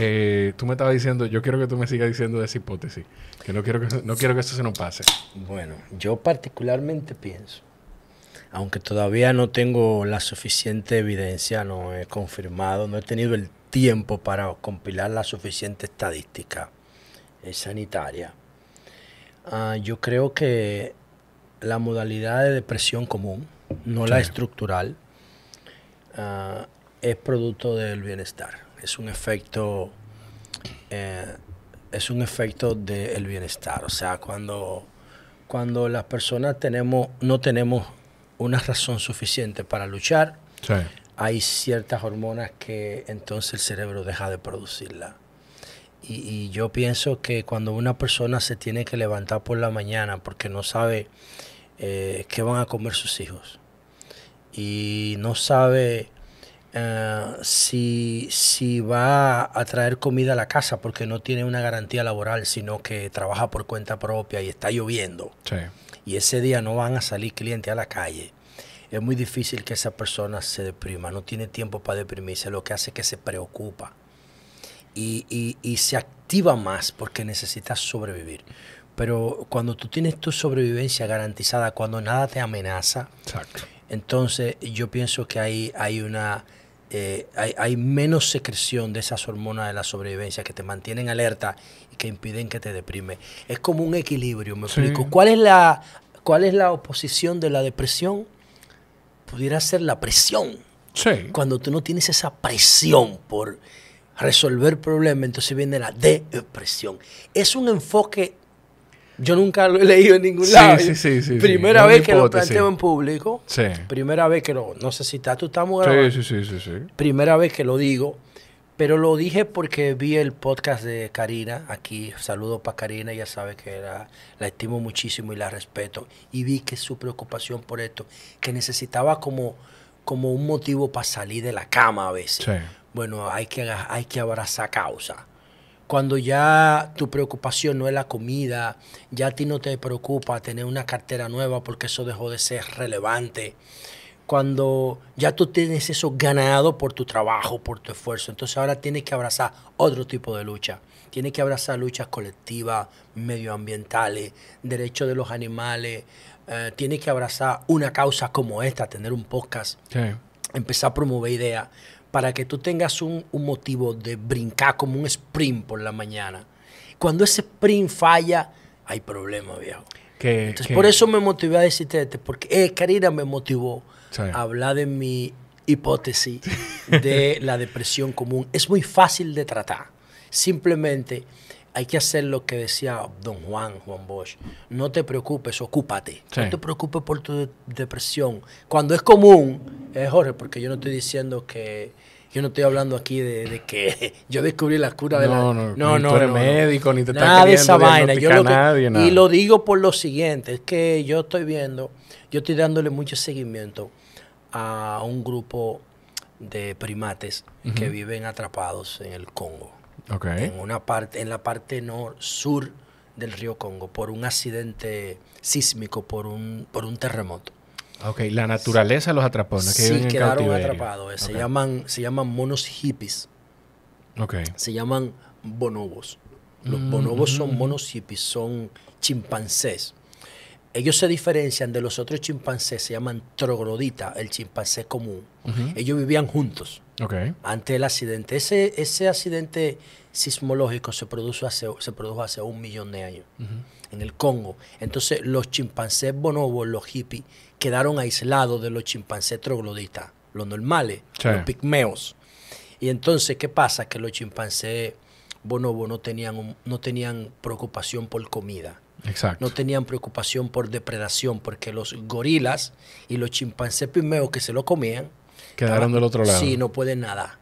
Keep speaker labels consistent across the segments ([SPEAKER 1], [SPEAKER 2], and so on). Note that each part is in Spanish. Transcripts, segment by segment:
[SPEAKER 1] Eh, tú me estabas diciendo, yo quiero que tú me sigas diciendo esa hipótesis, que no quiero que, no quiero que se nos pase.
[SPEAKER 2] Bueno, yo particularmente pienso, aunque todavía no tengo la suficiente evidencia, no he confirmado, no he tenido el tiempo para compilar la suficiente estadística sanitaria, ah, yo creo que la modalidad de depresión común, no la estructural, ah, es producto del bienestar es un efecto, eh, es un efecto del bienestar. O sea, cuando, cuando las personas tenemos, no tenemos una razón suficiente para luchar, hay ciertas hormonas que entonces el cerebro deja de producirla. Y, yo pienso que cuando una persona se tiene que levantar por la mañana porque no sabe eh, qué van a comer sus hijos y no sabe eh, si, si, va a traer comida a la casa porque no tiene una garantía laboral, sino que trabaja por cuenta propia y está lloviendo. Y ese día no van a salir clientes a la calle. Es muy difícil que esa persona se deprima, no tiene tiempo para deprimirse, lo que hace es que se preocupa y, se activa más porque necesita sobrevivir. Pero cuando tú tienes tu sobrevivencia garantizada, cuando nada te amenaza, entonces yo pienso que ahí hay una eh, hay, menos secreción de esas hormonas de la sobrevivencia que te mantienen alerta y que impiden que te deprime. Es como un equilibrio, me explico. ¿Cuál es, la, ¿Cuál es la oposición de la depresión? Pudiera ser la presión. Cuando tú no tienes esa presión por resolver problemas, entonces viene la depresión. Es un enfoque yo nunca lo he leído en ningún lado. Sí, sí, sí. Primera vez que lo planteo en público. Sí. Primera vez que lo. No sé si tú estás Sí, sí, sí, Primera vez que lo digo. Pero lo dije porque vi el podcast de Karina. Aquí, saludo para Karina, ya sabe que la, estimo muchísimo y la respeto. Y vi que su preocupación por esto, que necesitaba como, como un motivo para salir de la cama a veces. Sí. Bueno, hay que, hay que abrazar causa cuando ya tu preocupación no es la comida, ya a ti no te preocupa tener una cartera nueva porque eso dejó de ser relevante, cuando ya tú tienes eso ganado por tu trabajo, por tu esfuerzo, entonces ahora tienes que abrazar otro tipo de lucha. Tienes que abrazar luchas colectivas, medioambientales, derechos de los animales. Eh, tienes que abrazar una causa como esta, tener un podcast, empezar a promover ideas para que tú tengas un, motivo de brincar como un sprint por la mañana. Cuando ese sprint falla, hay problema, viejo. Entonces, por eso me motivé a decirte porque eh, Karina me motivó a hablar de mi hipótesis de la depresión común. Es muy fácil de tratar. Simplemente hay que hacer lo que decía don Juan, Juan Bosch. No te preocupes, ocúpate. No te preocupes por tu depresión. Cuando es común, Jorge, porque yo no estoy diciendo que... Yo no estoy hablando aquí de, que yo descubrí la cura de la... No, no, ni no. eres médico, ni te Nada de esa vaina. Y lo digo por lo siguiente, es que yo estoy viendo, yo estoy dándole mucho seguimiento a un grupo de primates que viven atrapados en el Congo en, una parte, en la parte nor sur del río Congo por un accidente sísmico, por un, por un terremoto.
[SPEAKER 1] Ok, la naturaleza los atrapó, ¿no? sí, quedaron
[SPEAKER 2] atrapados. Eh, se, llaman, se llaman monos hippies. Okay. Se llaman bonobos. Los bonobos son mm. monos hippies, son chimpancés ellos se diferencian de los otros chimpancés, se llaman troglodita, el chimpancé común. Ellos vivían juntos ante el accidente. Ese, ese accidente sismológico se produjo hace, se produjo hace un millón de años en el Congo. Entonces los chimpancés bonobos, los hippies, quedaron aislados de los chimpancés trogloditas, los normales, los pigmeos. Y entonces, ¿qué pasa? Que los chimpancés bonobos no tenían, no tenían preocupación por comida no tenían preocupación por depredación, porque los gorilas y los chimpancés pimeos que se lo comían.
[SPEAKER 1] Quedaron del otro lado. Sí, no
[SPEAKER 2] pueden nada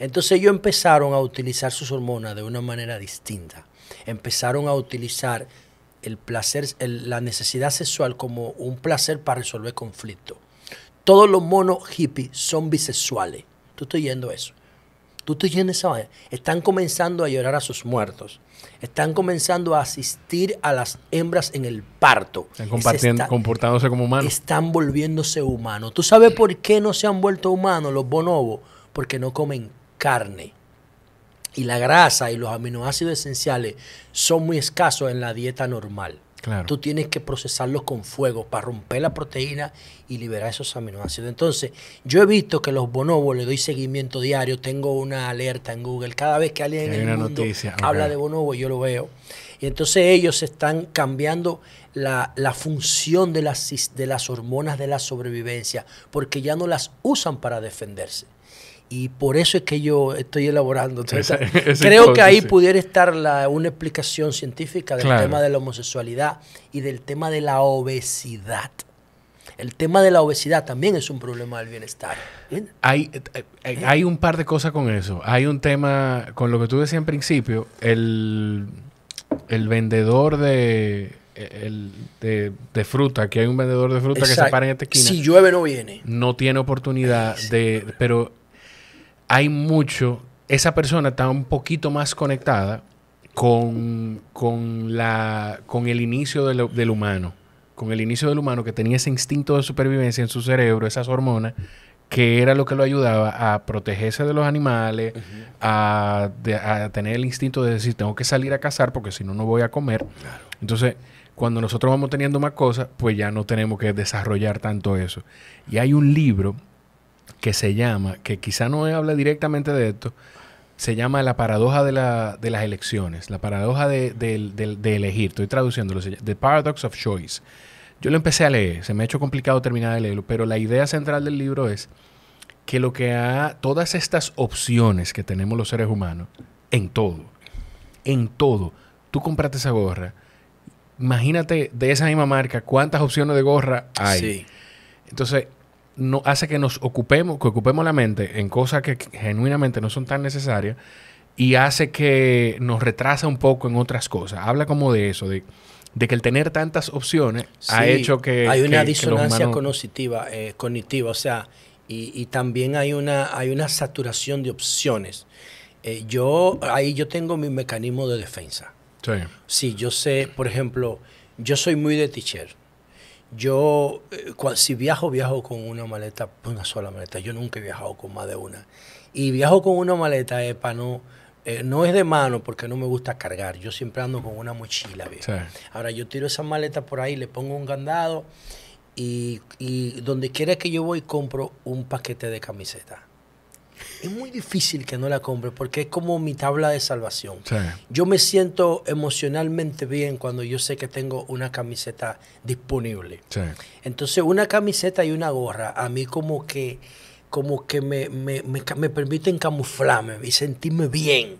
[SPEAKER 2] Entonces ellos empezaron a utilizar sus hormonas de una manera distinta. Empezaron a utilizar el placer, la necesidad sexual como un placer para resolver conflictos. Todos los monos hippies son bisexuales. Tú estás yendo eso. Tú estás esa Están comenzando a llorar a sus muertos. Están comenzando a asistir a las hembras en el parto. Están comportándose como humanos. Están volviéndose humanos. ¿Tú sabes por qué no se han vuelto humanos los bonobos? Porque no comen carne. Y la grasa y los aminoácidos esenciales son muy escasos en la dieta normal. Tú tienes que procesarlos con fuego para romper la proteína y liberar esos aminoácidos. Entonces, yo he visto que los bonobos le doy seguimiento diario. Tengo una alerta en Google. Cada vez que alguien en habla de bonobos, yo lo veo. Y entonces ellos están cambiando la, función de las, de las hormonas de la sobrevivencia porque ya no las usan para defenderse. Y por eso es que yo estoy elaborando. creo que ahí pudiera estar una explicación científica del tema de la homosexualidad y del tema de la obesidad. El tema de la obesidad también es un problema del bienestar.
[SPEAKER 1] Hay, eh, eh, ¿Eh? hay un par de cosas con eso. Hay un tema, con lo que tú decías en principio, el, el vendedor de, de, fruta, que hay un vendedor de fruta que se para en esta esquina. Si
[SPEAKER 2] llueve no viene.
[SPEAKER 1] No tiene oportunidad de... Pero hay mucho, esa persona está un poquito más conectada con, la, con el inicio del humano, con el inicio del humano que tenía ese instinto de supervivencia en su cerebro, esas hormonas, que era lo que lo ayudaba a protegerse de los animales, a, tener el instinto de decir, tengo que salir a cazar porque si no, no voy a comer. Entonces, cuando nosotros vamos teniendo más cosas, pues ya no tenemos que desarrollar tanto eso. Y hay un libro que se llama, que quizá no habla directamente de esto, se llama la paradoja de, las elecciones, la paradoja de, elegir, estoy traduciéndolo, The Paradox of Choice. Yo lo empecé a leer, se me ha hecho complicado terminar de leerlo, pero la idea central del libro es que lo que ha, todas estas opciones que tenemos los seres humanos, en todo, en todo, tú compraste esa gorra, imagínate de esa misma marca cuántas opciones de gorra hay. Entonces, hace que nos ocupemos, que ocupemos la mente en cosas que genuinamente no son tan necesarias y hace que nos retrasa un poco en otras cosas. Habla como de eso, de, que el tener tantas opciones ha hecho que... Hay una disonancia
[SPEAKER 2] eh, cognitiva, o sea, y, también hay una, hay una saturación de opciones. Eh, yo, ahí yo tengo mi mecanismo de defensa. Sí. Sí, yo sé, por ejemplo, yo soy muy de teacher. Yo, eh, si viajo, viajo con una maleta, una sola maleta. Yo nunca he viajado con más de una. Y viajo con una maleta es eh, para no... Eh, no es de mano porque no me gusta cargar. Yo siempre ando con una mochila. Sí. Ahora yo tiro esa maleta por ahí, le pongo un candado y, y donde quiera que yo voy compro un paquete de camiseta es muy difícil que no la compre porque es como mi tabla de salvación. Yo me siento emocionalmente bien cuando yo sé que tengo una camiseta disponible. Entonces, una camiseta y una gorra a mí como que, como que me, me, me, permiten camuflarme y sentirme bien.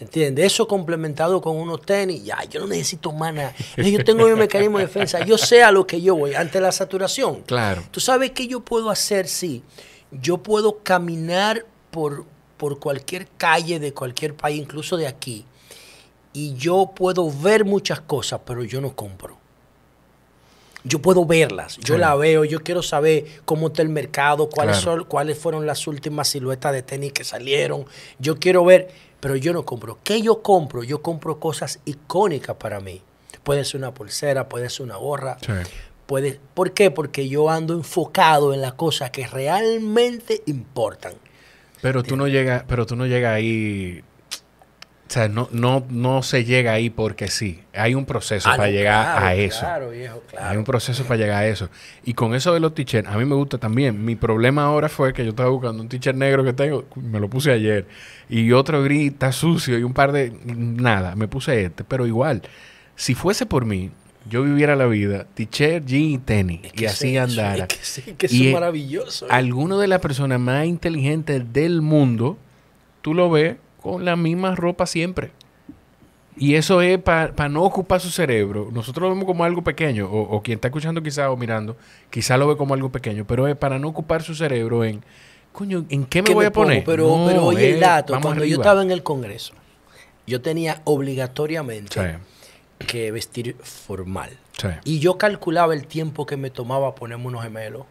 [SPEAKER 2] ¿Entiendes? Eso complementado con unos tenis, ya, yo no necesito más nada. Yo tengo mi mecanismo de defensa, yo sé a lo que yo voy, ante la saturación. Claro. Tú sabes qué yo puedo hacer, sí. Yo puedo caminar por, por cualquier calle de cualquier país, incluso de aquí, y yo puedo ver muchas cosas, pero yo no compro. Yo puedo verlas, yo la veo, yo quiero saber cómo está el mercado, cuáles, son, cuáles fueron las últimas siluetas de tenis que salieron. Yo quiero ver, pero yo no compro. ¿Qué yo compro? Yo compro cosas icónicas para mí. Puede ser una pulsera, puede ser una gorra. Puede, ¿Por qué? Porque yo ando enfocado en las cosas que realmente importan.
[SPEAKER 1] Pero tú, no llegas... pero tú no llegas ahí o sea, no, no, no se llega ahí porque sí. Hay un proceso ah, para llegar a eso. Claro, viejo, claro. Hay un proceso para llegar a eso. Y con eso de los t a mí me gusta también. Mi problema ahora fue que yo estaba buscando un t negro que tengo, me lo puse ayer. Y otro grita sucio, y un par de. Nada, me puse este. Pero igual, si fuese por mí, yo viviera la vida, t-shirt, jean y tenis, y así andara. que sí, que es e maravilloso. Alguno de las personas más inteligentes del mundo, tú lo ves con la misma ropa siempre. Y eso es para no ocupar su cerebro. Nosotros lo vemos como algo pequeño, o, quien está escuchando quizá o mirando, quizá lo ve como algo pequeño, pero es para no ocupar su cerebro en, coño, ¿en qué me voy a poner? pero, pero oye, el eh, dato, cuando yo estaba
[SPEAKER 2] en el Congreso, yo tenía obligatoriamente que vestir formal. Y yo calculaba el tiempo que me tomaba ponerme unos gemelos.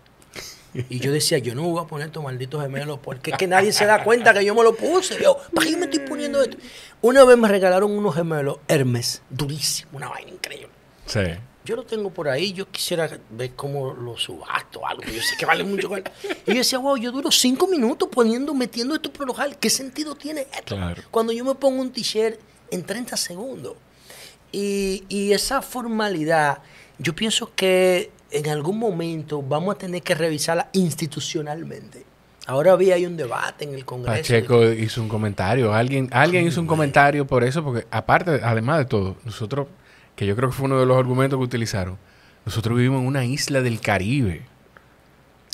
[SPEAKER 2] Y yo decía, yo no voy a poner estos malditos gemelos porque es que nadie se da cuenta que yo me lo puse. Yo, ¿para qué me estoy poniendo esto? Una vez me regalaron unos gemelos Hermes, durísimo, una vaina increíble. Yo lo tengo por ahí, yo quisiera ver cómo lo subasto o algo, yo sé que vale mucho. y yo decía, wow, yo duro cinco minutos poniendo, metiendo esto por ojal, ¿Qué sentido tiene esto? Cuando yo me pongo un t-shirt en 30 segundos. Y, esa formalidad, yo pienso que en algún momento vamos a tener que revisarla institucionalmente. Ahora había hay un debate en el Congreso. Pacheco
[SPEAKER 1] hizo un comentario. Alguien, alguien hizo un comentario por eso, porque aparte, además de todo, nosotros, que yo creo que fue uno de los argumentos que utilizaron, nosotros vivimos en una isla del Caribe.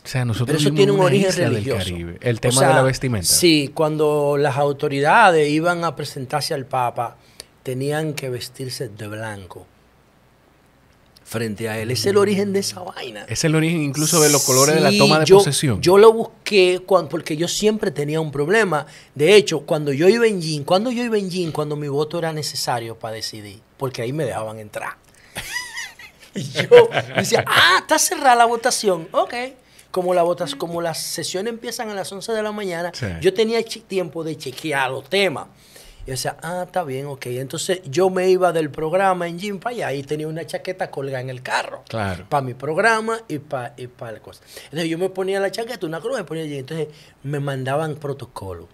[SPEAKER 1] O sea, nosotros vivimos eso tiene un origen religioso. El tema de la vestimenta.
[SPEAKER 2] Sí, cuando las autoridades iban a presentarse al Papa, tenían que vestirse de blanco frente a él. Es el origen de esa vaina. Es el origen incluso de los colores de la toma de yo, posesión. Yo lo busqué porque yo siempre tenía un problema. De hecho, cuando yo iba en jean, cuando yo iba en cuando mi voto era necesario para decidir, porque ahí me dejaban entrar. y yo decía, ah, está cerrada la votación. Ok. Como, votas, como las sesiones empiezan a las 11 de la mañana, yo tenía tiempo de chequear los temas. Y yo decía, ah, está bien, ok. Entonces yo me iba del programa en Jimpa y ahí tenía una chaqueta colgada en el carro. Claro. Para mi programa y para y cosa. Entonces yo me ponía la chaqueta, una cruz, me ponía allí. Entonces me mandaban protocolo.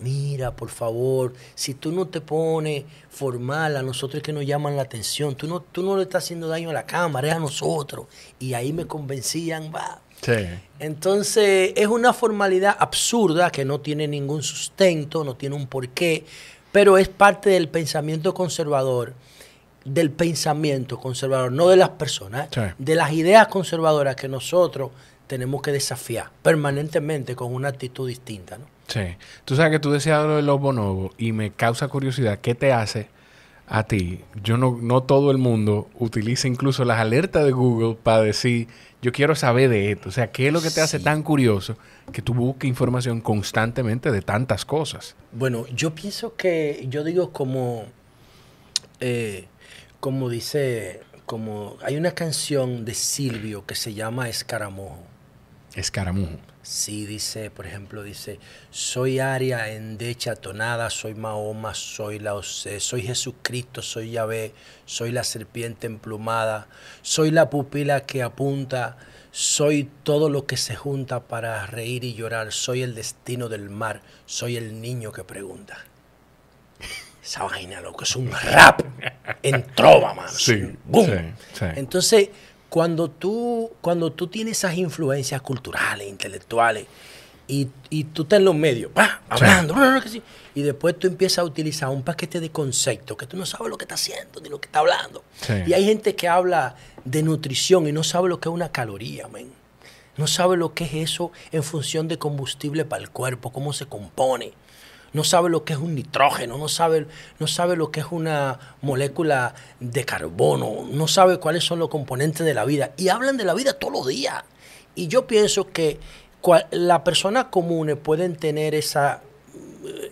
[SPEAKER 2] Mira, por favor, si tú no te pones formal, a nosotros es que nos llaman la atención, tú no, tú no le estás haciendo daño a la cámara, es a nosotros. Y ahí me convencían, va. Sí. Entonces, es una formalidad absurda que no tiene ningún sustento, no tiene un porqué pero es parte del pensamiento conservador, del pensamiento conservador, no de las personas, de las ideas conservadoras que nosotros tenemos que desafiar permanentemente con una actitud distinta. ¿no?
[SPEAKER 1] Sí. Tú sabes que tú decías lo de los bonobos y me causa curiosidad, ¿qué te hace a ti? Yo no, no todo el mundo utiliza incluso las alertas de Google para decir yo quiero saber de esto. O sea, ¿qué es lo que te hace tan curioso que tú busques información constantemente de tantas cosas?
[SPEAKER 2] Bueno, yo pienso que, yo digo como, eh, como dice, como hay una canción de Silvio que se llama Escaramujo. Escaramujo. Sí, dice, por ejemplo, dice, soy Aria Endecha Tonada, soy Mahoma, soy la Ose, soy Jesucristo, soy Yahvé, soy la serpiente emplumada, soy la pupila que apunta, soy todo lo que se junta para reír y llorar, soy el destino del mar, soy el niño que pregunta. Esa vaina, loco, es un rap en trova, mano. Sí, Entonces cuando tú, cuando tú tienes esas influencias culturales, intelectuales, y, tú estás en los medios, hablando, y después tú empiezas a utilizar un paquete de conceptos que tú no sabes lo que estás haciendo ni lo que estás hablando. Y hay gente que habla de nutrición y no sabe lo que es una caloría, No sabe lo que es eso en función de combustible para el cuerpo, cómo se compone no sabe lo que es un nitrógeno, no sabe, no sabe lo que es una molécula de carbono, no sabe cuáles son los componentes de la vida. Y hablan de la vida todos los días. Y yo pienso que las persona común pueden tener esa,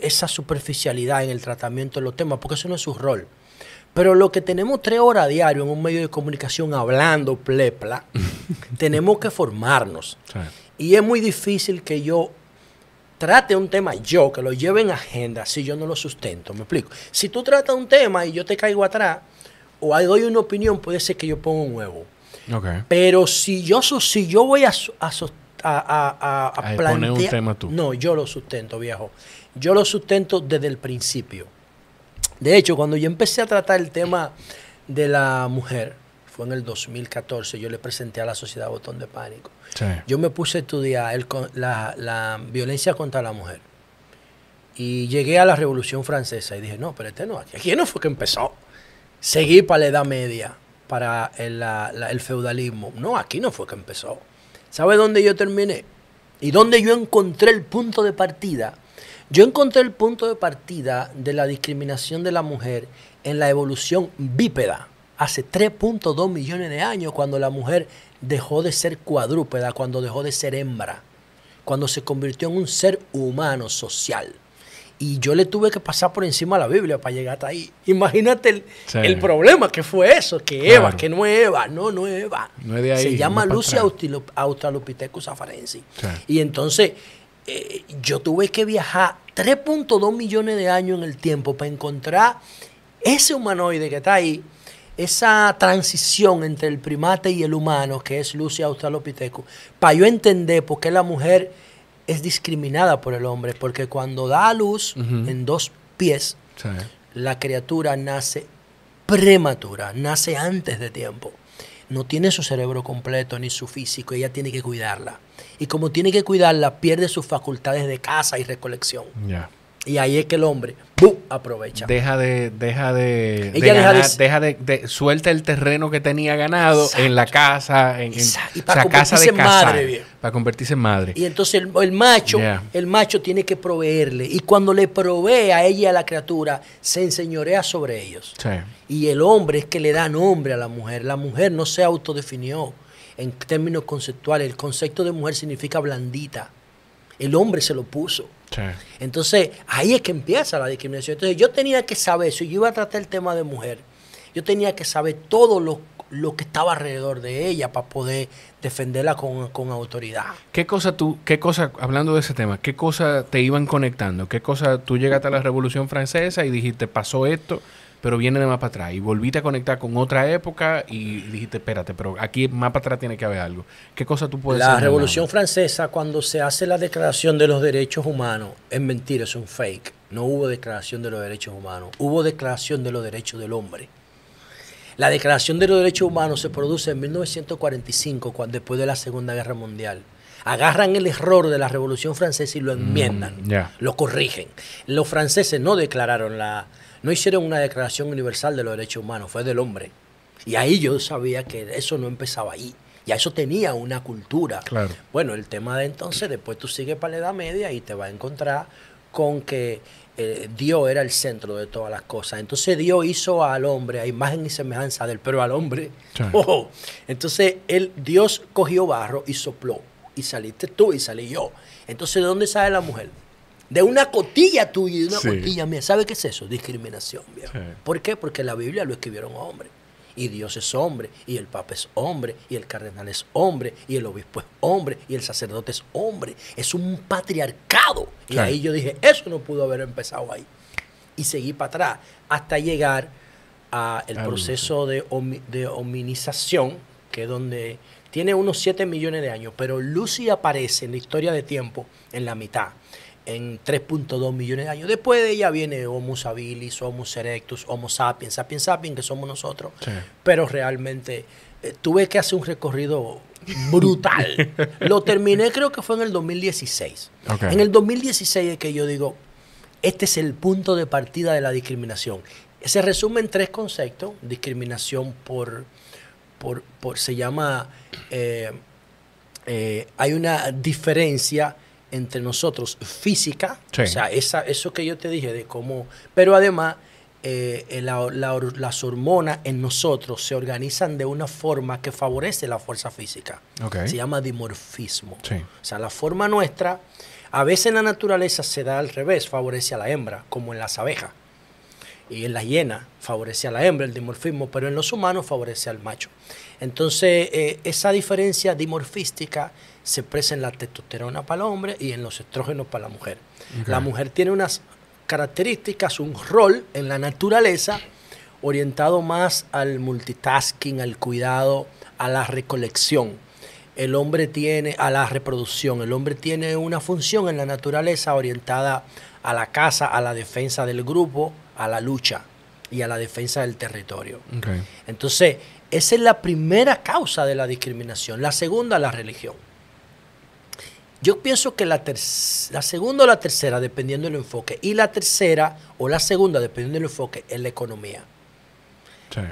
[SPEAKER 2] esa superficialidad en el tratamiento de los temas, porque eso no es su rol. Pero lo que tenemos tres horas a diario en un medio de comunicación hablando plepla, tenemos que formarnos. Y es muy difícil que yo trate un tema yo, que lo lleve en agenda, si yo no lo sustento, me explico. Si tú tratas un tema y yo te caigo atrás, o doy una opinión, puede ser que yo ponga un huevo. Pero si yo, si yo voy a, a, a, a plantear... un tema tú. No, yo lo sustento, viejo. Yo lo sustento desde el principio. De hecho, cuando yo empecé a tratar el tema de la mujer, fue en el 2014, yo le presenté a la sociedad Botón de Pánico. Yo me puse a estudiar la, violencia contra la mujer. Y llegué a la Revolución Francesa y dije, no, pero este no, aquí no fue que empezó. Seguí para la Edad Media, para el, feudalismo. No, aquí no fue que empezó. ¿Sabe dónde yo terminé? Y dónde yo encontré el punto de partida. Yo encontré el punto de partida de la discriminación de la mujer en la evolución bípeda hace 3.2 millones de años cuando la mujer dejó de ser cuadrúpeda, cuando dejó de ser hembra, cuando se convirtió en un ser humano social. Y yo le tuve que pasar por encima a la Biblia para llegar hasta ahí. Imagínate el, problema que fue eso, que Eva, que no Eva, no, no es Eva.
[SPEAKER 1] No se llama Lucy
[SPEAKER 2] Australopithecus afarensis. Y entonces eh, yo tuve que viajar 3.2 millones de años en el tiempo para encontrar ese humanoide que está ahí esa transición entre el primate y el humano, que es Lucia Australopithecus, para yo entender por qué la mujer es discriminada por el hombre, porque cuando da a luz en dos pies, la criatura nace prematura, nace antes de tiempo. No tiene su cerebro completo ni su físico, ella tiene que cuidarla. Y como tiene que cuidarla, pierde sus facultades de caza y recolección. Ya. Y ahí es que el hombre ¡bum! aprovecha. Deja
[SPEAKER 1] de, deja de,
[SPEAKER 2] deja, de... suelta el terreno que tenía ganado en la
[SPEAKER 1] casa, en, en
[SPEAKER 2] y para casa de para
[SPEAKER 1] convertirse en madre. Y
[SPEAKER 2] entonces el, macho, el macho tiene que proveerle y cuando le provee a ella a la criatura se enseñorea sobre ellos. Y el hombre es que le da nombre a la mujer. La mujer no se autodefinió en términos conceptuales. El concepto de mujer significa blandita el hombre se lo puso. Entonces, ahí es que empieza la discriminación. Entonces, yo tenía que saber, si yo iba a tratar el tema de mujer, yo tenía que saber todo lo, lo que estaba alrededor de ella para poder defenderla con, autoridad.
[SPEAKER 1] ¿Qué cosa tú, qué cosa, hablando de ese tema, qué cosa te iban conectando? ¿Qué cosa tú llegaste a la Revolución Francesa y dijiste, pasó esto? pero viene de más para atrás. Y volviste a conectar con otra época y dijiste, espérate, pero aquí más para
[SPEAKER 2] atrás tiene que haber algo. ¿Qué cosa tú puedes decir? La Revolución Francesa, cuando se hace la declaración de los derechos humanos, es mentira, es un fake. No hubo declaración de los derechos humanos, hubo declaración de los derechos del hombre. La declaración de los derechos humanos se produce en 1945, cuando, después de la Segunda Guerra Mundial agarran el error de la Revolución Francesa y lo enmiendan, mm, lo corrigen. Los franceses no declararon la, no hicieron una declaración universal de los derechos humanos, fue del hombre. Y ahí yo sabía que eso no empezaba ahí. Ya eso tenía una cultura. Claro. Bueno, el tema de entonces, después tú sigues para la Edad Media y te vas a encontrar con que eh, Dios era el centro de todas las cosas. Entonces Dios hizo al hombre a imagen y semejanza del pero al hombre. entonces él, Dios cogió barro y sopló. Y saliste tú y salí yo. Entonces, ¿de dónde sale la mujer? de una cotilla tuya y de una cotilla mía. ¿Sabe qué es eso? Discriminación. ¿Por qué? Porque la Biblia lo escribieron hombres. Y Dios es hombre, y el Papa es hombre, y el Cardenal es hombre, y el Obispo es hombre, y el sacerdote es hombre. Es un patriarcado. Y ahí yo dije, eso no pudo haber empezado ahí. Y seguí para atrás hasta llegar al ah, proceso de, de hominización, que es donde tiene unos 7 millones de años, pero Lucy aparece en la historia de tiempo en la mitad en 3.2 millones de años. Después de ella viene Homo habilis, Homo erectus, Homo sapiens, sapiens sapiens, que somos nosotros. Pero realmente eh, tuve que hacer un recorrido brutal. Lo terminé creo que fue en el 2016. En el 2016 es que yo digo, este es el punto de partida de la discriminación. Se resume en tres conceptos. Discriminación por, por, se llama, eh, eh, hay una diferencia entre nosotros física, o sea, esa, eso que yo te dije de cómo, pero además eh, eh, las hormonas en nosotros se organizan de una forma que favorece la fuerza física. Se llama dimorfismo. O sea, la forma nuestra, a veces en la naturaleza se da al revés, favorece a la hembra, como en las abejas y en la hiena favorece a la hembra el dimorfismo, pero en los humanos favorece al macho. Entonces, eh, esa diferencia dimorfística se expresa en la testosterona para el hombre y en los estrógenos para la mujer. La mujer tiene unas características, un rol en la naturaleza orientado más al multitasking, al cuidado, a la recolección. El hombre tiene, a la reproducción, el hombre tiene una función en la naturaleza orientada a la casa, a la defensa del grupo, a la lucha y a la defensa del territorio. Entonces, esa es la primera causa de la discriminación. La segunda, la religión. Yo pienso que la, la segunda o la tercera, dependiendo del enfoque, y la tercera o la segunda, dependiendo del enfoque, es la economía.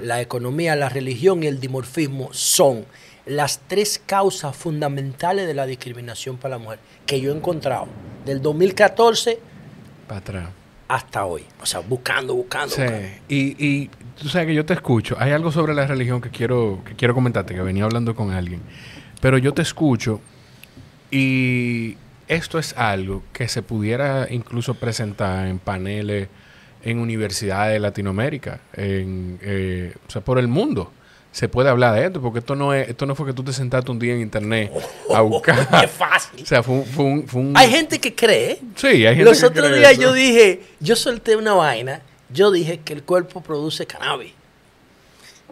[SPEAKER 2] La economía, la religión y el dimorfismo son las tres causas fundamentales de la discriminación para la mujer que yo he encontrado del 2014 para atrás hasta hoy. O sea, buscando, buscando. Sí.
[SPEAKER 1] Y, y tú sabes que yo te escucho. Hay algo sobre la religión que quiero, que quiero comentarte, que venía hablando con alguien. Pero yo te escucho y esto es algo que se pudiera incluso presentar en paneles en universidades de Latinoamérica, en, eh, o sea, por el mundo se puede hablar de esto, porque esto no esto no fue que tú te sentaste un día en internet a buscar. fácil! Hay
[SPEAKER 2] gente que cree. Sí, Los otros días yo dije, yo solté una vaina, yo dije que el cuerpo produce cannabis.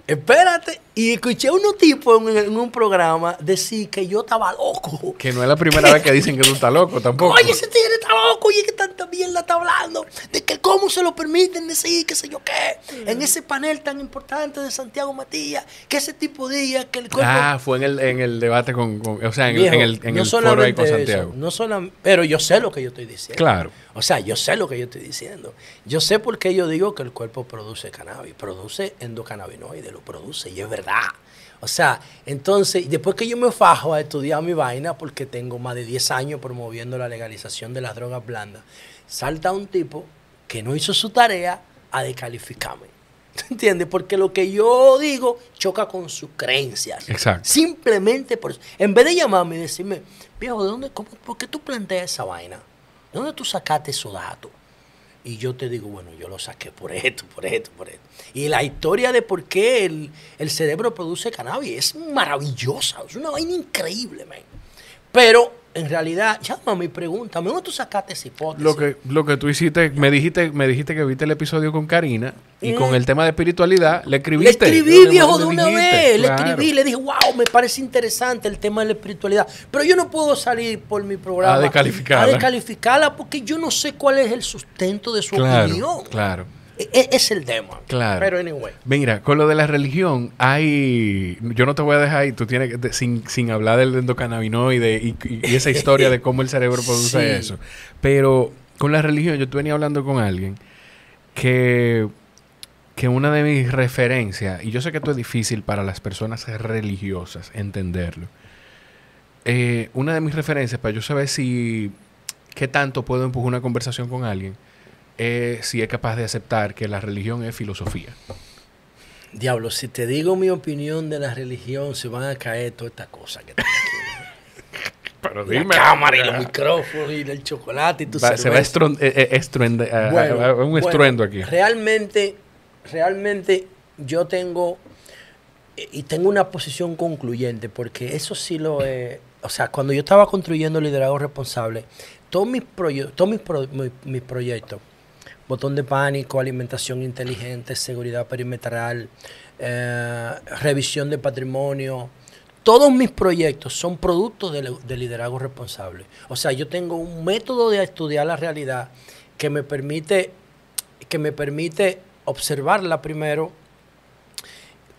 [SPEAKER 2] Espérate, y escuché a unos tipo en, un programa decir que yo estaba loco.
[SPEAKER 1] Que no es la primera vez que dicen que tú estás loco tampoco. Oye, ese tigre
[SPEAKER 2] está loco y es que tanta la está hablando. De que cómo se lo permiten decir, qué sé yo qué. En ese panel tan importante de Santiago Matías, que ese tipo diga que el Ah, fue en
[SPEAKER 1] el, en el debate con, O sea, en, el, en foro con Santiago.
[SPEAKER 2] no pero yo sé lo que yo estoy diciendo. Claro. O sea, yo sé lo que yo estoy diciendo. Yo sé por qué yo digo que el cuerpo produce cannabis. Produce endocannabinoides, lo produce y es verdad. O sea, entonces, después que yo me fajo a estudiar mi vaina, porque tengo más de 10 años promoviendo la legalización de las drogas blandas, salta un tipo que no hizo su tarea a descalificarme. ¿Te entiendes? Porque lo que yo digo choca con sus creencias. Exacto. Simplemente por eso. En vez de llamarme y decirme, viejo, ¿de dónde, cómo, ¿por qué tú planteas esa vaina? ¿De dónde tú sacaste esos datos? Y yo te digo, bueno, yo lo saqué por esto, por esto, por esto. Y la historia de por qué el, el cerebro produce cannabis es maravillosa, es una vaina increíble, man. Pero en realidad, llámame y pregúntame, ¿dónde tú sacaste esa hipótesis? Lo que,
[SPEAKER 1] lo que tú hiciste, me dijiste, me dijiste que viste el episodio con Karina y mm. con el tema de espiritualidad, le escribiste. Le escribí, viejo, de una vez. Le escribí,
[SPEAKER 2] le dije, wow, me parece interesante el tema de la espiritualidad. Pero yo no puedo salir por mi programa. A descalificarla. porque yo no sé cuál es el sustento de su claro, opinión. Claro. E-, e-, es el demo Claro. Pero anyway.
[SPEAKER 1] Mira, con lo de la religión, hay. Yo no te voy a dejar ahí, tú tienes que. Sin, sin hablar del endocannabinoide y, esa historia de cómo el cerebro produce eso. Pero con la religión, yo venía hablando con alguien que. Que una de mis referencias, y yo sé que esto es difícil para las personas religiosas entenderlo, eh, una de mis referencias para yo saber si qué tanto puedo empujar una conversación con alguien eh, si es capaz de aceptar que la religión es filosofía.
[SPEAKER 2] Diablo, si te digo mi opinión de la religión, se van a caer todas estas cosas que Pero dime. cámara los ah. y el chocolate Se va a
[SPEAKER 1] eh, eh, ah, ah, bueno, un estruendo aquí.
[SPEAKER 2] Realmente, realmente yo tengo y tengo una posición concluyente porque eso sí lo es. o sea, cuando yo estaba construyendo liderazgo responsable, todos mis, todos mis, mis proyectos botón de pánico, alimentación inteligente, seguridad perimetral, eh, revisión de patrimonio. Todos mis proyectos son productos de, liderazgo responsable. O sea, yo tengo un método de estudiar la realidad que me permite, que me permite observarla primero,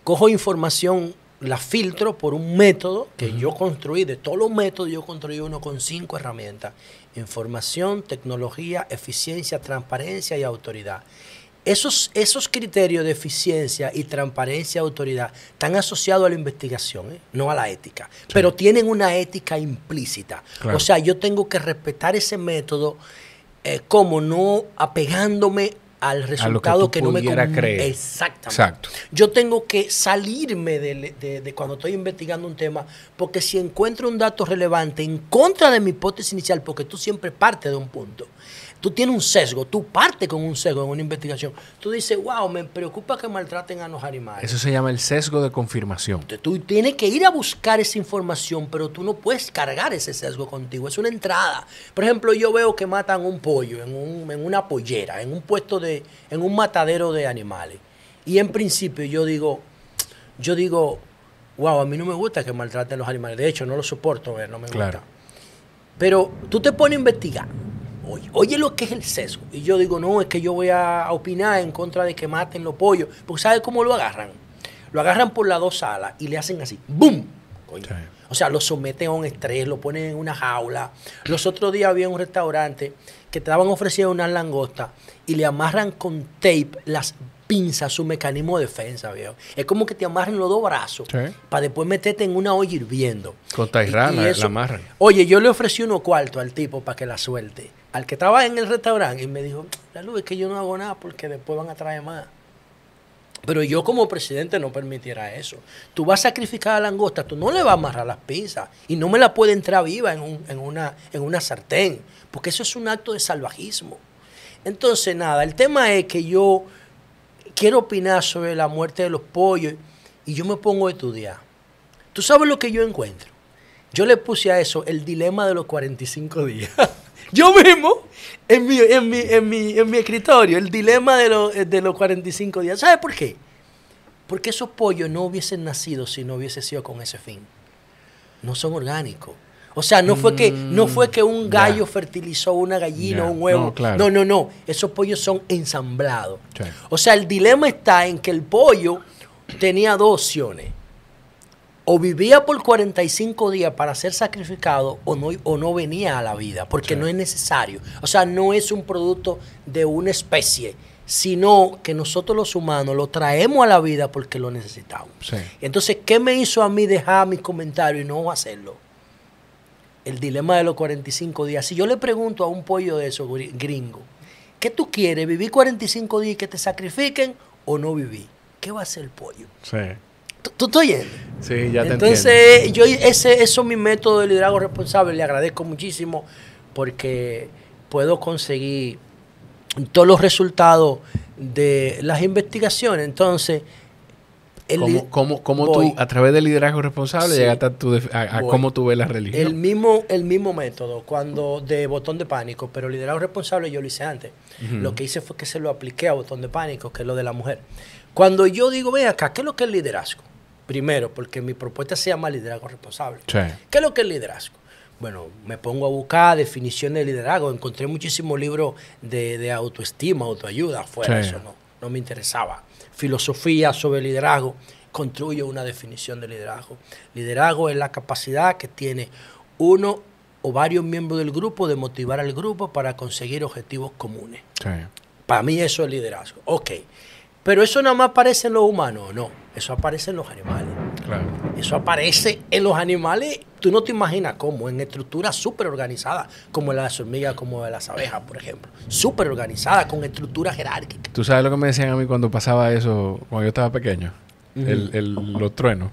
[SPEAKER 2] cojo información la filtro por un método que yo construí. De todos los métodos, yo construí uno con cinco herramientas. Información, tecnología, eficiencia, transparencia y autoridad. Esos, esos criterios de eficiencia y transparencia y autoridad están asociados a la investigación, ¿eh? no a la ética, pero tienen una ética implícita. O sea, yo tengo que respetar ese método eh, como no apegándome al resultado que, no me conviene. Exactamente. Exacto. Yo tengo que salirme de, de, cuando estoy investigando un tema, porque si encuentro un dato relevante en contra de mi hipótesis inicial, porque tú siempre partes de un punto, tú tienes un sesgo, tú partes con un sesgo en una investigación. Tú dices, wow, me preocupa que maltraten a los animales. Eso
[SPEAKER 1] se llama el sesgo de confirmación.
[SPEAKER 2] tú tienes que ir a buscar esa información, pero tú no puedes cargar ese sesgo contigo. Es una entrada. Por ejemplo, yo veo que matan un pollo en, una pollera, en un puesto de, en un matadero de animales. Y en principio yo digo, yo digo, wow, a mí no me gusta que maltraten los animales. De hecho, no lo soporto ver, eh, no me gusta. Pero tú te pones a investigar Oye, lo que es el sesgo. Y yo digo, no, es que yo voy a opinar en contra de que maten los pollos. Porque ¿sabes cómo lo agarran? Lo agarran por las dos alas y le hacen así. boom O sea, lo someten a un estrés, lo ponen en una jaula. Los otros días había un restaurante que te daban ofreciendo unas langostas y le amarran con tape las pinza su mecanismo de defensa, viejo. Es como que te amarren los dos brazos para después meterte en una olla hirviendo.
[SPEAKER 1] Con Tairana, la, amarran.
[SPEAKER 2] Oye, yo le ofrecí uno cuarto al tipo para que la suelte. Al que estaba en el restaurante y me dijo, la luz es que yo no hago nada porque después van a traer más. Pero yo como presidente no permitiera eso. Tú vas a sacrificar a la langosta, tú no le vas a amarrar las pinzas y no me la puede entrar viva en, en, una, en una sartén, porque eso es un acto de salvajismo. Entonces, nada, el tema es que yo quiero opinar sobre la muerte de los pollos y yo me pongo a estudiar. ¿Tú sabes lo que yo encuentro? Yo le puse a eso el dilema de los 45 días. yo mismo, en mi, en, mi, escritorio, el dilema de, de los 45 días. ¿Sabes por qué? Porque esos pollos no hubiesen nacido si no hubiese sido con ese fin. No son orgánicos. O sea, no fue que, no mm, fue que un gallo fertilizó una gallina o un huevo. No, no, no, Esos pollos son ensamblados. O sea, el dilema está en que el pollo tenía dos opciones. O vivía por 45 días para ser sacrificado o no, o no venía a la vida, porque no es necesario. O sea, no es un producto de una especie, sino que nosotros los humanos lo traemos a la vida porque lo necesitamos. Entonces, ¿qué me hizo a mí dejar mis comentarios y no hacerlo? el dilema de los 45 días. Si yo le pregunto a un pollo de esos gringo, ¿qué tú quieres? ¿Vivir 45 días y que te sacrifiquen o no vivir? ¿Qué va a hacer el pollo? Sí. ¿Tú estás oyendo? Sí, ya te Entonces, yo ese, eso es mi método de liderazgo responsable. Le agradezco muchísimo porque puedo conseguir todos los resultados de las investigaciones. Entonces, el, ¿Cómo, tú,
[SPEAKER 1] a través del liderazgo responsable, a, cómo tú ves la religión? El
[SPEAKER 2] mismo, el mismo método, cuando de botón de pánico, pero liderazgo responsable yo lo hice antes. Lo que hice fue que se lo apliqué a botón de pánico, que es lo de la mujer. Cuando yo digo, ve acá, ¿qué es lo que es liderazgo? Primero, porque mi propuesta se llama liderazgo responsable. ¿Qué es lo que es liderazgo? bueno, me pongo a buscar definiciones de liderazgo. Encontré muchísimos libros de, de autoestima, autoayuda fuera Eso no, no me interesaba filosofía sobre liderazgo, construye una definición de liderazgo. Liderazgo es la capacidad que tiene uno o varios miembros del grupo de motivar al grupo para conseguir objetivos comunes. Para mí eso es liderazgo. Ok. Pero eso nada más parece en humano humanos, ¿no? Eso aparece en los animales. Claro. Eso aparece en los animales. Tú no te imaginas cómo, en estructuras súper organizadas, como las hormigas, como de las abejas, por ejemplo. Súper organizadas, con estructuras jerárquicas.
[SPEAKER 1] ¿Tú sabes lo que me decían a mí cuando pasaba eso, cuando yo estaba pequeño? los truenos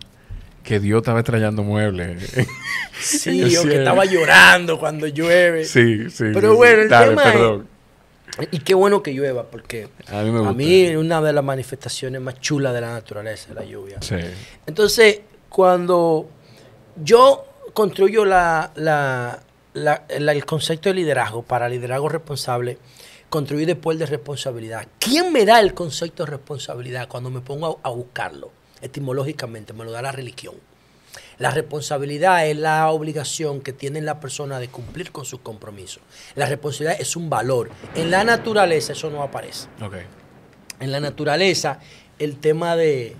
[SPEAKER 1] que Dios estaba estrellando muebles. Sí, o que estaba
[SPEAKER 2] llorando cuando llueve. Sí, sí. Pero bueno, el tema y qué bueno que llueva, porque a mí, es una de las manifestaciones más chulas de la naturaleza, la lluvia. Entonces, cuando yo construyo la, el concepto de liderazgo para liderazgo responsable, construí después de responsabilidad. ¿Quién me da el concepto de responsabilidad cuando me pongo a buscarlo? Etimológicamente, me lo da la religión. La responsabilidad es la obligación que tiene la persona de cumplir con sus compromisos. La responsabilidad es un valor. En la naturaleza eso no aparece. En la naturaleza el tema de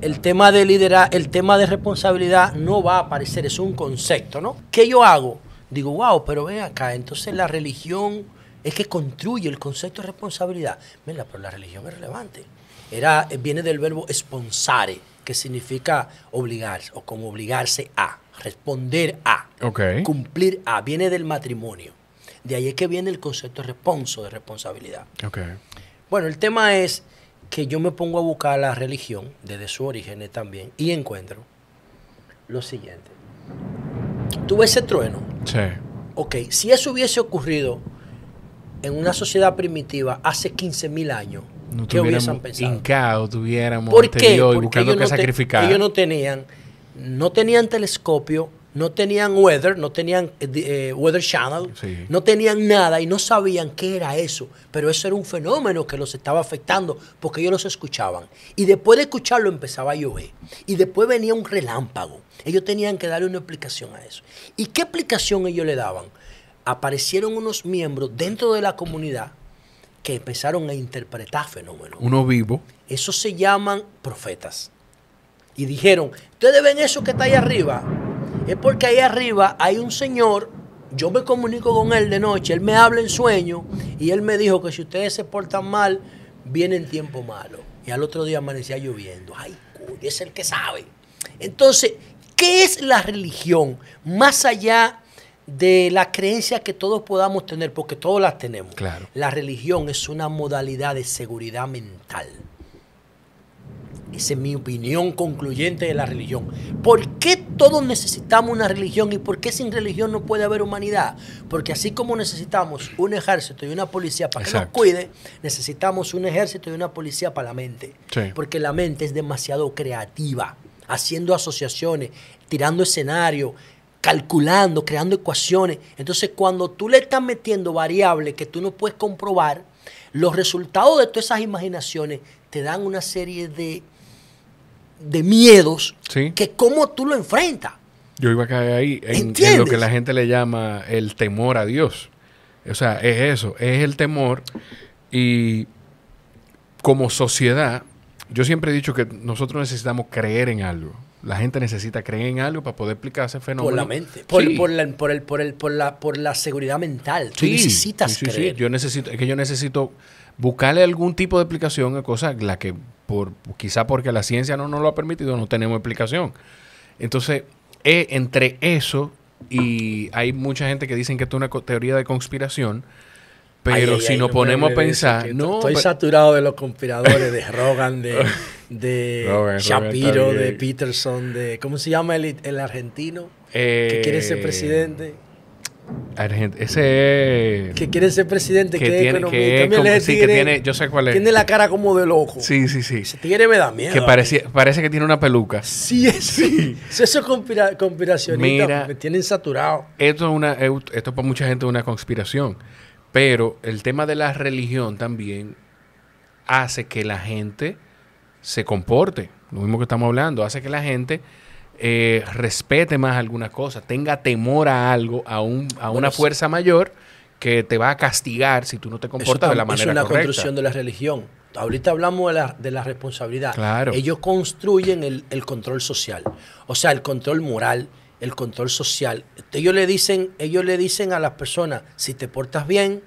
[SPEAKER 2] el tema de liderar, el tema de responsabilidad no va a aparecer, es un concepto, ¿no? ¿Qué yo hago? Digo, wow, pero ven acá, entonces la religión es que construye el concepto de responsabilidad. Mira, pero la religión es relevante. Era, viene del verbo esponsare, que significa obligarse o como obligarse a, responder a, cumplir a, viene del matrimonio. De ahí es que viene el concepto de responso, de responsabilidad. Bueno, el tema es que yo me pongo a buscar la religión desde su origen también y encuentro lo siguiente. Tuve ese trueno. Sí. Ok, si eso hubiese ocurrido en una sociedad primitiva hace 15.000 años, no ¿qué
[SPEAKER 1] pensado? tuviéramos ¿Por este Porque ellos no Ellos no
[SPEAKER 2] tenían, no tenían telescopio, no tenían weather, no tenían eh, eh, weather channel, no tenían nada y no sabían qué era eso. Pero eso era un fenómeno que los estaba afectando porque ellos los escuchaban. Y después de escucharlo empezaba a llover. Y después venía un relámpago. Ellos tenían que darle una explicación a eso. ¿Y qué explicación ellos le daban? Aparecieron unos miembros dentro de la comunidad que empezaron a interpretar fenómenos.
[SPEAKER 1] Uno vivo.
[SPEAKER 2] Eso se llaman profetas. Y dijeron, ustedes ven eso que está ahí arriba. Es porque ahí arriba hay un señor, yo me comunico con él de noche, él me habla en sueño y él me dijo que si ustedes se portan mal, viene en tiempo malo. Y al otro día amanecía lloviendo. Ay, es el que sabe. Entonces, ¿qué es la religión? Más allá de de la creencia que todos podamos tener, porque todos las tenemos. La religión es una modalidad de seguridad mental. Esa es mi opinión concluyente de la religión. ¿Por qué todos necesitamos una religión y por qué sin religión no puede haber humanidad? Porque así como necesitamos un ejército y una policía para que nos cuide, necesitamos un ejército y una policía para la mente. Porque la mente es demasiado creativa, haciendo asociaciones, tirando escenarios, calculando, creando ecuaciones. Entonces, cuando tú le estás metiendo variables que tú no puedes comprobar, los resultados de todas esas imaginaciones te dan una serie de, de miedos que como tú lo enfrentas.
[SPEAKER 1] Yo iba a caer ahí en, lo que la gente le llama el temor a Dios. O sea, es eso, es el temor. Y como sociedad, yo siempre he dicho que nosotros necesitamos creer en algo. La gente necesita creer en algo para poder explicar
[SPEAKER 2] ese fenómeno. Por la mente, por, la, por, el, por, el, por, la, por la seguridad mental. Sí, Tú necesitas sí, creer. Yo
[SPEAKER 1] necesito, es que yo necesito buscarle algún tipo de explicación a cosas la que por quizá porque la ciencia no nos lo ha permitido, no tenemos explicación. Entonces, entre eso y hay mucha gente que dicen que esto es una teoría de conspiración, pero si nos ponemos a pensar, no, estoy
[SPEAKER 2] saturado de los conspiradores de Rogan de de Shapiro, de Peterson, de... ¿Cómo se llama el, argentino? que quiere ser eh, presidente.
[SPEAKER 1] Argent ese que quiere
[SPEAKER 2] ser presidente que, tiene, que, tiene yo sé cuál tiene la cara como del ojo.
[SPEAKER 1] sí sí sí Se
[SPEAKER 2] tiene, me da miedo que parece,
[SPEAKER 1] parece que tiene una peluca sí
[SPEAKER 2] sí, sí. eso es conspiracionista me tienen saturado
[SPEAKER 1] esto es una esto para mucha gente una conspiración pero el tema de la religión también hace que la gente se comporte, lo mismo que estamos hablando, hace que la gente eh, respete más alguna cosa, tenga temor a algo, a, a una fuerza mayor que te va a
[SPEAKER 2] castigar si tú no te comportas de la manera correcta. Eso es una construcción de la religión. Ahorita hablamos de la, de la responsabilidad. Claro. Ellos construyen el, el, control social, o sea, el control moral, el control social. Ellos le dicen, ellos le dicen a las personas, si te portas bien,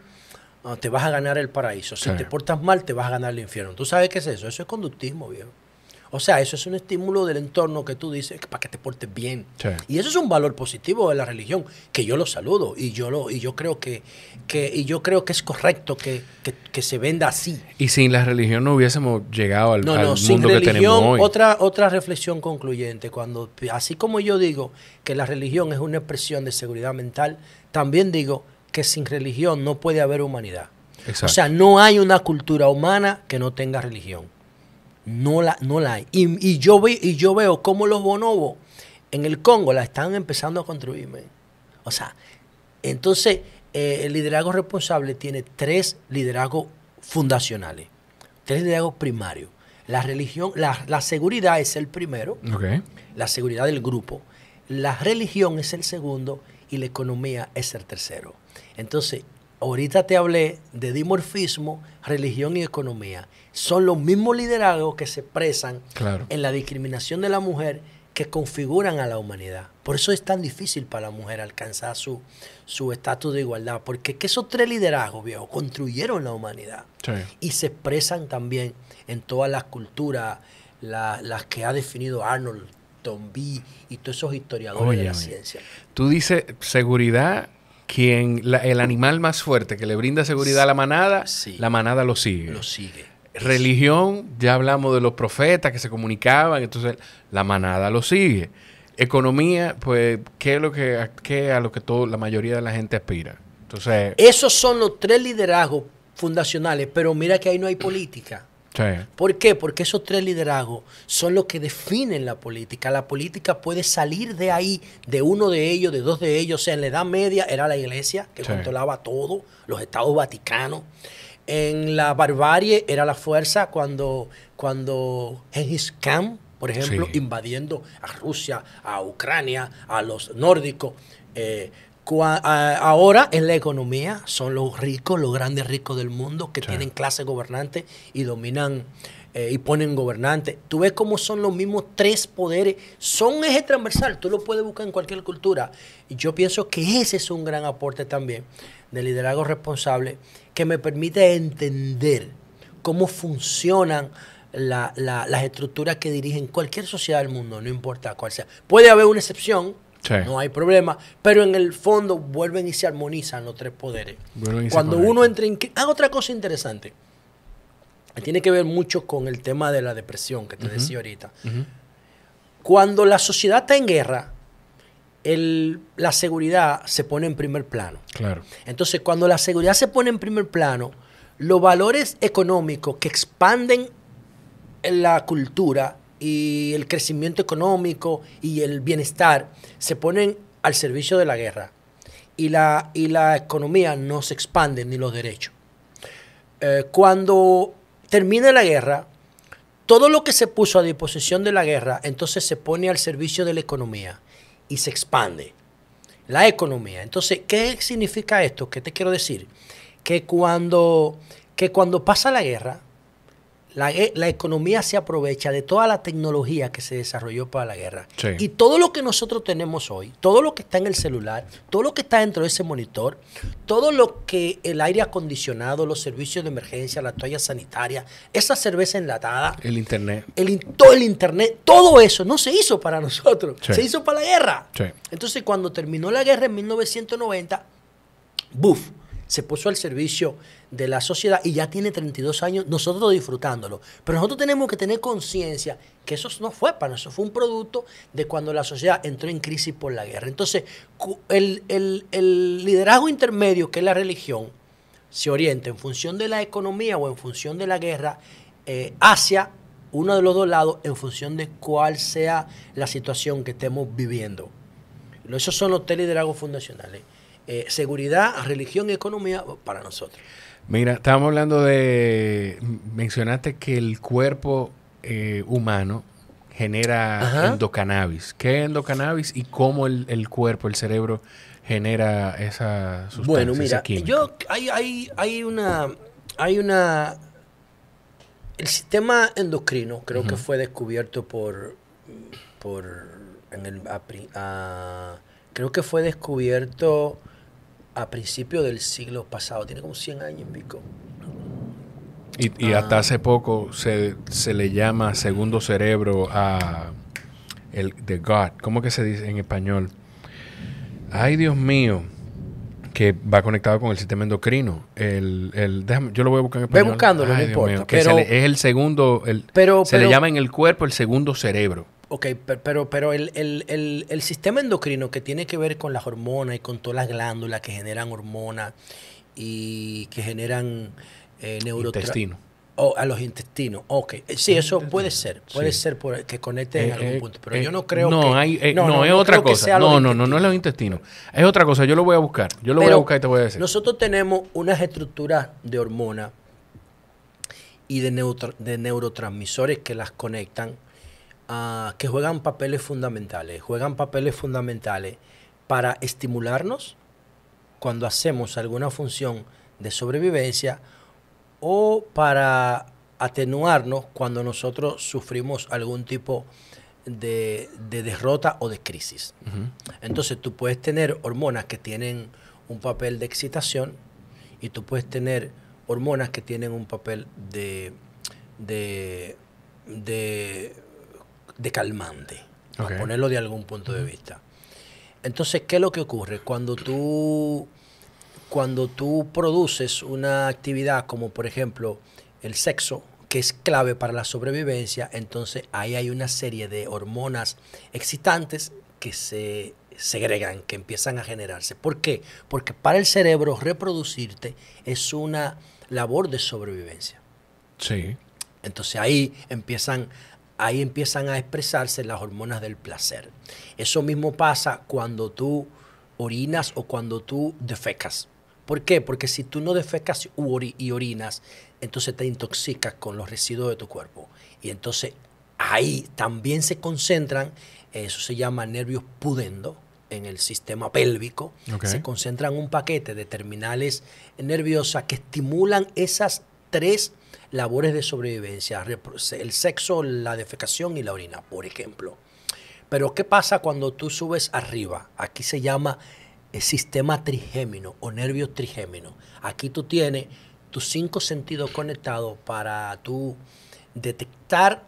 [SPEAKER 2] Ah, te vas a ganar el paraíso. Si te portas mal, te vas a ganar el infierno. ¿Tú sabes qué es eso? Eso es conductismo, viejo. O sea, eso es un estímulo del entorno que tú dices para que te portes bien. Y eso es un valor positivo de la religión, que yo lo saludo y yo lo y yo creo que, que y yo creo que es correcto que, se venda así.
[SPEAKER 1] Y sin la religión no hubiésemos llegado al, no, no, sin mundo religión, que tenemos hoy.
[SPEAKER 2] Otra otra reflexión concluyente cuando así como yo digo que la religión es una expresión de seguridad mental, también digo que sin religión no puede haber humanidad. O sea, no hay una cultura humana que no tenga religión. No la, no la hay. Y, yo ve, y yo veo cómo los bonobos en el Congo la están empezando a construir. O sea, entonces eh, el liderazgo responsable tiene tres liderazgos fundacionales, tres liderazgos primarios. La religión, la, seguridad es el primero, la seguridad del grupo, la religión es el segundo y la economía es el tercero. Entonces, ahorita te hablé de dimorfismo, religión y economía. Son los mismos liderazgos que se expresan en la discriminación de la mujer que configuran a la humanidad. Por eso es tan difícil para la mujer alcanzar su, estatus de igualdad, porque esos tres liderazgos, viejo, construyeron la humanidad y se expresan también en todas las culturas, las que ha definido Arnold, Tom B y todos esos historiadores de la ciencia.
[SPEAKER 1] Tú dices seguridad quien el animal más fuerte que le brinda seguridad a la manada, la manada lo sigue. sigue. Religión, ya hablamos de los profetas que se comunicaban, entonces la manada lo sigue. Economía, pues, ¿qué es lo que a lo que todo, la mayoría de la gente aspira? Entonces,
[SPEAKER 2] esos son los tres liderazgos fundacionales, pero mira que ahí no hay política. ¿Por qué? Porque esos tres liderazgos son los que definen la política. La política puede salir de ahí, de uno de ellos, de dos de ellos. O sea, en la Edad Media era la iglesia que controlaba todo, los estados vaticanos. En la barbarie era la fuerza cuando, cuando en por ejemplo, invadiendo a Rusia, a Ucrania, a los nórdicos. Eh, ahora en la economía, son los ricos, los grandes ricos del mundo que tienen clase gobernante y dominan eh, y ponen gobernante. Tú ves cómo son los mismos tres poderes, son eje transversal, tú lo puedes buscar en cualquier cultura. Y yo pienso que ese es un gran aporte también de liderazgo responsable que me permite entender cómo funcionan. las estructuras que dirigen cualquier sociedad del mundo, no importa cuál sea. Puede haber una excepción, no hay problema. Pero en el fondo vuelven y se armonizan los tres poderes. Cuando uno entra en... Ah, otra cosa interesante. Tiene que ver mucho con el tema de la depresión que te decía ahorita. Cuando la sociedad está en guerra, la seguridad se pone en primer plano. Claro. Entonces, cuando la seguridad se pone en primer plano, los valores económicos que expanden la cultura y el crecimiento económico y el bienestar se ponen al servicio de la guerra y la, y la economía no se expande ni los derechos. Eh, cuando termina la guerra, todo lo que se puso a disposición de la guerra entonces se pone al servicio de la economía y se expande la economía. Entonces, ¿qué significa esto? ¿Qué te quiero decir? Que cuando, que cuando pasa la guerra, eh, la, economía se aprovecha de toda la tecnología que se desarrolló para la guerra. Y todo lo que nosotros tenemos hoy, todo lo que está en el celular, todo lo que está dentro de ese monitor, todo lo que el aire acondicionado, los servicios de emergencia, las toalla sanitaria, esa cerveza enlatada.
[SPEAKER 1] El internet.
[SPEAKER 2] El, todo el internet, todo eso no se hizo para nosotros, se hizo para la guerra. Entonces cuando terminó la guerra en 1990, ¡buf! se puso al servicio de la sociedad y ya tiene 32 años nosotros disfrutándolo. Pero nosotros tenemos que tener conciencia que eso no fue para nosotros, fue un producto de cuando la sociedad entró en crisis por la guerra. Entonces, el, liderazgo intermedio que es la religión se orienta en función de la economía o en función de la guerra eh, hacia uno de los dos lados en función de cuál sea la situación que estemos viviendo. Esos son los tres liderazgos fundacionales. Eh, seguridad, religión y economía para nosotros.
[SPEAKER 1] Mira, estábamos hablando de, mencionaste que el cuerpo eh, humano genera endocannabis. ¿Qué es endocannabis y cómo el, cuerpo, el cerebro genera esa sustancia? Bueno, mira,
[SPEAKER 2] yo hay, hay, una hay una el sistema endocrino creo que fue descubierto por en el creo que fue descubierto a principios del siglo pasado, tiene como 100 años
[SPEAKER 1] y Y, hasta ah. hace poco se, le llama segundo cerebro a el the God. ¿Cómo que se dice en español? Ay, Dios mío. Que va conectado con el sistema endocrino. El, el yo lo voy a buscar en español. Ve buscándolo, no importa. es el segundo. El, pero, se le llama en el cuerpo el segundo cerebro.
[SPEAKER 2] Ok, pero, pero el, el, sistema endocrino que tiene que ver con las hormonas y con todas las glándulas que generan hormonas y que generan eh, Intestino. Oh, a los intestinos. Ok. Eh, sí, eso puede ser. Puede ser por, que conecte en eh, algún eh, punto. Pero yo no creo que. Hay, no, es otra cosa. No, no,
[SPEAKER 1] no, no es los intestinos. Es otra cosa. Yo lo voy a buscar. Yo lo voy a buscar y te voy a decir.
[SPEAKER 2] Nosotros tenemos unas estructuras de hormonas y de, de neurotransmisores que las conectan Ah, que juegan papeles fundamentales. Juegan papeles fundamentales para estimularnos cuando hacemos alguna función de sobrevivencia o para atenuarnos cuando nosotros sufrimos algún tipo de, derrota o de crisis. Entonces tú puedes tener hormonas que tienen un papel de excitación y tú puedes tener hormonas que tienen un papel de, de de calmante, a ponerlo de algún punto de vista. Entonces, ¿qué es lo que ocurre? Cuando tú, cuando tú produces una actividad como, por ejemplo, el sexo, que es clave para la sobrevivencia, entonces ahí hay una serie de hormonas excitantes que se segregan, que empiezan a generarse. ¿Por qué? Porque para el cerebro reproducirte es una labor de sobrevivencia. Sí. Entonces ahí empiezan ahí empiezan a expresarse las hormonas del placer. Eso mismo pasa cuando tú orinas o cuando tú defecas. ¿Por qué? Porque si tú no defecas y orinas, entonces te intoxicas con los residuos de tu cuerpo. Y entonces ahí también se concentran, eso se llama nervios pudendo en el sistema pélvico, se concentran un paquete de terminales nerviosas que estimulan esas tres labores de sobrevivencia, el sexo, la defecación y la orina, por ejemplo. Pero ¿qué pasa cuando tú subes arriba? Aquí se llama el eh, sistema trigémino o nervio trigémino. Aquí tú tienes tus cinco sentidos conectados para tú detectar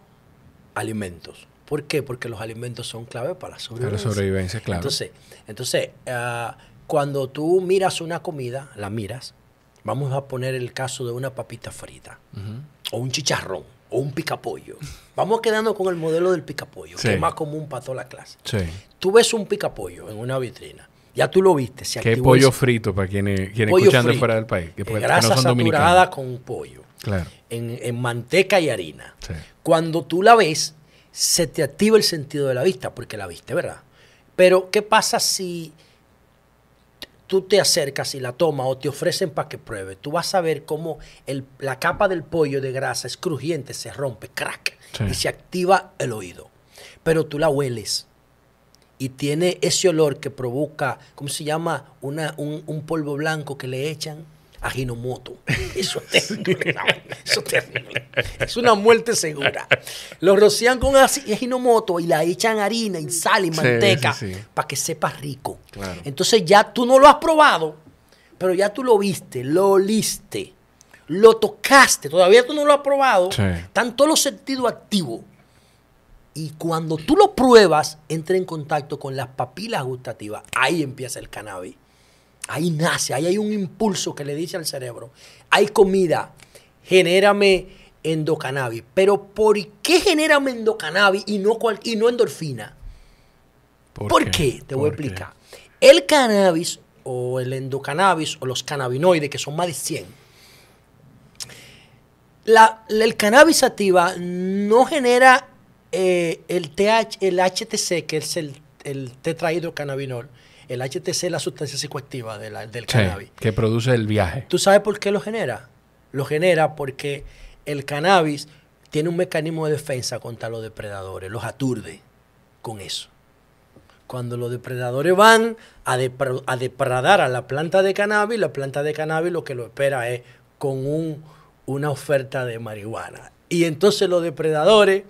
[SPEAKER 2] alimentos. ¿Por qué? Porque los alimentos son clave para la sobrevivencia. Para la sobrevivencia, claro. Entonces, entonces ah, cuando tú miras una comida, la miras, Vamos a poner el caso de una papita frita, o un chicharrón, o un picapollo. Vamos quedando con el modelo del picapollo, que es más común para toda la clase. Tú ves un picapollo en una vitrina. Ya tú lo viste. Se ¿Qué pollo frito para quienes, quienes escuchan fuera del país? Que, grasa no saturada con pollo. Claro. En, manteca y harina. Cuando tú la ves, se te activa el sentido de la vista, porque la viste, ¿verdad? Pero, ¿qué pasa si tú te acercas y la tomas o te ofrecen para que pruebe, tú vas a ver cómo la capa del pollo de grasa es crujiente, se rompe, crack, y se activa el oído. Pero tú la hueles y tiene ese olor que provoca, ¿cómo se llama? un, un polvo blanco que le echan Ajinomoto. Eso es terrible. Eso es Es una muerte segura. Lo rocían con Ajinomoto y la echan harina y sal y manteca para que sepa rico. Entonces ya tú no lo has probado, pero ya tú lo viste, lo oliste, lo tocaste. Todavía tú no lo has probado.
[SPEAKER 3] Están
[SPEAKER 2] todos los sentidos activos. Y cuando tú lo pruebas, entra en contacto con las papilas gustativas. Ahí empieza el cannabis. Ahí nace, ahí hay un impulso que le dice al cerebro, hay comida, genérame endocannabis. Pero ¿por qué genérame endocannabis y no, y no endorfina? ¿Por, qué? Te voy a explicar. El cannabis o el endocannabis o los cannabinoides, que son más de 100, el cannabis activa no genera eh, el, TH, el HTC, que es el, el tetrahidrocannabinol, el HTC es la sustancia psicoactiva del cannabis.
[SPEAKER 1] que produce el viaje.
[SPEAKER 2] ¿Tú sabes por qué lo genera? Lo genera porque el cannabis tiene un mecanismo de defensa contra los depredadores, los aturde con eso. Cuando los depredadores van a, a depredar a la planta de cannabis, la planta de cannabis lo que lo espera es con una oferta de marihuana. Y entonces los depredadores,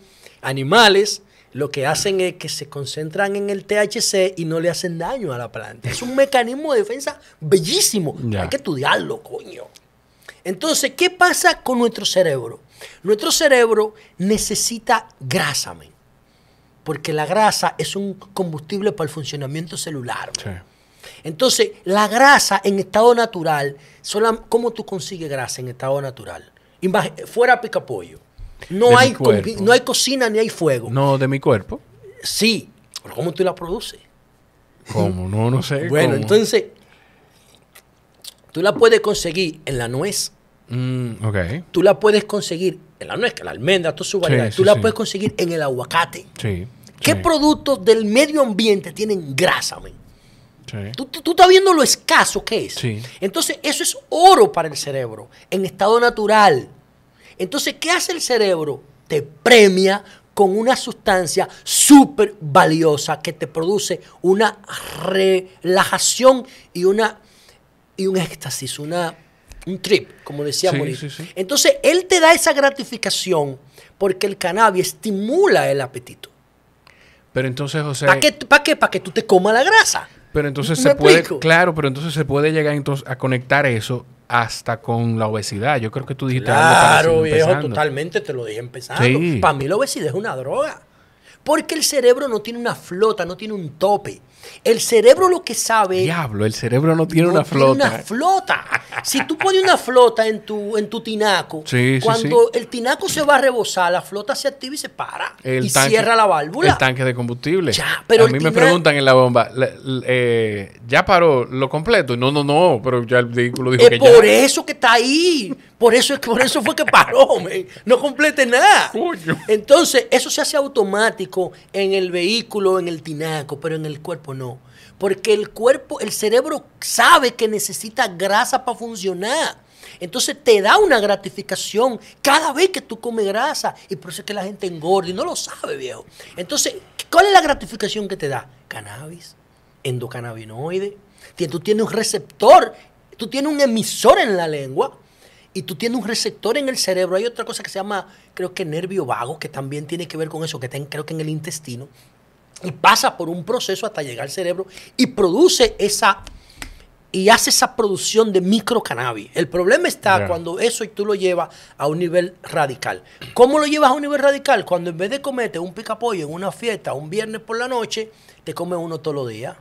[SPEAKER 2] animales, lo que hacen es que se concentran en el THC y no le hacen daño a la planta. Es un mecanismo de defensa bellísimo. Hay que estudiarlo, coño. Entonces, ¿qué pasa con nuestro cerebro? Nuestro cerebro necesita grasa, porque la grasa es un combustible para el funcionamiento celular. Entonces, la grasa en estado natural, ¿cómo tú consigues grasa en estado natural? Fuera picapollo no, hay, no hay cocina ni hay fuego. No, de mi cuerpo. Sí, ¿cómo tú la produces?
[SPEAKER 1] ¿Cómo? No, no sé. bueno, entonces,
[SPEAKER 2] tú la puedes conseguir en la nuez. Mm, tú la puedes conseguir en la nuez, que la almendra, tú su variedad. tú la puedes conseguir en el aguacate. Sí. ¿Qué productos del medio ambiente tienen grasa, Sí. Tú, tú, estás viendo lo escaso que es. Sí. Entonces, eso es oro para el cerebro, en estado natural. Entonces, ¿qué hace el cerebro? Te premia con una sustancia súper valiosa que te produce una relajación y, una, y un éxtasis, una, un trip, como decía Entonces, él te da esa gratificación porque el cannabis estimula el apetito.
[SPEAKER 1] Pero entonces, José... ¿Para qué?
[SPEAKER 2] ¿Para que tú te comas la grasa.
[SPEAKER 1] Pero entonces se puede... Claro, pero entonces se puede llegar entonces, a conectar eso hasta con la obesidad. Yo creo que tú dijiste claro, viejo, totalmente te lo dije empezando. Para
[SPEAKER 2] mí la obesidad es una droga. Porque el cerebro no tiene una flota, no tiene un tope. El cerebro lo que sabe. Diablo,
[SPEAKER 1] el cerebro no tiene una flota. una
[SPEAKER 2] flota. Si tú pones una flota en tu, en tu tinaco, cuando el tinaco se va a rebosar, la flota se activa y se para.
[SPEAKER 1] y cierra la válvula. El tanque de combustible. pero a mí me preguntan en la bomba, eh, ¿ya paró lo completo? No, no, no, pero ya el vehículo dijo es por eso
[SPEAKER 2] que está ahí. Por eso, por eso fue que paró, no complete nada. Entonces, eso se hace automático en el vehículo, en el tinaco, pero en el cuerpo no. Porque el cuerpo, el cerebro sabe que necesita grasa para funcionar. Entonces te da una gratificación cada vez que tú comes grasa. Y por eso es que la gente engorda y no lo sabe, viejo. Entonces, ¿cuál es la gratificación que te da? Cannabis, endocannabinoide. Tú tienes un receptor, tú tienes un emisor en la lengua y tú tienes un receptor en el cerebro. Hay otra cosa que se llama, creo que nervio vago, que también tiene que ver con eso, que está creo que en el intestino, y pasa por un proceso hasta llegar al cerebro y produce esa y hace esa producción de microcannabis. El problema está cuando eso y tú lo llevas a un nivel radical. ¿Cómo lo llevas a un nivel radical? Cuando en vez de comerte un picapollo en una fiesta un viernes por la noche, te comes uno todos los días.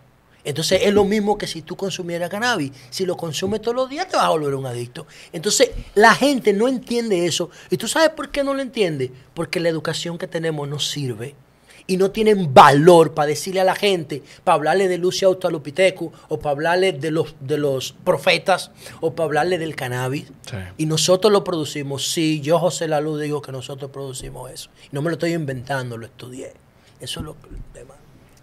[SPEAKER 2] Entonces es lo mismo que si tú consumieras cannabis. Si lo consumes todos los días te vas a volver un adicto. Entonces la gente no entiende eso. ¿Y tú sabes por qué no lo entiende? Porque la educación que tenemos no sirve y no tienen valor para decirle a la gente, para hablarle de Lucia Autolupitecu o para hablarle de los, de los profetas o para hablarle del cannabis. Y nosotros lo producimos. Sí, yo José Luz digo que nosotros producimos eso. No me lo estoy inventando, lo estudié. Eso es lo que...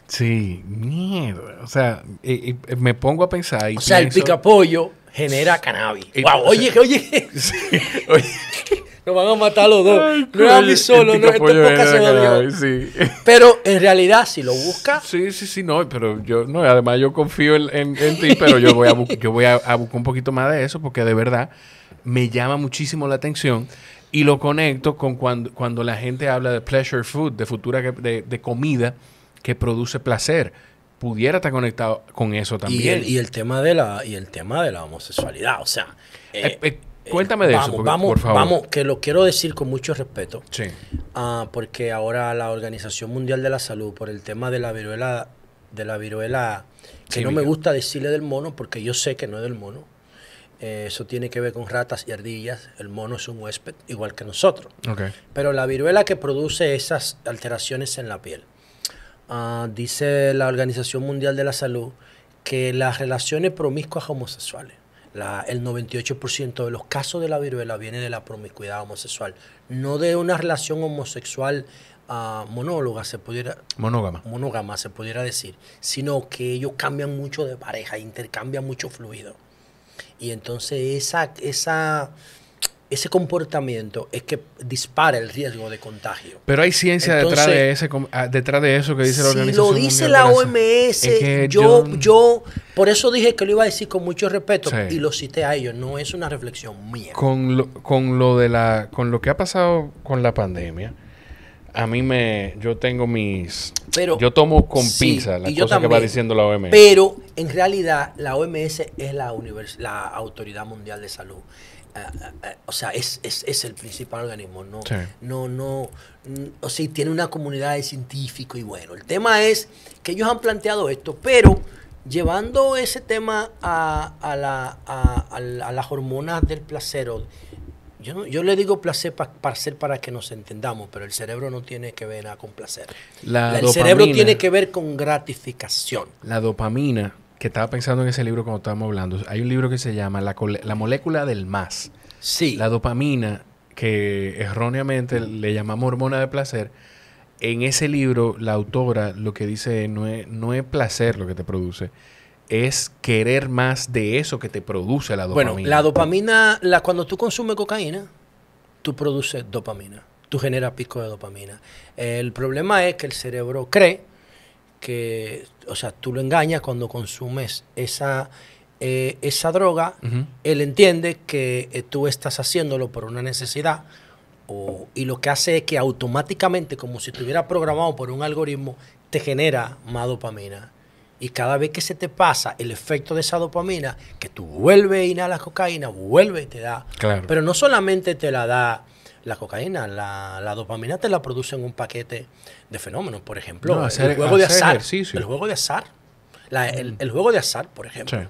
[SPEAKER 1] Sí, mierda. O sea, eh, eh, me pongo a pensar. o sea, el picapollo genera cannabis. Eh, oye, oye. Lo van a matar los dos. no es a mí solo, no, se Pero en realidad, si lo busca Sí, sí, sí, no, pero yo, no, además yo confío en, en, ti, pero yo voy, a yo voy a, buscar un poquito más de eso porque de verdad me llama muchísimo la atención y lo conecto con cuando, la gente habla de pleasure food, de futura de, comida que produce placer. Pudiera estar conectado con eso también. Y el,
[SPEAKER 2] tema de la, y el tema de la homosexualidad, o sea. Eh, eh, eh, Cuéntame de eso, por favor. Vamos, que lo quiero decir con mucho respeto. Sí. Ah, porque ahora la Organización Mundial de la Salud, por el tema de la viruela, de la viruela, que no me gusta decirle del mono, porque yo sé que no es del mono. Eh, eso tiene que ver con ratas y ardillas. El mono es un huésped, igual que nosotros. Okay. Pero la viruela que produce esas alteraciones en la piel. Ah, dice la Organización Mundial de la Salud que las relaciones promiscuas homosexuales el 98% de los casos de la viruela viene de la promiscuidad homosexual, no de una relación homosexual ah, monóloga, se pudiera... Monógama. Monógama, se pudiera decir, sino que ellos cambian mucho de pareja, intercambian mucho fluido. Y entonces esa, esa ese comportamiento es que dispara el riesgo de contagio. Pero hay ciencia detrás, de
[SPEAKER 1] ese, ah, detrás de eso que dice la Organización lo dice la OMS, yo,
[SPEAKER 2] yo, por eso dije que lo iba a decir con mucho respeto y lo cité a ellos, no es una reflexión mía.
[SPEAKER 1] Con lo, con lo de la, con lo que ha pasado con la pandemia, a mí me, yo tengo mis, pero, yo tomo con pinza las cosas que va diciendo la OMS. Pero
[SPEAKER 2] en realidad la OMS es la, la autoridad mundial de salud o sea, es, el principal organismo, no, no, no, mm, o sea, tiene una comunidad de científicos y bueno, el tema es que ellos han planteado esto, pero llevando ese tema a, la, a, las hormonas del placer, yo, yo le digo placer para que nos entendamos, pero el cerebro no tiene que ver con placer. el cerebro tiene que ver con gratificación.
[SPEAKER 1] La dopamina que estaba pensando en ese libro cuando estábamos hablando. Hay un libro que se llama La, molécula del más. Sí. La dopamina, que erróneamente le llamamos hormona de placer. En ese libro, la autora lo que dice no es, no es placer lo que te produce, es querer más de eso que te produce la dopamina. Bueno, la
[SPEAKER 2] dopamina, cuando tú consumes cocaína, tú produces dopamina, tú generas pico de dopamina. El problema es que el cerebro cree que, o sea, tú lo engañas cuando consumes esa, eh, esa droga, él entiende que eh, tú estás haciéndolo por una necesidad. y lo que hace es que automáticamente, como si estuviera programado por un algoritmo, te genera más dopamina. Y cada vez que se te pasa el efecto de esa dopamina, que tú vuelves a inhalar cocaína, vuelve y te da. Pero no solamente te la da la cocaína, la, la dopamina te la produce en un paquete de fenómenos, por ejemplo, el, juego de azar, el juego de azar, el, juego de azar, por ejemplo,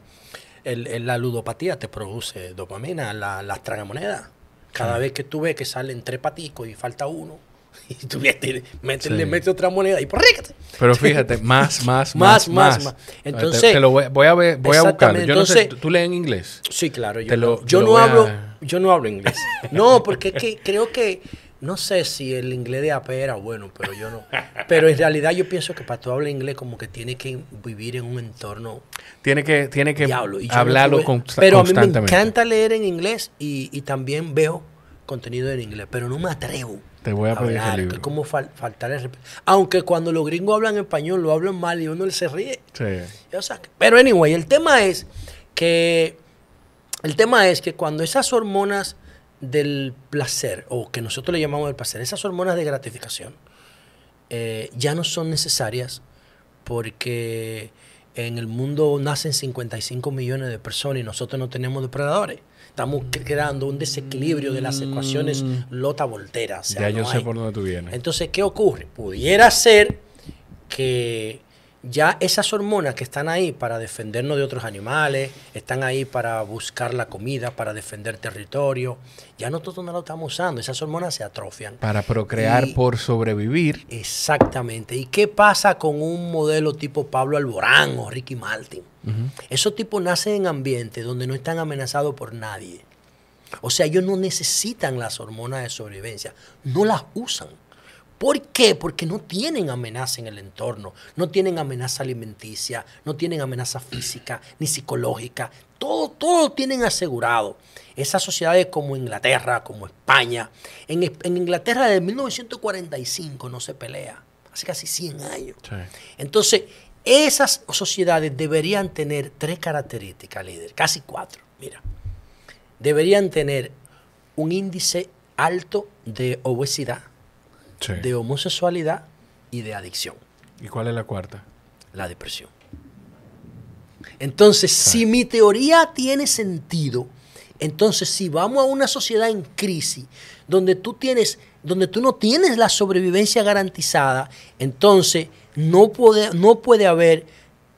[SPEAKER 2] la ludopatía te produce dopamina, las la tragamonedas, cada vez que tú ves que salen tres paticos y falta uno, Y tú métele, mete otra moneda y porrícate. Pero fíjate, más, más, más, más, Entonces, te, voy, a ver, voy a buscar. Yo no sé, ¿tú, lees en inglés? Sí, claro. Yo, no hablo, yo no hablo inglés. No, porque creo que no sé si el inglés de AP era bueno, pero yo no. Pero en realidad yo pienso que para tú hablar inglés como que tiene que vivir en un entorno.
[SPEAKER 1] Tiene que, tiene
[SPEAKER 2] que hablarlo pero constantemente. Pero a mí me encanta leer en inglés y también veo contenido en inglés, pero no me atrevo. Te voy a, pedir el libro. Como faltar Aunque cuando los gringos hablan español, lo hablan mal y uno se ríe. pero anyway, el tema es que el tema es que cuando esas hormonas del placer, o que nosotros le llamamos el placer, esas hormonas de gratificación, eh, ya no son necesarias porque en el mundo nacen 55 millones de personas y nosotros no tenemos depredadores estamos creando un desequilibrio de las ecuaciones mm. Lota-Voltera. ya sé por dónde tú vienes. Entonces, ¿qué ocurre? Pudiera ser que ya esas hormonas que están ahí para defendernos de otros animales, están ahí para buscar la comida, para defender territorio, ya nosotros no lo estamos usando, esas hormonas se atrofian.
[SPEAKER 1] Para procrear por sobrevivir.
[SPEAKER 2] Exactamente. ¿Y qué pasa con un modelo tipo Pablo Alborán o Ricky Martin? Esos tipos nacen en ambientes donde no están amenazados por nadie. O sea, ellos no necesitan las hormonas de sobrevivencia, no las usan. ¿Por qué? Porque no tienen amenaza en el entorno, no tienen amenaza alimenticia, no tienen amenaza física ni psicológica, todo, todo tienen asegurado. Esas sociedades como Inglaterra, como España, en, Inglaterra desde 1945 no se pelea, hace casi 100 años. Entonces, esas sociedades deberían tener tres características, líder, casi cuatro, mira. Deberían tener un índice alto de obesidad, de homosexualidad y de adicción. ¿Y cuál es la cuarta? La depresión. Entonces, si mi teoría tiene sentido, entonces si vamos a una sociedad en crisis, donde tú tienes donde tú no tienes la sobrevivencia garantizada, entonces no no puede haber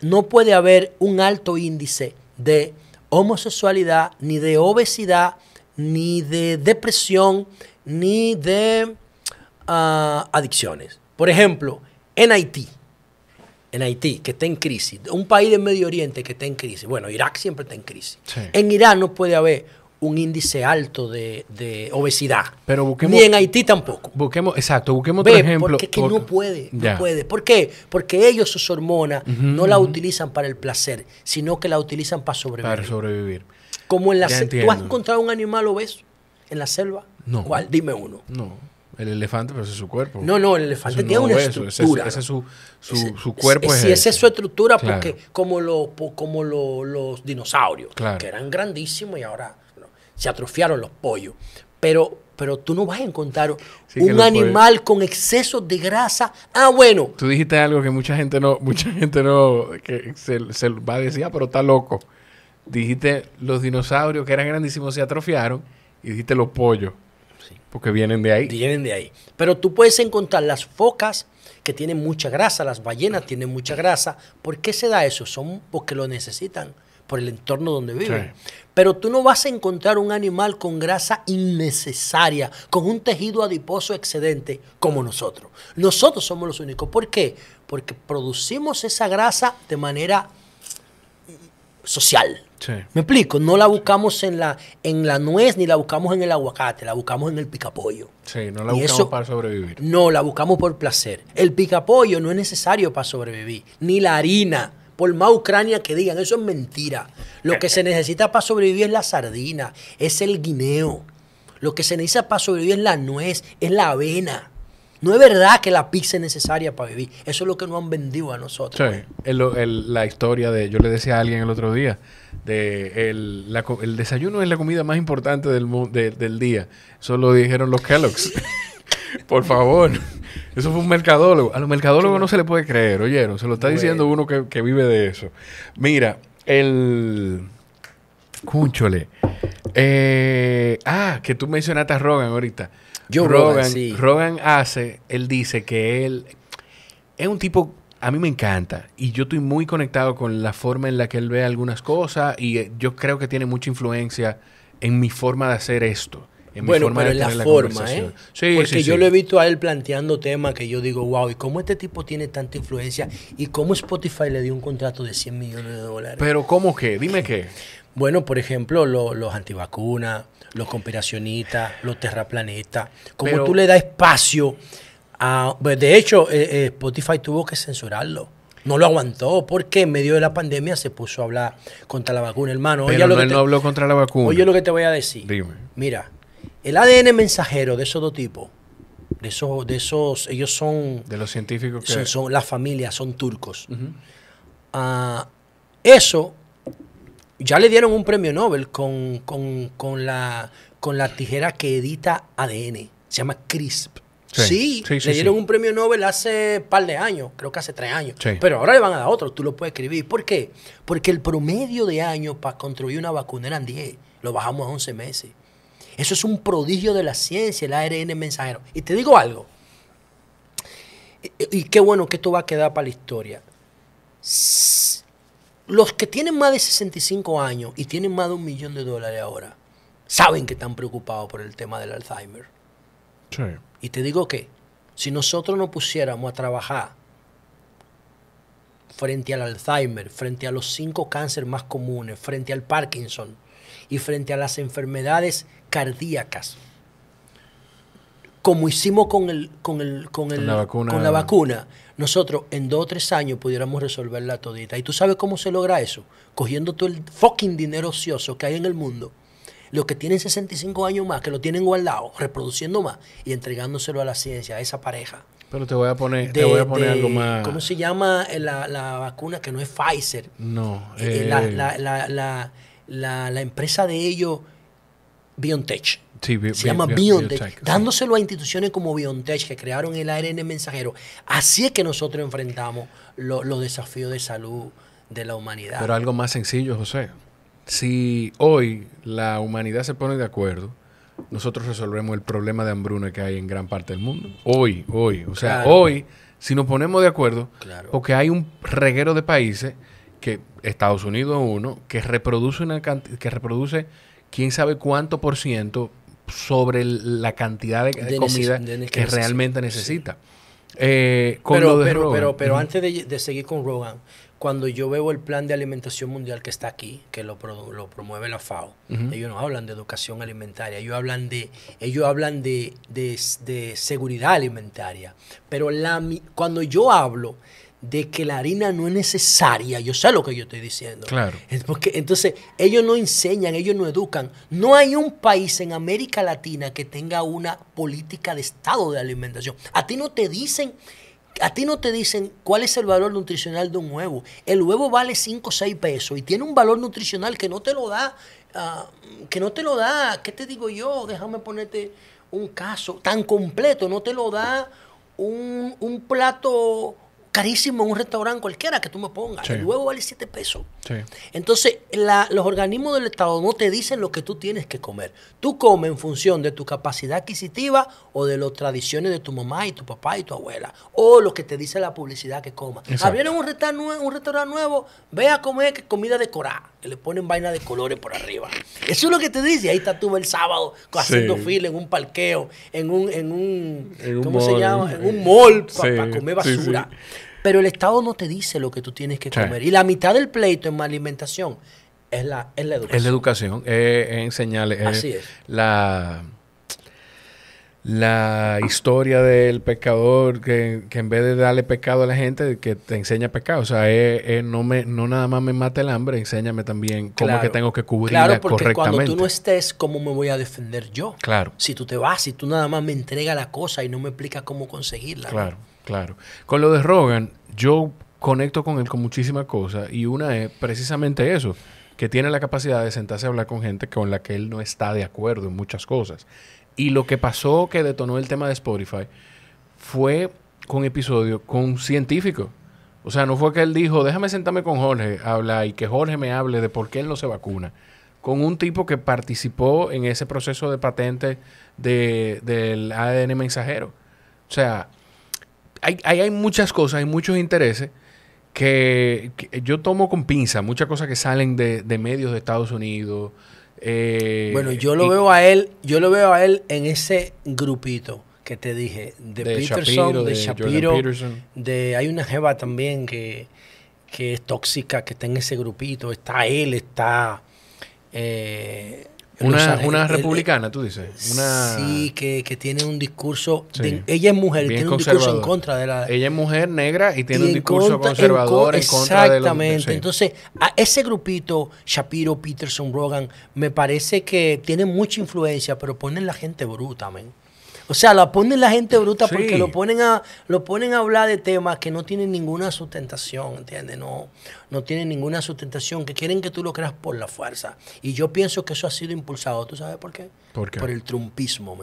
[SPEAKER 2] no puede haber un alto índice de homosexualidad, ni de obesidad, ni de depresión, ni de adicciones. Por ejemplo, en Haití, en Haití, que está en crisis, un país del Medio Oriente que está en crisis, bueno, Irak siempre está en crisis. En Irán no puede haber un índice alto de, obesidad. Pero Ni en Haití tampoco. Busquemos, exacto, busquemos otro ejemplo. Porque no puede, puede. ¿Por qué? Porque ellos sus hormonas no la utilizan para el placer, sino que la utilizan para sobrevivir. Para sobrevivir. Como en la ¿Tú has encontrado un animal obeso en la selva? No. ¿Cuál? Dime uno.
[SPEAKER 1] No. El elefante, pero ese es su cuerpo. No, no, el elefante tiene una estructura. Ese, es su, su, cuerpo. Sí, esa es su estructura, porque
[SPEAKER 2] como, lo, como los dinosaurios, que eran grandísimos y ahora se atrofiaron los pollos. Pero, pero tú no vas a encontrar un animal con exceso de grasa. Ah, bueno.
[SPEAKER 1] Tú dijiste algo que mucha gente no, mucha gente no, que se, se va a decir, ah, pero está loco. Dijiste los dinosaurios que eran grandísimos se atrofiaron y dijiste
[SPEAKER 2] los pollos. Porque vienen de ahí. Vienen de ahí. Pero tú puedes encontrar las focas que tienen mucha grasa, las ballenas tienen mucha grasa. ¿Por qué se da eso? Son porque lo necesitan por el entorno donde viven. Pero tú no vas a encontrar un animal con grasa innecesaria, con un tejido adiposo excedente como nosotros. Nosotros somos los únicos. ¿Por qué? Porque producimos esa grasa de manera social. Me explico, no la buscamos en la, en la nuez ni la buscamos en el aguacate, la buscamos en el picapollo. Sí, no la buscamos para sobrevivir. No, la buscamos por placer. El picapollo no es necesario para sobrevivir, ni la harina. Por más Ucrania que digan, eso es mentira. Lo que se necesita para sobrevivir es la sardina, es el guineo. Lo que se necesita para sobrevivir es la nuez, es la avena. No es verdad que la pizza es necesaria para vivir. Eso es lo que nos han vendido a nosotros.
[SPEAKER 1] Pues. la historia de, yo le decía a alguien el otro día, de el, desayuno es la comida más importante del, del día. Eso lo dijeron los Kellogg's. Por favor. Eso fue un mercadólogo. A los mercadólogos no se le puede creer, oyeron. Se lo está diciendo uno que, vive de eso. Mira, el... Cúnchole. Eh, ah, que tú mencionaste a Rogan ahorita. Joe Rogan, Rogan, hace, él dice que él es un tipo a mí me encanta y yo estoy muy conectado con la forma en la que él ve algunas cosas y eh, yo creo que tiene mucha influencia en mi forma de hacer esto. bueno, pero en la, forma, ¿eh? Sí, Porque yo lo he
[SPEAKER 2] visto a él planteando temas que yo digo, wow, ¿y cómo este tipo tiene tanta influencia? ¿Y cómo Spotify le dio un contrato de 100 millones de dólares? Pero ¿cómo qué? Dime qué. Bueno, por ejemplo, los antivacunas, los cooperacionistas, los terraplanetas. como tú le das espacio a... Pues, de hecho, eh, eh, Spotify tuvo que censurarlo. No lo aguantó porque en medio de la pandemia se puso a hablar contra la vacuna, hermano. Pero no, habló contra la vacuna. Oye lo que te voy a decir. Dime. Mira, el ADN mensajero de esos dos tipos, de esos, de esos, ellos son... De los científicos que... Son, las familias, son turcos. Ah, eso ya le dieron un premio Nobel con, la, con tijera que edita ADN. Se llama CRISP. Sí, le dieron un premio Nobel hace un par de años, creo que hace tres años. Pero ahora le van a dar otro, tú lo puedes escribir. ¿Por qué? Porque el promedio de años para construir una vacuna eran 10, lo bajamos a 11 meses. Eso es un prodigio de la ciencia, el ARN mensajero. Y te digo algo, y, y qué bueno que esto va a quedar para la historia los que tienen más de 65 años y tienen más de un millón de dólares ahora, saben que están preocupados por el tema del Alzheimer. Sí. Y te digo que si nosotros nos pusiéramos a trabajar frente al Alzheimer, frente a los cinco cánceres más comunes, frente al Parkinson y frente a las enfermedades cardíacas, como hicimos con, el, con, el, con, el, con la vacuna, nosotros en dos o tres años pudiéramos resolverla todita. ¿Y tú sabes cómo se logra eso? Cogiendo todo el fucking dinero ocioso que hay en el mundo, los que tienen 65 años más, que lo tienen guardado, reproduciendo más y entregándoselo a la ciencia, a esa pareja.
[SPEAKER 1] Pero te voy a poner, te voy a poner algo más. ¿Cómo
[SPEAKER 2] se llama la, vacuna que no es Pfizer? No. Eh, eh. la, la, empresa de ellos, BioNTech
[SPEAKER 1] se llama BioNTech,
[SPEAKER 2] dándoselo a instituciones como BioNTech que crearon el ARN mensajero. Así es que nosotros enfrentamos los desafíos de salud de la humanidad. Pero
[SPEAKER 1] algo más sencillo, José. Si hoy la humanidad se pone de acuerdo, nosotros resolvemos el problema de hambruna que hay en gran parte del mundo. Hoy, hoy. O sea, hoy, si nos ponemos de acuerdo, porque hay un reguero de países, que Estados Unidos uno, que reproduce una que reproduce quién sabe cuánto por ciento sobre la cantidad de, comida que realmente necesita. Eh, pero, antes
[SPEAKER 2] de, seguir con Rogan, cuando yo veo el plan de alimentación mundial que está aquí, que lo, promueve la FAO, ellos no hablan de educación alimentaria, ellos hablan de, ellos hablan de, seguridad alimentaria. Pero cuando yo hablo de que la harina no es necesaria. Yo sé lo que yo estoy diciendo. Claro. porque, entonces, ellos no enseñan, ellos no educan. No hay un país en América Latina que tenga una política de estado de alimentación. A ti no te dicen a ti no te dicen cuál es el valor nutricional de un huevo. El huevo vale 5 o 6 pesos y tiene un valor nutricional que no te lo da, ah, que no te lo da, ¿qué te digo yo? Déjame ponerte un caso tan completo, no te lo da un, un plato carísimo en un restaurante cualquiera que tú me pongas. El huevo vale 7 pesos. Entonces, los organismos del Estado no te dicen lo que tú tienes que comer. Tú comes en función de tu capacidad adquisitiva o de las tradiciones de tu mamá y tu papá y tu abuela. O lo que te dice la publicidad que comas. Abrieron un, restaurante nuevo, un ve a comer comida decorada. Que le ponen vaina de colores por arriba. Eso es lo que te dice. Ahí estás tú el sábado haciendo fila en un parqueo, en un... En un, ¿Cómo mall, para comer basura. Pero el Estado no te dice lo que tú tienes que comer. Y la mitad del pleito en alimentación es la, es la educación. Es la
[SPEAKER 1] educación, es, Así es. La, la historia del pecador que, en vez de darle pecado a la gente, que te enseña pecado. O sea, no, me, no nada más me mata el hambre, enséñame también cómo es que tengo que cubrir claro, porque Cuando tú
[SPEAKER 2] no estés, ¿cómo me voy a defender yo? Claro. Si tú te vas, si tú nada más me entregas la cosa y no me explicas cómo conseguirla. Claro.
[SPEAKER 1] Claro. Con lo de Rogan, yo conecto con él con muchísimas cosas y una es precisamente eso, que tiene la capacidad de sentarse a hablar con gente con la que él no está de acuerdo en muchas cosas. Y lo que pasó que detonó el tema de Spotify fue con episodio con un científico. O sea, no fue que él dijo, déjame sentarme con Jorge a hablar y que Jorge me hable de por qué él no se vacuna. Con un tipo que participó en ese proceso de patente del ADN mensajero. O sea, hay, hay, muchas cosas, hay muchos intereses que, yo tomo con pinza, muchas cosas que salen de, medios de Estados Unidos. Eh, bueno, yo lo veo
[SPEAKER 2] a él, yo lo veo a él en ese grupito que te dije, de, Peterson, de, Shapiro, de hay una jeva también que, que, es tóxica, que está en ese grupito, está él, está eh, una, una republicana, tú dices. Una... Sí, que, tiene un discurso. ella es mujer tiene un discurso en contra de la.
[SPEAKER 1] Ella es mujer negra y tiene un discurso conservador en, contra Exactamente.
[SPEAKER 2] Entonces, a ese grupito, Shapiro, Peterson, Rogan, me parece que tiene mucha influencia, pero ponen la gente bruta, men. O sea, la ponen la gente bruta porque lo ponen, a, lo ponen a hablar de temas que no tienen ninguna sustentación, ¿entiendes? No, no tienen ninguna sustentación, que quieren que tú lo creas por la fuerza. Y yo pienso que eso ha sido impulsado, ¿tú sabes por qué? ¿Por Por el trumpismo,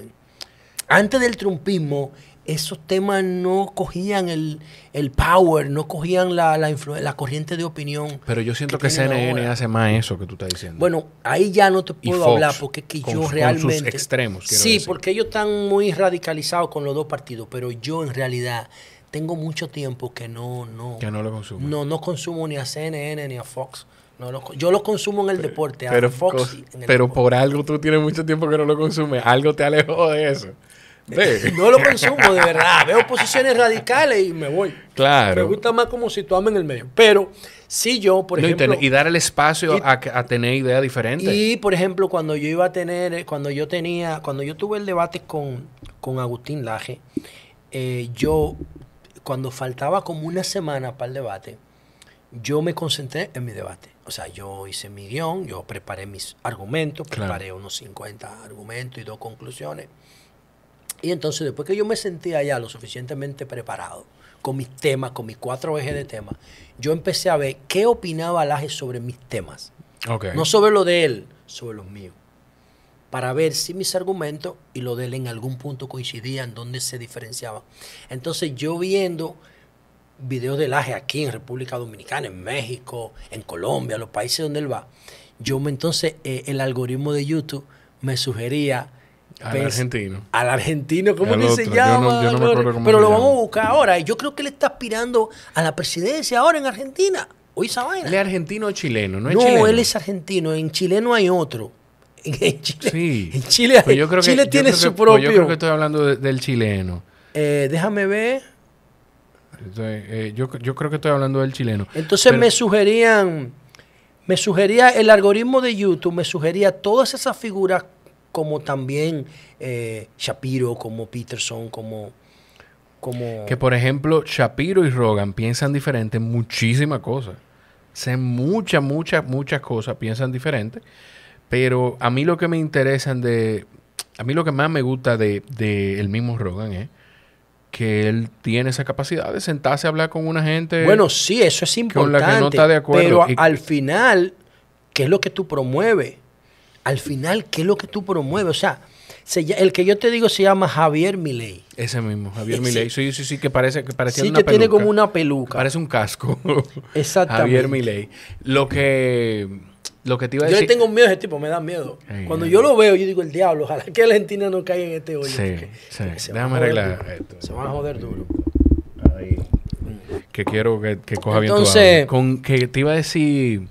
[SPEAKER 2] Antes del trumpismo esos temas no cogían el, el power, no cogían la, la, la, corriente de opinión. Pero yo siento que, CNN
[SPEAKER 1] hace más eso que tú estás diciendo. Bueno, ahí ya no te puedo hablar porque que yo realmente... extremos. Sí,
[SPEAKER 2] porque ellos están muy radicalizados con los dos partidos, pero yo en realidad tengo mucho tiempo que no... no que no lo consumo. No, no consumo ni a CNN ni a Fox. No yo lo consumo en el deporte, pero, Fox,
[SPEAKER 1] pero por algo tú tienes mucho tiempo que no lo consumes. Algo te alejó de eso.
[SPEAKER 2] No lo consumo, de verdad. Veo posiciones radicales y me voy.
[SPEAKER 1] Claro. Me gusta
[SPEAKER 2] más como situarme en el medio. Pero si yo, por ejemplo... Y,
[SPEAKER 1] dar el espacio a, tener ideas diferentes. Y,
[SPEAKER 2] por ejemplo, cuando yo iba a tener... Cuando yo tenía... Cuando yo tuve el debate con, Agustín Laje, eh, yo, cuando faltaba como una semana para el debate, yo me concentré en mi debate. O sea, yo hice mi guión, yo preparé mis argumentos, preparé unos 50 argumentos y dos conclusiones. Y entonces después que yo me sentía ya lo suficientemente preparado, con mis temas, con mis cuatro ejes de temas, yo empecé a ver qué opinaba Laje sobre mis temas. No sobre lo de él, sobre los míos. Para ver si mis argumentos y lo de él en algún punto coincidían, dónde se diferenciaban. Entonces yo viendo videos de Laje aquí en República Dominicana, en México, en Colombia, los países donde él va, yo me entonces eh, el algoritmo de YouTube me sugería al pues, argentino. Al argentino, ¿cómo le se llama? Pero lo vamos a buscar ahora. Yo creo que él está aspirando a la presidencia ahora en Argentina. Hoy esa es argentino o chileno? No, es él es argentino. En chileno hay otro. Chile, sí. en Chile, pues yo creo que, Chile tiene su propio. Pues yo creo que
[SPEAKER 1] estoy hablando del chileno.
[SPEAKER 2] Eh, déjame ver.
[SPEAKER 1] Eh, yo, creo que estoy hablando del chileno. Entonces me
[SPEAKER 2] sugerían, me sugería el algoritmo de YouTube, me sugería todas esas figuras como también eh, Shapiro, como Peterson, como, como... Que por
[SPEAKER 1] ejemplo, Shapiro y Rogan piensan diferente muchísimas cosas. Sé muchas, muchas, muchas cosas, piensan diferente. Pero a mí lo que me interesan de... A mí lo que más me gusta de, el mismo Rogan es que él tiene esa capacidad de sentarse a hablar con una
[SPEAKER 2] gente. Bueno, sí, eso es importante. Con la que no está de acuerdo. Pero al final, ¿qué es lo que tú promueves? al final, ¿qué es lo que tú promueves? O sea, el que yo te digo se llama Javier Milei.
[SPEAKER 1] Ese mismo, Javier eh, Milei. Sí, sí, sí, que parece que parecía sí, que tiene como una peluca. Parece un casco. Exactamente. Javier Milei. Lo que lo que te iba a yo decir... le tengo
[SPEAKER 2] miedo a ese tipo, me da miedo. Cuando yo lo veo, yo digo, el diablo, ojalá que Argentina no caiga en este hoyo. Sí,
[SPEAKER 1] sí. Déjame arreglar
[SPEAKER 2] esto. Se van a joder duro. Ahí. Mm.
[SPEAKER 1] Que quiero que, que coja bien tu Con que te iba a decir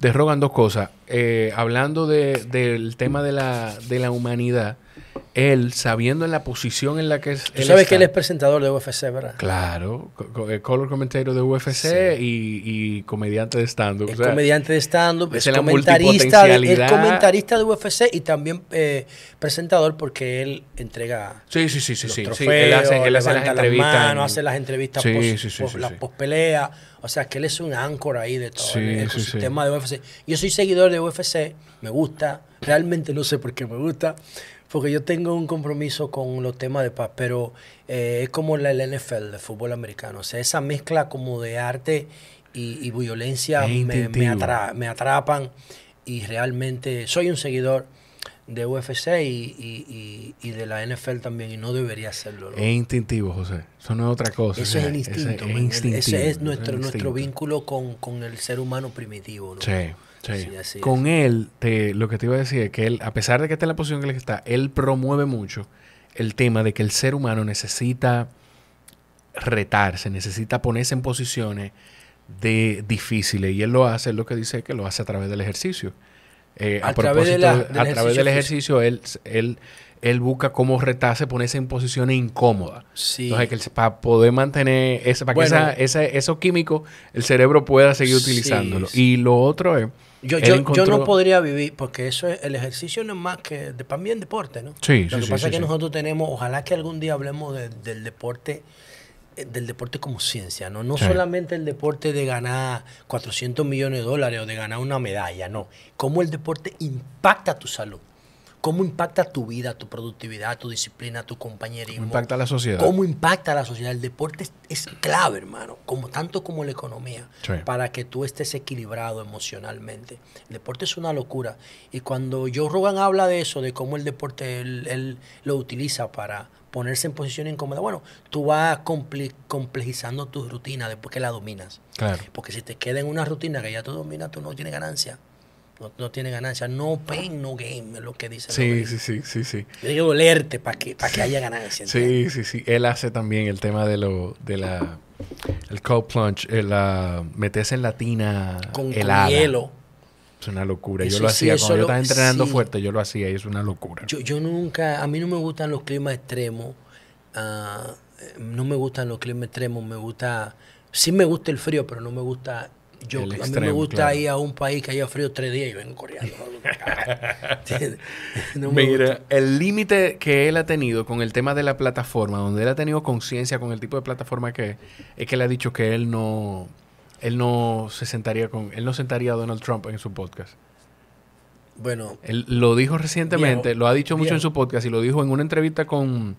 [SPEAKER 1] te dos cosas. Eh, hablando del tema de la, de la humanidad, él, sabiendo en la posición en la que es. Tú sabes que él
[SPEAKER 2] es presentador de UFC, ¿verdad?
[SPEAKER 1] Claro, eh, color comentario de UFC y, comediante de stand-up. comediante de stand-up, es, comentarista, de, comentarista
[SPEAKER 2] de UFC y también eh, presentador porque él entrega.
[SPEAKER 1] Sí, sí, sí, sí. sí, trofeos, sí. Él hace, las entrevistas. manos, hace las entrevistas
[SPEAKER 2] post, las O sea, que él es un áncora ahí de todo el tema de UFC. Yo soy seguidor de UFC, me gusta, realmente no sé por qué me gusta porque yo tengo un compromiso con los temas de paz, pero eh, es como la, el NFL, el fútbol americano, o sea, esa mezcla como de arte y, violencia me, atrapan y realmente soy un seguidor de UFC y, de la NFL también, y no debería hacerlo. Es
[SPEAKER 1] instintivo, José. Eso no es otra cosa. Eso es el instinto. Ese es, nuestro, nuestro
[SPEAKER 2] vínculo con, con, el ser humano primitivo. ¿no? Sí. Con
[SPEAKER 1] él, te, lo que te iba a decir es que él, a pesar de que está en la posición en la que está, él promueve mucho el tema de que el ser humano necesita retarse, necesita ponerse en posiciones de difíciles. Y él lo hace, lo que dice que lo hace a través del ejercicio. Eh, a, través, del, a ejercicio través del ejercicio, él, él, él busca cómo retarse, ponerse en posiciones incómodas. Entonces, para poder mantener, esa, para que esos químicos, el cerebro pueda seguir utilizándolo. Y lo otro es yo, yo, no
[SPEAKER 2] podría vivir, porque eso es, el ejercicio no es más que de, también deporte, ¿no? Lo que pasa es que nosotros tenemos, ojalá que algún día hablemos del deporte eh, del deporte como ciencia, ¿no? No solamente el deporte de ganar 400 millones de dólares o de ganar una medalla, no. Cómo el deporte impacta tu salud. ¿Cómo impacta tu vida, tu productividad, tu disciplina, tu compañerismo? ¿Cómo impacta la sociedad? ¿Cómo impacta la sociedad? El deporte es, clave, hermano, como, tanto como la economía, para que tú estés equilibrado emocionalmente. El deporte es una locura. Y cuando Joe Rogan habla de eso, de cómo el deporte él, lo utiliza para ponerse en posición incómoda, bueno, tú vas complejizando tu rutina después que la dominas. Porque si te queda en una rutina que ya tú dominas, tú no tienes ganancia. No, tiene ganancia. No pain, no game es lo que dice. Sí,
[SPEAKER 1] sí, sí, sí, sí.
[SPEAKER 2] Yo que olerte para que, para que haya ganancia.
[SPEAKER 1] Sí, sí, sí. Él hace también el tema de lo, de la, el cold plunge, eh, en la tina con, helada. hielo. Es una locura. yo lo hacía cuando yo estaba entrenando fuerte, yo lo hacía y es una locura. Yo,
[SPEAKER 2] yo nunca, a mí no me gustan los climas extremos. Ah, eh, no me gustan los climas extremos, me gusta, sí me gusta el frío, pero no me gusta a mí me gusta ir a un país que haya frío tres días y vengo corriendo. Mira,
[SPEAKER 1] el límite que él ha tenido con el tema de la plataforma, donde él ha tenido conciencia con el tipo de plataforma que es, es que él ha dicho que él no, él no se sentaría con, él no sentaría a Donald Trump en su podcast. Bueno. Él lo dijo recientemente, lo ha dicho mucho en su podcast y lo dijo en una entrevista con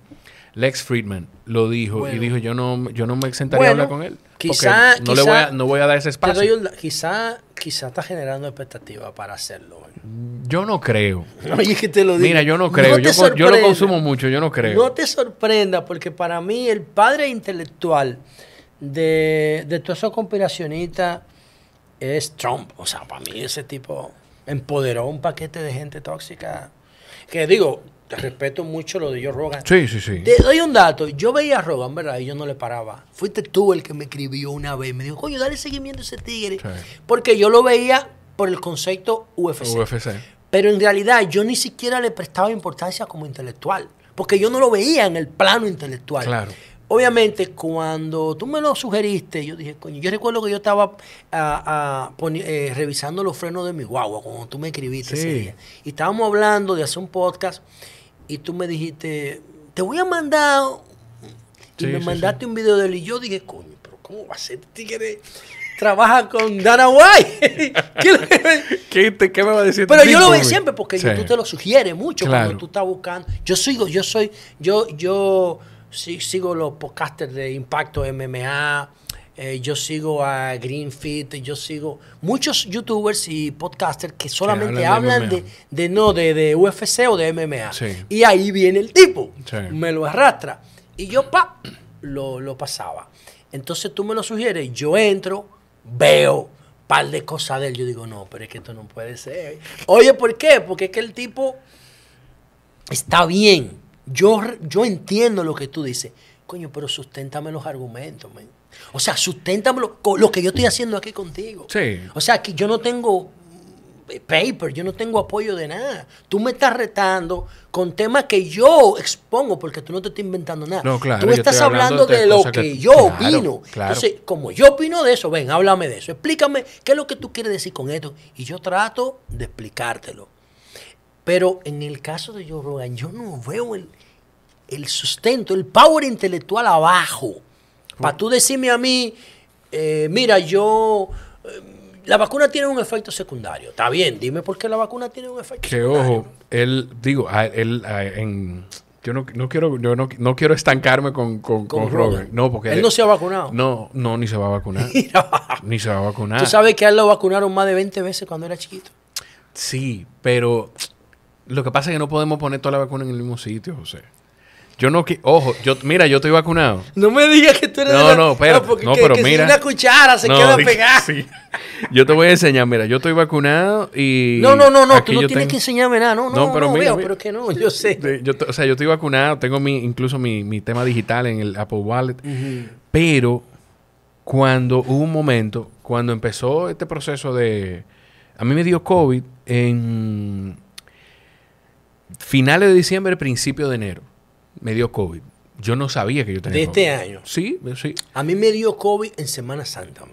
[SPEAKER 1] Lex Friedman lo dijo y dijo, yo no, yo no me sentaría a hablar con él. Quizá, no le voy a, dar ese espacio.
[SPEAKER 2] Pero quizá, quizá está generando expectativa para hacerlo.
[SPEAKER 1] Yo no creo. Oye, que te lo digo. Mira, yo no creo. yo, yo, lo consumo mucho, yo no creo. No
[SPEAKER 2] te sorprenda, porque para mí el padre intelectual de, de todos esos conspiracionistas es Trump. O sea, para mí ese tipo empoderó un paquete de gente tóxica. Que digo, te respeto mucho lo de yo Rogan. Sí, sí, sí. Te doy un dato. Yo veía a Rogan, ¿verdad? Y yo no le paraba. Fuiste tú el que me escribió una vez. Me dijo, coño, dale seguimiento a ese tigre. Porque yo lo veía por el concepto UFC. UFC. Pero en realidad yo ni siquiera le prestaba importancia como intelectual. Porque yo no lo veía en el plano intelectual. Claro. Obviamente, cuando tú me lo sugeriste, yo dije, coño, yo recuerdo que yo estaba ah, ah, eh, revisando los frenos de mi guagua cuando tú me escribiste ese día. Y estábamos hablando de hacer un podcast y tú me dijiste, te voy a mandar. Y me mandaste un video de él y yo dije, coño, pero ¿cómo va a ser este tigre? Trabaja con Dana White. ¿Qué, me va a decir? Pero yo lo veo siempre porque tú te lo sugieres mucho cuando tú estás buscando. Yo sigo, yo soy, yo, yo sigo los podcasters de Impacto MMA, eh, yo sigo a Greenfit, yo sigo muchos youtubers y podcasters que solamente hablan, de, no, de, UFC o de MMA. Y ahí viene el tipo, me lo arrastra. Y yo, pa, lo, lo pasaba. Entonces tú me lo sugieres, yo entro,
[SPEAKER 3] veo
[SPEAKER 2] par de cosas de él. Yo digo, no, pero es que esto no puede ser. Oye, ¿por qué? Porque es que el tipo está bien. Yo, yo entiendo lo que tú dices. Coño, pero susténtame los argumentos, man. O sea, susténtamelo con lo que yo estoy haciendo aquí contigo. O sea, que yo no tengo eh, paper, yo no tengo apoyo de nada. Tú me estás retando con temas que yo expongo porque tú no te estás inventando nada. No, claro, tú estás hablando, de, lo que, yo opino. Entonces, como yo opino de eso, ven, háblame de eso. Explícame qué es lo que tú quieres decir con esto. Y yo trato de explicártelo. Pero en el caso de Joe Rogan, yo no veo el, el sustento, el power intelectual abajo. Para tú decirme a mí, eh, mira, yo... Eh, la vacuna tiene un efecto secundario. Está bien, dime por qué la vacuna tiene un efecto
[SPEAKER 1] secundario. Que ojo, él, digo, él, yo no, quiero, yo no, quiero estancarme con, Robert. No, porque él, no se ha vacunado. No, no, ni se va a vacunar. ni se va a vacunar. Tú
[SPEAKER 2] sabes que a él lo vacunaron más de 20 veces cuando era chiquito.
[SPEAKER 1] Sí, pero lo que pasa es que no podemos poner toda la vacuna en el mismo sitio, José. Yo no quiero, ojo, yo mira, yo estoy vacunado.
[SPEAKER 2] No me digas que tú eres No, no, ah, pero no, no, pero mira. Si una cuchara se no, queda pegada.
[SPEAKER 1] Yo te voy a enseñar, mira, yo estoy vacunado y No, no, no, no, tú no tienes que enseñarme nada. No, no, no, pero mira, veo, pero que
[SPEAKER 2] no, yo sé. Yo,
[SPEAKER 1] o sea, yo estoy vacunado, tengo mi incluso mi, tema digital en el Apple Wallet. Pero cuando hubo un momento cuando empezó este proceso de a mí me dio COVID en finales de diciembre, principio de enero me dio COVID. Yo no sabía que yo tenía ¿De este
[SPEAKER 2] año? Sí, sí. A mí me dio COVID en Semana Santa.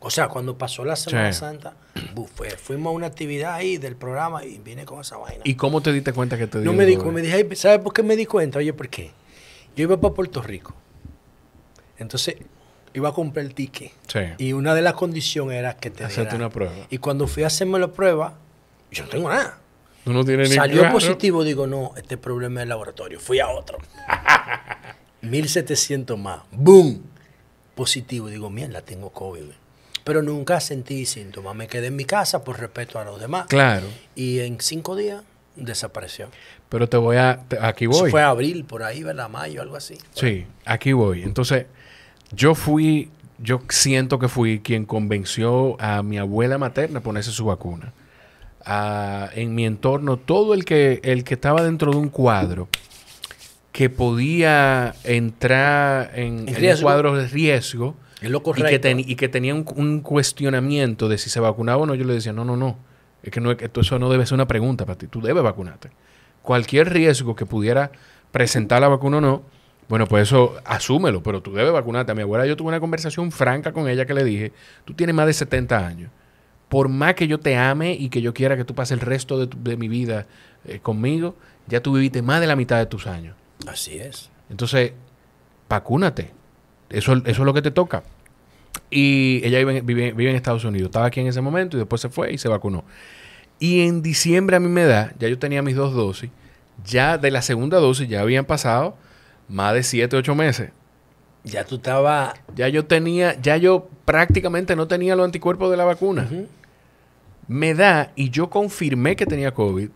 [SPEAKER 2] O sea, cuando pasó la Semana Santa, fuimos a una actividad ahí del programa y vine con esa vaina. ¿Y
[SPEAKER 1] cómo te diste cuenta que te dio No me di me
[SPEAKER 2] dije, ¿sabes por qué me di cuenta? Oye, ¿por qué? Yo iba para Puerto Rico. Entonces, iba a comprar el ticket. Y una de las condiciones era que te Hacerte una prueba. Y cuando fui a hacerme la prueba, yo no tengo nada tiene Salió positivo, digo, no, este problema es el laboratorio. Fui a otro. 1700 más. ¡Boom! Positivo. Digo, mierda, tengo COVID. Pero nunca sentí síntomas. Me quedé en mi casa por respeto a los demás. Claro. Y en cinco días desapareció.
[SPEAKER 1] Pero te voy a. aquí voy. fue abril,
[SPEAKER 2] por ahí, ¿verdad? Mayo, algo así.
[SPEAKER 1] Sí, aquí voy. Entonces, yo fui. Yo siento que fui quien convenció a mi abuela materna a ponerse su vacuna en mi entorno, todo el que, el que estaba dentro de un cuadro que podía entrar en, un cuadro cuadros de riesgo y, que tenía un, cuestionamiento de si se vacunaba o no, yo le decía, no, no, no, es que no, eso no debe ser una pregunta para ti, tú debes vacunarte. Cualquier riesgo que pudiera presentar la vacuna o no, bueno, pues eso asúmelo, pero tú debes vacunarte. A mi abuela yo tuve una conversación franca con ella que le dije, tú tienes más de 70 años por más que yo te ame y que yo quiera que tú pases el resto de, mi vida eh, conmigo, ya tú viviste más de la mitad de tus años.
[SPEAKER 2] Así es.
[SPEAKER 1] Entonces, vacúnate. Eso, eso es lo que te toca. Y ella vive, en Estados Unidos. Estaba aquí en ese momento y después se fue y se vacunó. Y en diciembre a mí me da, ya yo tenía mis dos dosis, ya de la segunda dosis ya habían pasado más de siete, ocho meses. Ya tú estaba, Ya yo tenía, ya yo prácticamente no tenía los anticuerpos de la vacuna. Me da, y yo confirmé que tenía COVID,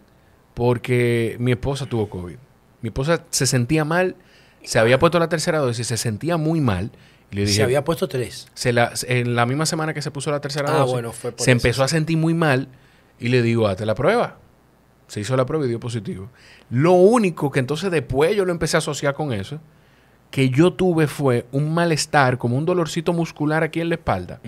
[SPEAKER 1] porque mi esposa tuvo COVID. Mi esposa se sentía mal, se había puesto la tercera dosis, se sentía muy mal. Y le dije, se había puesto tres. Se la, en la misma semana que se puso la tercera ah, dosis, se empezó a sentir muy mal y le digo, hazte la prueba. Se hizo la prueba y dio positivo. Lo único que entonces después yo lo empecé a asociar con eso que yo tuve fue un malestar, como un dolorcito muscular aquí en la espalda.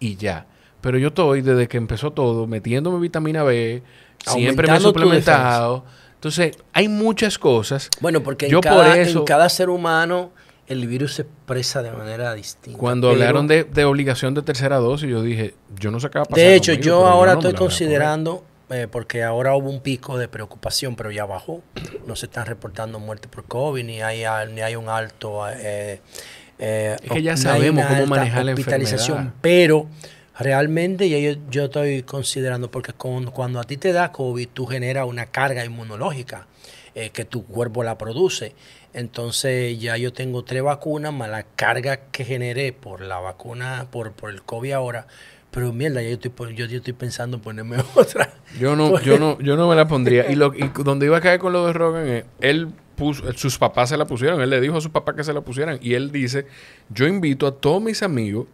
[SPEAKER 1] Y ya. Pero yo estoy, desde que empezó todo, metiéndome vitamina B, siempre me he suplementado. Entonces, hay muchas cosas.
[SPEAKER 2] Bueno, porque yo en, cada, por eso, en cada ser humano el virus se expresa de manera distinta. Cuando hablaron
[SPEAKER 1] de, obligación de tercera dosis, yo dije, yo no acaba De hecho, yo ahora estoy considerando
[SPEAKER 2] eh, porque ahora hubo un pico de preocupación, pero ya bajó. No se están reportando muertes por COVID, ni hay, ni hay un alto... Eh, eh, es que ya sabemos cómo manejar la enfermedad. pero realmente yo, yo estoy considerando, porque cuando a ti te da COVID, tú generas una carga inmunológica que tu cuerpo la produce. Entonces ya yo tengo tres vacunas, más la carga que generé por la vacuna, por, por el COVID ahora, pero mierda, yo estoy, yo, yo estoy pensando en ponerme otra. Yo no, yo pues, no, yo no me la pondría. Y,
[SPEAKER 1] lo, y donde iba a caer con lo de Rogan es, eh, él puso, sus papás se la pusieron, él le dijo a sus papás que se la pusieran. Y él dice, yo invito a todos mis amigos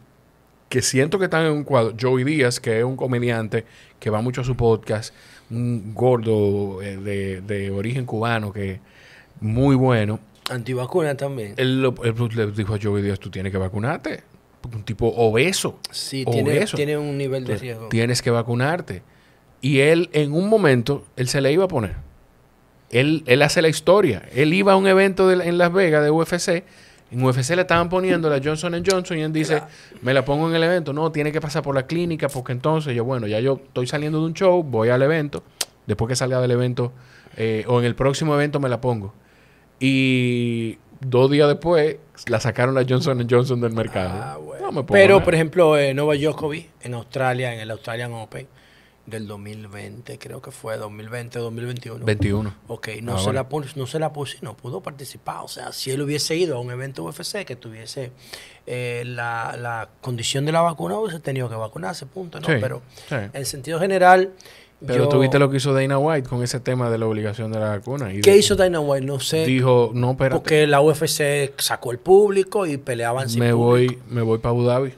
[SPEAKER 1] que siento que están en un cuadro. Joey Díaz, que es un comediante que va mucho a su podcast, un gordo eh, de, origen cubano que muy bueno.
[SPEAKER 2] Antivacuna también.
[SPEAKER 1] él pues, le dijo a Joey Díaz, tú tienes que vacunarte un tipo obeso. Sí, Tiene, un nivel de riesgo. Tienes que vacunarte. Y él, en un momento, él se le iba a poner. Él, hace la historia. Él iba a un evento en Las Vegas de UFC. En UFC le estaban poniendo la Johnson Johnson y él dice, me la pongo en el evento. No, tiene que pasar por la clínica porque entonces yo, bueno, ya yo estoy saliendo de un show, voy al evento. Después que salga del evento eh, o en el próximo evento me la pongo. Y dos días después la sacaron a Johnson Johnson del mercado.
[SPEAKER 2] Ah, Pero, por ejemplo, eh, Nova Djokovic en Australia, en el Australian Open del 2020, creo que fue 2020, 2021. 21. Ok, ah, no, se, la puso, no se la y no pudo participar. O sea, si él hubiese ido a un evento UFC que tuviese eh, la, condición de la vacuna, hubiese tenido que vacunarse, punto. Pero en sentido general... Pero tú tuviste
[SPEAKER 1] lo que hizo Dana White con ese tema de la obligación de la vacuna. Y ¿Qué
[SPEAKER 2] hizo Dana White? No sé. Dijo, no, pero. Porque la UFC sacó el público y peleaban sin me voy
[SPEAKER 1] Me voy para Abu Dhabi.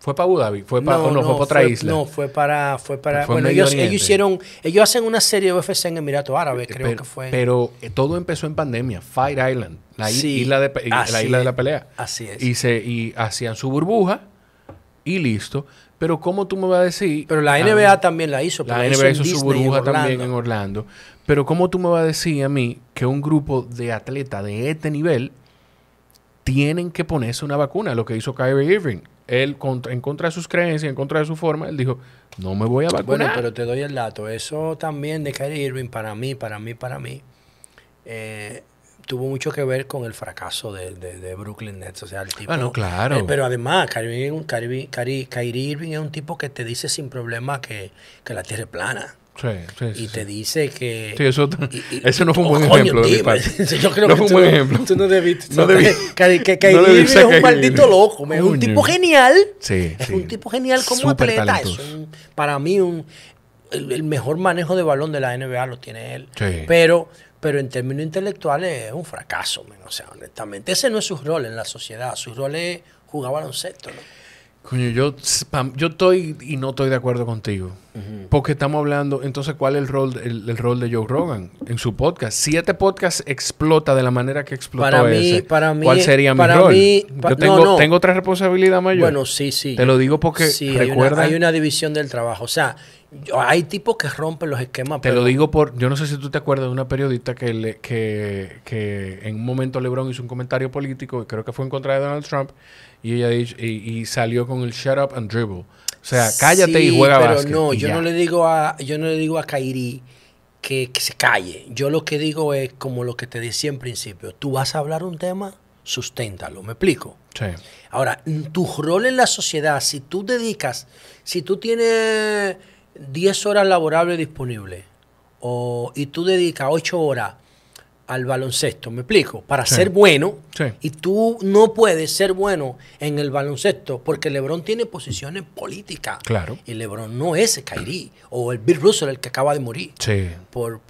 [SPEAKER 1] ¿Fue para Abu Dhabi? ¿Fue para, no, no, fue para otra isla? No,
[SPEAKER 2] fue para... Pues bueno, ellos, hicieron... Ellos hacen una serie de UFC en Emiratos eh, Árabes, creo que fue.
[SPEAKER 1] Pero eh, todo empezó en pandemia. Fight Island. La, isla, de, la isla de la pelea. Así es. Y, se, y hacían su burbuja y listo. Pero ¿cómo tú me vas a decir? Pero la NBA también
[SPEAKER 2] la hizo. La, NBA hizo, su burbuja también en
[SPEAKER 1] Orlando. Pero ¿cómo tú me vas a decir a mí que un grupo de atletas de este nivel tienen que ponerse una vacuna? Lo que hizo Kyrie Irving. Él, en contra de sus creencias, en contra de su forma, él dijo, no me voy a vacunar. Bueno, pero te
[SPEAKER 2] doy el dato. Eso también de Kyrie Irving, para mí, para mí, para mí, eh, tuvo mucho que ver con el fracaso de, de, Brooklyn Nets. O sea, el tipo. Eh, claro. pero además, Kyrie, Irving es un tipo que te dice sin problema que, que la tierra es plana. Sí, y te dice que. Sí, eso, eso no fue un buen ejemplo. Yo creo no fue un buen ejemplo. no que, Kyrie es un maldito loco. Es un tipo genial. Sí, es un tipo genial como atleta. para mí, un, el, mejor manejo de balón de la NBA lo tiene él. Pero pero en términos intelectuales es un fracaso, o sea, honestamente. Ese no es su rol en la sociedad, su rol es jugar baloncesto. ¿no?
[SPEAKER 1] Coño, yo, yo estoy y no estoy de acuerdo contigo. Porque estamos hablando, entonces, ¿cuál es el rol, el, rol de Joe Rogan en su podcast? Si este podcast explota de la manera que explotó para mí, para mí, ¿cuál sería para mi rol? yo tengo, tengo otra responsabilidad
[SPEAKER 2] mayor. Bueno, sí, sí. Te lo digo porque recuerda... Hay una, hay una división del trabajo. O sea, hay tipos que rompen los esquemas. Te pero... lo digo
[SPEAKER 1] por. Yo no sé si tú te acuerdas de una periodista que, que, que, en un momento LeBron hizo un comentario político, creo que fue en contra de Donald Trump, y ella y, salió con el shut up and dribble. O sea, cállate y juega pero No, yo no
[SPEAKER 2] le digo a, yo no le digo a Kairi que, que se calle. Yo lo que digo es como lo que te decía en principio. Tú vas a hablar un tema, susténtalo. ¿Me explico? Sí. Ahora, tu rol en la sociedad, si tú dedicas, si tú tienes 10 horas laborables disponibles y tú dedicas 8 horas al baloncesto, me explico, para ser bueno, y tú no puedes ser bueno en el baloncesto porque Lebron tiene posiciones políticas. Claro. Y Lebron no es el o el Bill Russell, el que acaba de morir. Sí. Por,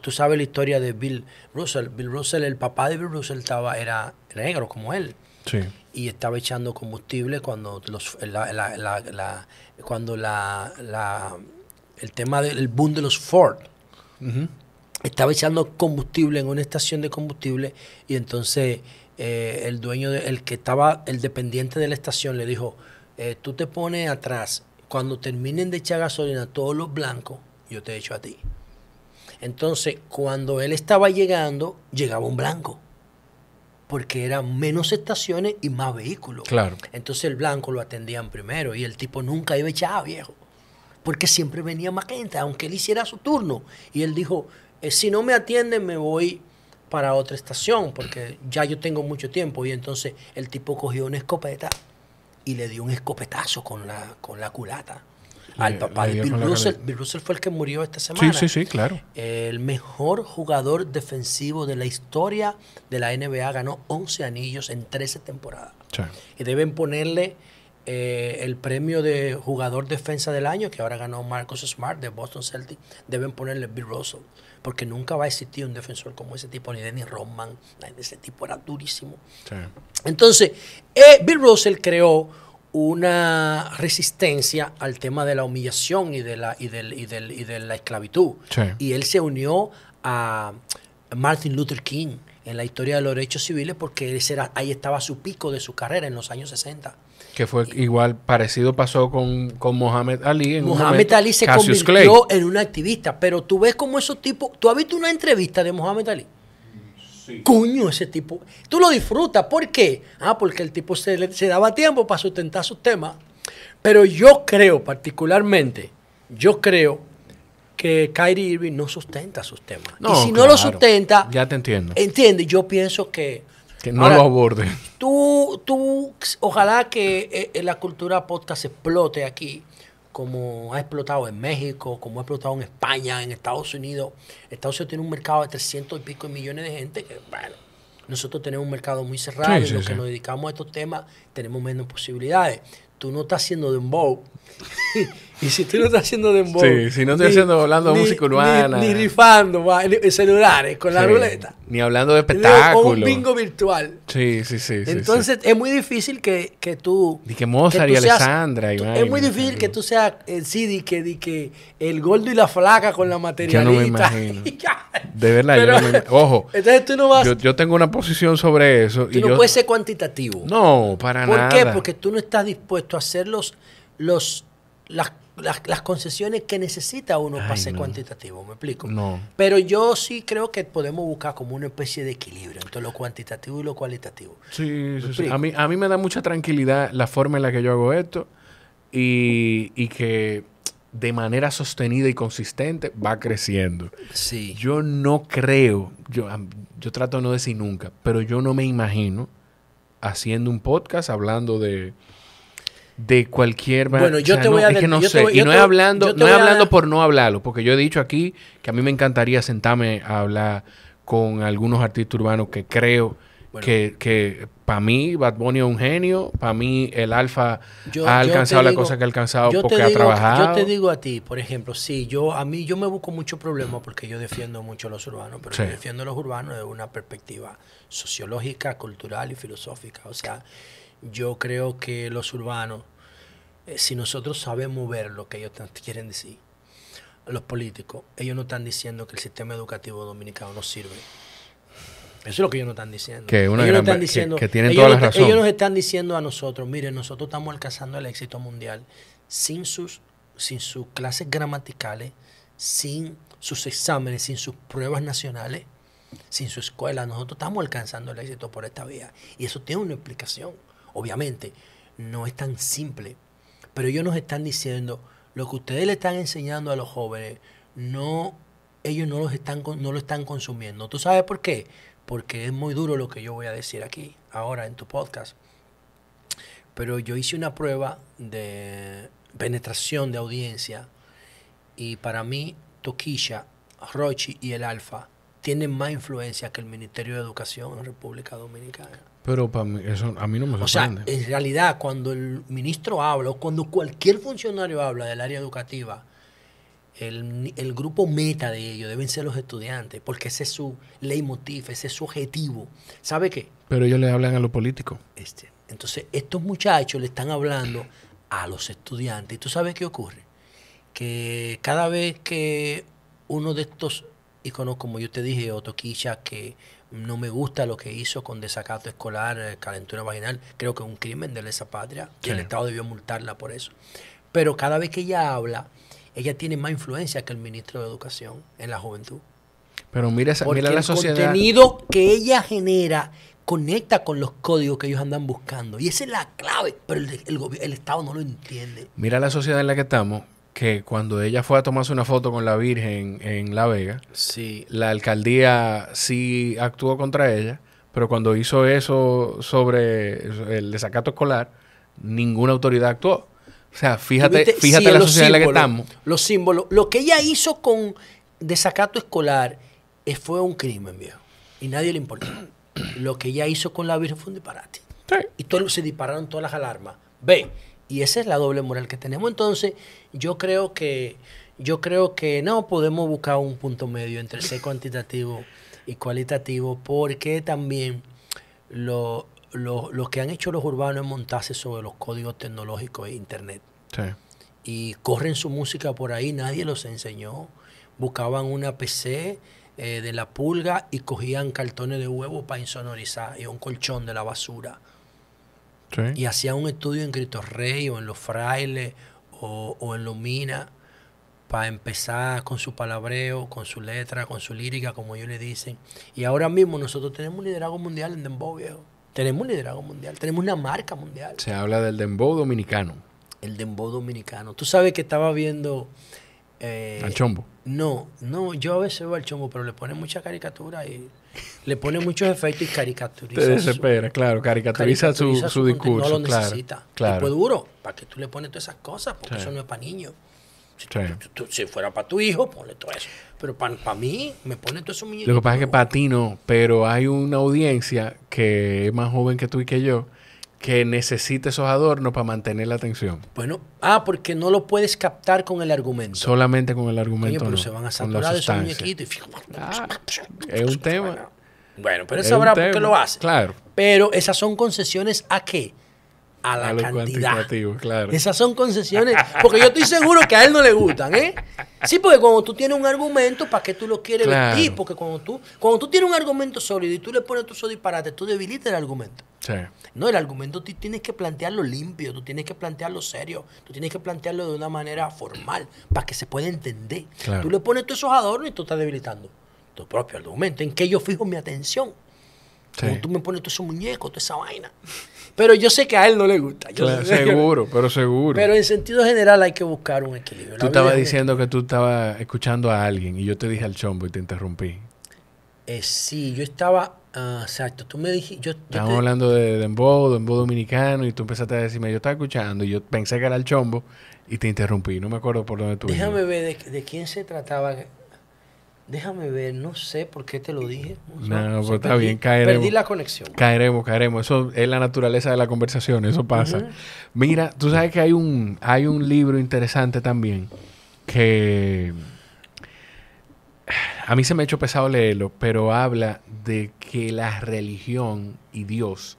[SPEAKER 2] tú sabes la historia de Bill Russell. Bill Russell, el papá de Bill Russell estaba, era negro como él. Sí. Y estaba echando combustible cuando los, la, cuando la, el tema del boom de los Ford estaba echando combustible en una estación de combustible y entonces eh, el dueño, el que estaba, el dependiente de la estación le dijo, eh, tú te pones atrás, cuando terminen de echar gasolina todos los blancos, yo te echo a ti. Entonces, cuando él estaba llegando, llegaba un blanco porque eran menos estaciones y más vehículos. Claro. Entonces el blanco lo atendían primero y el tipo nunca iba echado, ah, viejo. Porque siempre venía más gente, aunque él hiciera su turno. Y él dijo, eh, si no me atienden, me voy para otra estación, porque ya yo tengo mucho tiempo. Y entonces el tipo cogió una escopeta y le dio un escopetazo con con la culata. Bill Russell. fue el que murió esta semana. Sí, sí, sí, claro. El mejor jugador defensivo de la historia de la NBA ganó 11 anillos en 13 temporadas. Y deben ponerle eh, el premio de jugador defensa del año, que ahora ganó Marcos Smart de Boston Celtics. Deben ponerle Bill Russell, porque nunca va a existir un defensor como ese tipo, ni Dennis Rodman. Ese tipo era durísimo. Entonces, eh, Bill Russell creó una resistencia al tema de la humillación y de la, y del, y del, y de la esclavitud. Y él se unió a Martin Luther King en la historia de los derechos civiles porque ahí estaba su pico de su carrera en los años 60.
[SPEAKER 1] Que fue igual, parecido pasó con, con Mohamed Ali. En Mohamed Ali se convirtió
[SPEAKER 2] en un activista, pero tú ves como esos tipos, tú has visto una entrevista de Mohamed Ali. Coño, ese tipo. Tú lo disfrutas. ¿Por qué? Ah, porque el tipo se, daba tiempo para sustentar sus temas. Pero yo creo, particularmente, yo creo que Kyrie Irving no sustenta sus temas. y si no lo sustenta. Ya te entiendo. Entiende, yo pienso que.
[SPEAKER 1] Que no lo aborde.
[SPEAKER 2] Tú, tú, ojalá que eh, eh, la cultura podcast explote aquí como ha explotado en México, como ha explotado en España, en Estados Unidos. Estados Unidos tiene un mercado de 300 y pico de millones de gente que, bueno, nosotros tenemos un mercado muy cerrado y los que nos dedicamos a estos temas tenemos menos posibilidades. Tú no estás haciendo de bowl. Y si tú no estás haciendo dembow. Sí, si no estoy haciendo hablando de música urbana. Ni, rifando va, celulares con la ruleta.
[SPEAKER 1] Ni hablando de espectáculos. O un bingo virtual.
[SPEAKER 2] Sí, sí, sí. Entonces es muy difícil que, que tú. Ni que Mozart y Alessandra. es muy difícil que tú seas. el eh, sí, que, que el gordo y la flaca con la materialita. Yo no me imagino.
[SPEAKER 1] de verdad, yo no me Ojo.
[SPEAKER 2] Entonces tú no vas. Yo,
[SPEAKER 1] tengo una posición sobre eso. Tú y no puede puedes ser cuantitativo. No, para nada. ¿Por qué? Porque
[SPEAKER 2] tú no estás dispuesto a hacer los. los las, concesiones que necesita uno para ser cuantitativo, me explico. No. Pero yo sí creo que podemos buscar como una especie de equilibrio entre lo cuantitativo y lo cualitativo.
[SPEAKER 1] Sí, sí, sí. A, mí, a mí me da mucha tranquilidad la forma en la que yo hago esto y, que de manera sostenida y consistente va creciendo. Sí. Yo no creo, yo, yo trato de no decir nunca, pero yo no me imagino haciendo un podcast hablando de de cualquier bueno yo te voy a decir. no y no es hablando no es hablando por no hablarlo porque yo he dicho aquí que a mí me encantaría sentarme a hablar con algunos artistas urbanos que creo que, que para mí Bad Bunny es un genio para mí el Alfa ha alcanzado la cosa que ha alcanzado porque ha trabajado yo te
[SPEAKER 2] digo a ti por ejemplo sí yo a mí yo me busco mucho problema porque yo defiendo mucho a los urbanos pero yo defiendo a los urbanos desde una perspectiva sociológica cultural y filosófica o sea yo creo que los urbanos, eh, si nosotros sabemos ver lo que ellos quieren decir, los políticos, ellos no están diciendo que el sistema educativo dominicano no sirve. Eso es lo que ellos no están diciendo. Que, ellos tienen toda la razón. Ellos nos están diciendo a nosotros, miren, nosotros estamos alcanzando el éxito mundial sin sus, sin sus clases gramaticales, sin sus exámenes, sin sus pruebas nacionales, sin su escuela. Nosotros estamos alcanzando el éxito por esta vía. Y eso tiene una explicación. Obviamente, no es tan simple. Pero ellos nos están diciendo, lo que ustedes le están enseñando a los jóvenes, no, ellos no, los están, no lo están consumiendo. ¿Tú sabes por qué? Porque es muy duro lo que yo voy a decir aquí, ahora en tu podcast. Pero yo hice una prueba de penetración de audiencia y para mí Toquilla, Rochi y el Alfa tienen más influencia que el Ministerio de Educación en República Dominicana.
[SPEAKER 1] Pero para eso a mí no me sorprende.
[SPEAKER 2] en realidad, cuando el ministro habla o cuando cualquier funcionario habla del área educativa, el, grupo meta de ellos deben ser los estudiantes, porque ese es su leitmotiv, ese es su objetivo. ¿Sabe qué?
[SPEAKER 1] Pero ellos le hablan a los políticos. Este,
[SPEAKER 2] entonces, estos muchachos le están hablando a los estudiantes. ¿Y tú sabes qué ocurre? Que cada vez que uno de estos iconos, como yo te dije, otoquicha que no me gusta lo que hizo con desacato escolar, eh, calentura vaginal. Creo que es un crimen de lesa patria. y El Estado debió multarla por eso. Pero cada vez que ella habla, ella tiene más influencia que el ministro de Educación en la juventud. Pero mira, esa, la sociedad. El contenido que ella genera conecta con los códigos que ellos andan buscando. Y esa es la clave, pero el, el, Estado no lo entiende.
[SPEAKER 1] Mira la sociedad en la que estamos que cuando ella fue a tomarse una foto con la Virgen en La Vega, sí. la alcaldía sí actuó contra ella, pero cuando hizo eso sobre el desacato escolar, ninguna autoridad actuó. O sea, fíjate, fíjate la sociedad en la que estamos.
[SPEAKER 2] Los símbolos. Lo que ella hizo con desacato escolar eh, fue un crimen, viejo. Y nadie le importó. Lo que ella hizo con la Virgen fue un disparate. Y todo, se dispararon todas las alarmas. Ve, y esa es la doble moral que tenemos. Entonces, yo creo que, yo creo que no podemos buscar un punto medio entre ser cuantitativo y cualitativo, porque también lo, que han hecho los urbanos es montarse sobre los códigos tecnológicos e internet. Y corren su música por ahí, nadie los enseñó. Buscaban una PC eh, de la pulga y cogían cartones de huevo para insonorizar y un colchón de la basura y hacía un estudio en Cristo Rey o en los frailes o, o en los minas para empezar con su palabreo, con su letra, con su lírica, como ellos le dicen. Y ahora mismo nosotros tenemos un liderazgo mundial en Dembow, viejo. Tenemos un liderazgo mundial, tenemos una marca mundial.
[SPEAKER 1] Se habla del Dembow dominicano.
[SPEAKER 2] El Dembow dominicano. Tú sabes que estaba viendo... Eh, al chombo. No, no, yo a veces veo al chombo, pero le ponen mucha caricatura y le pone muchos efectos y caricaturiza. Te desespera, claro, caricaturiza, su, discurso. No claro, necesita. Claro. Pues duro, para que tú le pones todas esas cosas, porque eso no es para niños. Si, fuera para tu hijo, ponle todo eso. Pero para mí, me pone todo eso Lo que pasa es que
[SPEAKER 1] para ti no, pero hay una audiencia que es más joven que tú y que yo, que necesite esos adornos para mantener la atención.
[SPEAKER 2] Bueno, ah, porque no lo puedes captar con el argumento. Solamente con el argumento. pero se van a saturar esos muñequitos. Y... Ah,
[SPEAKER 1] es un tema.
[SPEAKER 2] Bueno, pero eso sabrá por lo hace. Claro. Pero esas son concesiones a qué? A la a cantidad. Claro. Esas son concesiones. Porque yo estoy seguro que a él no le gustan, ¿eh? Sí, porque cuando tú tienes un argumento, ¿para qué tú lo quieres claro. Porque cuando tú, cuando tú tienes un argumento sólido y tú le pones tus disparates, tú debilitas el argumento. Sí. No, el argumento tú tienes que plantearlo limpio, tú tienes que plantearlo serio, tú tienes que plantearlo de una manera formal para que se pueda entender. Tú le pones todos esos adornos y tú estás debilitando tu propio argumento, en qué yo fijo mi atención. tú me pones todos esos muñecos, toda esa vaina. Pero yo sé que a él no le gusta. seguro, pero seguro. Pero en sentido general hay que buscar un equilibrio. Tú estabas
[SPEAKER 1] diciendo que tú estabas escuchando a alguien y yo te dije al chombo y te interrumpí.
[SPEAKER 2] Eh, sí, yo estaba Ah, exacto. Tú me dijiste. Yo, Estábamos
[SPEAKER 1] hablando de dembow, dembow dominicano, y tú empezaste a decirme, yo estaba escuchando, y yo pensé que era el chombo, y te interrumpí. No me acuerdo por dónde tú Déjame
[SPEAKER 2] ver de, quién se trataba. Déjame ver, no sé por qué te lo dije. no, pues está bien, caeremos. Perdí la conexión.
[SPEAKER 1] Caeremos, caeremos. Eso es la naturaleza de la conversación, eso pasa. Mira, tú sabes que hay un, hay un libro interesante también que a mí se me ha hecho pesado leerlo, pero habla de que la religión y Dios,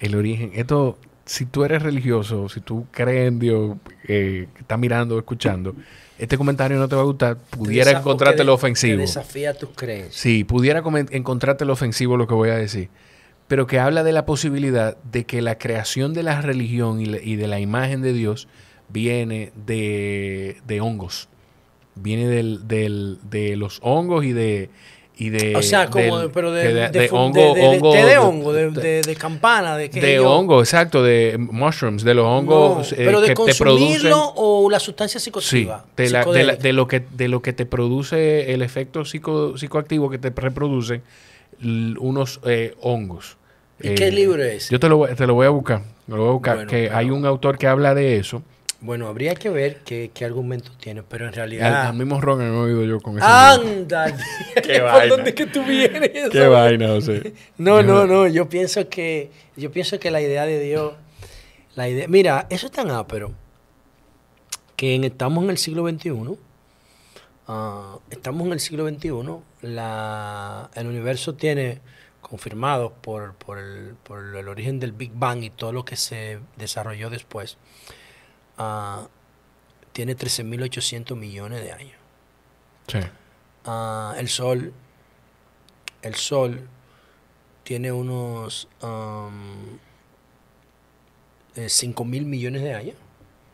[SPEAKER 1] el origen, esto, si tú eres religioso, si tú crees en Dios, eh, estás mirando, escuchando, este comentario no te va a gustar, pudiera encontrarte lo ofensivo. desafía tus creencias. Sí, pudiera encontrarte lo ofensivo lo que voy a decir, pero que habla de la posibilidad de que la creación de la religión y, de la imagen de Dios viene de hongos viene del, del, de los hongos y de... Y de o sea, como de, pero de, de, hongo, de, hongo,
[SPEAKER 2] de, campana, de hongo,
[SPEAKER 1] exacto, de mushrooms, de los hongos eh, pero de consumirlo
[SPEAKER 2] te o la sustancia psicoactiva. Sí, de,
[SPEAKER 1] lo que, de lo que te produce el efecto psico, psicoactivo que te reproducen unos eh, hongos. ¿Y qué eh, libro es? Yo te lo, te lo voy a buscar. Lo voy a buscar que hay un autor que habla de eso
[SPEAKER 2] bueno, habría que ver qué, qué argumento tiene, pero en realidad. Al, mismo
[SPEAKER 1] Ron he oído yo con eso.
[SPEAKER 2] ¡Anda! ¿Por dónde que tú vienes? ¡Qué vaina, vaina, sí. No, no, no. Yo pienso que, yo pienso que la idea de Dios. La idea, mira, eso es tan ápero que estamos en el siglo XXI. Ah, estamos en el siglo XXI. La, el universo tiene confirmado por, por, el, por el origen del Big Bang y todo lo que se desarrolló después tiene 13.800 millones de años. el Sol, el Sol tiene unos 5.000 eh, millones de años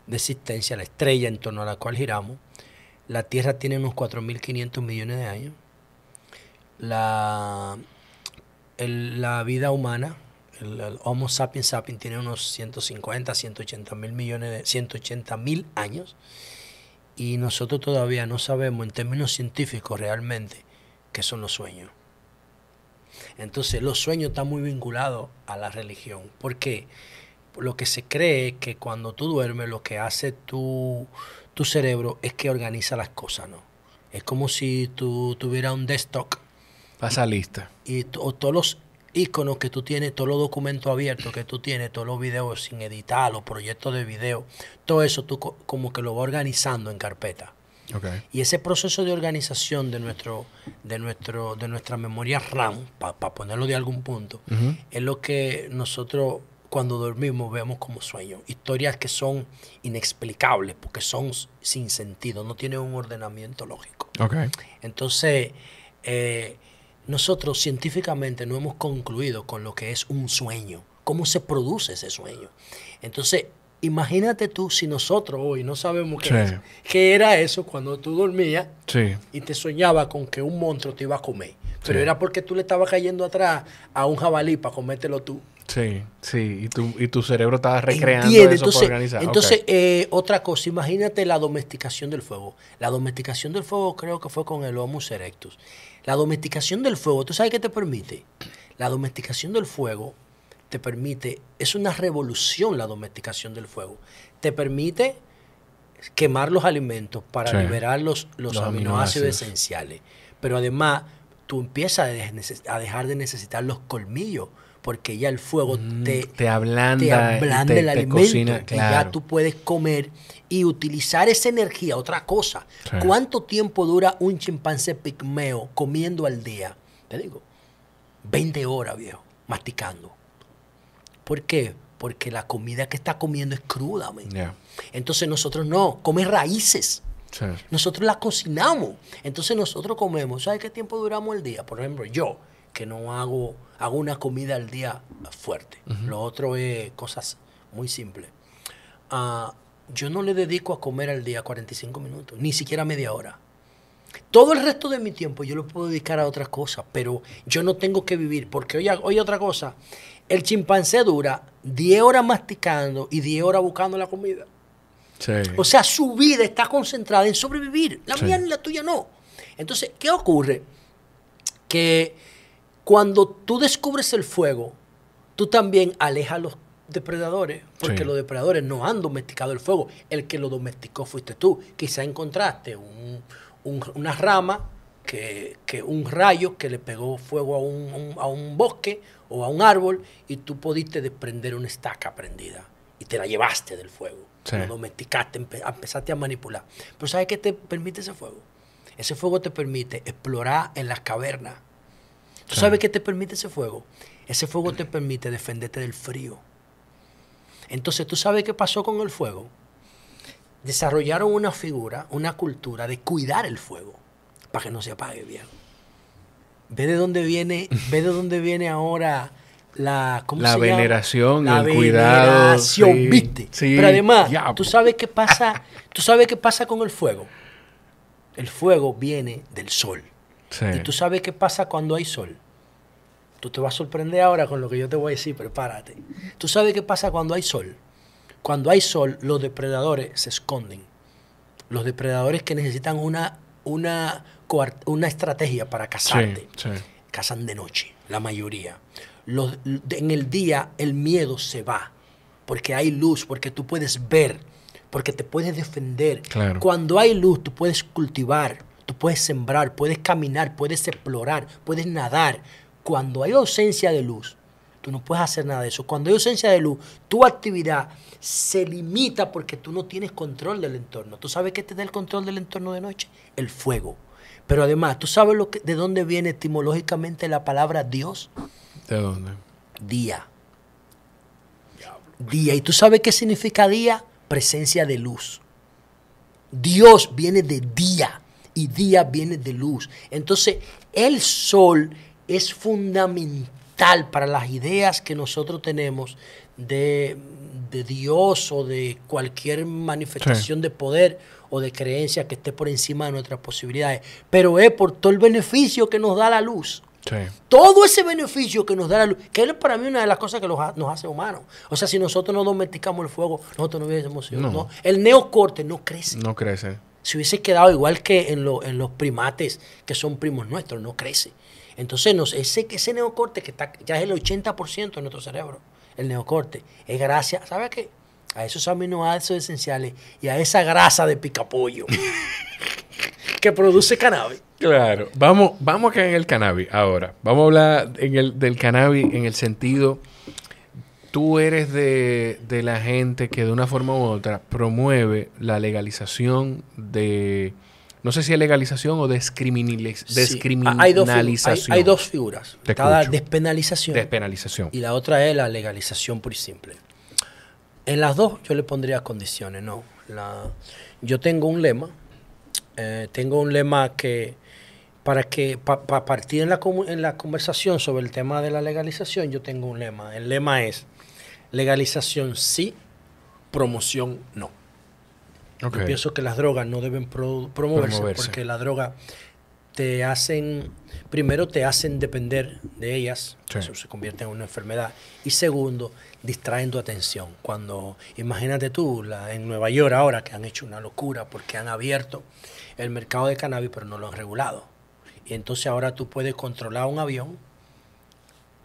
[SPEAKER 2] de existencia, la estrella en torno a la cual giramos. La Tierra tiene unos 4.500 millones de años. La, la vida humana el, Homo sapiens sapiens tiene unos 150, 180 mil millones de 180 mil años y nosotros todavía no sabemos en términos científicos realmente qué son los sueños. Entonces los sueños están muy vinculados a la religión. porque Lo que se cree es que cuando tú duermes lo que hace tu, cerebro es que organiza las cosas, ¿no? Es como si tú tuvieras un desktop. Pasa lista. Y, todos los iconos que tú tienes, todos los documentos abiertos que tú tienes, todos los videos sin editar, los proyectos de video, todo eso tú como que lo vas organizando en carpeta. Y ese proceso de organización de nuestro, de nuestro, de nuestra memoria RAM, para ponerlo de algún punto, es lo que nosotros cuando dormimos vemos como sueño. Historias que son inexplicables porque son sin sentido, no tienen un ordenamiento lógico. Entonces, eh, nosotros científicamente no hemos concluido con lo que es un sueño, cómo se produce ese sueño. Entonces, imagínate tú si nosotros hoy no sabemos qué, era eso cuando tú dormías y te soñaba con que un monstruo te iba a comer. Pero era porque tú le estabas cayendo atrás a un jabalí para comértelo tú.
[SPEAKER 1] Sí, sí, y tu, y tu cerebro estaba recreando eso entonces, Entonces,
[SPEAKER 2] eh, otra cosa, imagínate la domesticación del fuego. La domesticación del fuego creo que fue con el Homo erectus. La domesticación del fuego, ¿tú sabes qué te permite? La domesticación del fuego te permite, es una revolución la domesticación del fuego. Te permite quemar los alimentos para liberar los, aminoácidos, aminoácidos esenciales. Pero además, tú empiezas a dejar de necesitar los colmillos porque ya el fuego mm, te, te
[SPEAKER 1] ablanda, el alimento, cocina, ya tú
[SPEAKER 2] puedes comer y utilizar esa energía, otra cosa. ¿Cuánto tiempo dura un chimpancé pigmeo comiendo al día? Te digo, 20 horas, viejo, masticando. ¿Por qué? Porque la comida que está comiendo es cruda. Entonces nosotros no, come raíces. Nosotros las cocinamos. Entonces nosotros comemos. ¿Sabes qué tiempo duramos el día? Por ejemplo, yo, que no hago, hago una comida al día fuerte. Lo otro es cosas muy simples. Ah, yo no le dedico a comer al día 45 minutos, ni siquiera media hora. Todo el resto de mi tiempo yo lo puedo dedicar a otras cosas, pero yo no tengo que vivir, porque hoy, hoy otra cosa, el chimpancé dura 10 horas masticando y 10 horas buscando la comida. O sea, su vida está concentrada en sobrevivir. La mía ni la tuya no. Entonces, ¿qué ocurre? Que cuando tú descubres el fuego, tú también alejas a los depredadores, porque los depredadores no han domesticado el fuego. El que lo domesticó fuiste tú. Quizá encontraste una rama, que, un rayo que le pegó fuego a un, bosque o a un árbol y tú pudiste desprender una estaca prendida y te la llevaste del fuego. Lo domesticaste, empezaste a manipular. Pero ¿sabes qué te permite ese fuego? Ese fuego te permite explorar en las cavernas ¿Tú sabes qué te permite ese fuego? Ese fuego te permite defenderte del frío. Entonces, ¿tú sabes qué pasó con el fuego? Desarrollaron una figura, una cultura de cuidar el fuego para que no se apague, bien. Ve de dónde viene, ve de dónde viene ahora la, se veneración, llama? La el veneración, cuidado. viste. Pero además, tú sabes qué pasa, tú sabes qué pasa con el fuego. El fuego viene del sol. Y tú sabes qué pasa cuando hay sol. Tú te vas a sorprender ahora con lo que yo te voy a decir, prepárate. Tú sabes qué pasa cuando hay sol. Cuando hay sol, los depredadores se esconden. Los depredadores que necesitan una, una, una estrategia para cazarte. Cazan de noche, la mayoría. en el día el miedo se va, porque hay luz, porque tú puedes ver, porque te puedes defender. Cuando hay luz, tú puedes cultivar Tú puedes sembrar, puedes caminar, puedes explorar, puedes nadar. Cuando hay ausencia de luz, tú no puedes hacer nada de eso. Cuando hay ausencia de luz, tu actividad se limita porque tú no tienes control del entorno. ¿Tú sabes qué te da el control del entorno de noche? El fuego. Pero además, ¿tú sabes de dónde viene etimológicamente la palabra Dios? ¿De dónde? Día. Día. ¿Y tú sabes qué significa día? Presencia de luz. Dios viene de día y día viene de luz. Entonces, el sol es fundamental para las ideas que nosotros tenemos de, Dios o de cualquier manifestación de poder o de creencia que esté por encima de nuestras posibilidades. Pero es por todo el beneficio que nos da la luz. Todo ese beneficio que nos da la luz, que es para mí una de las cosas que nos hace humanos. O sea, si nosotros no domesticamos el fuego, nosotros no hubiésemos ¿no? El neocorte no crece. No crece se hubiese quedado igual que en, en los primates que son primos nuestros, no crece. Entonces, nos, ese, ese neocorte que está, ya es el 80% de nuestro cerebro, el neocorte, es gracias, ¿sabes qué? A esos aminoácidos esenciales y a esa grasa de picapollo que produce cannabis.
[SPEAKER 1] Claro, vamos, vamos acá en el cannabis ahora. Vamos a hablar en el, del cannabis en el sentido tú eres de, la gente que de una forma u otra promueve la legalización de... No sé si es legalización o descriminalización. Hay dos, figuras. Cada
[SPEAKER 2] despenalización. Despenalización. Y la otra es la legalización por simple. En las dos yo le pondría condiciones, ¿no? yo tengo un lema. Eh, tengo un lema que para que para partir en la conversación sobre el tema de la legalización, yo tengo un lema. El lema es Legalización sí, promoción no. Yo pienso que las drogas no deben promoverse, porque la droga te hacen, primero te hacen depender de ellas, eso se convierte en una enfermedad, y segundo, distraen tu atención. Cuando, imagínate tú, en Nueva York ahora que han hecho una locura porque han abierto el mercado de cannabis pero no lo han regulado. Y entonces ahora tú puedes controlar un avión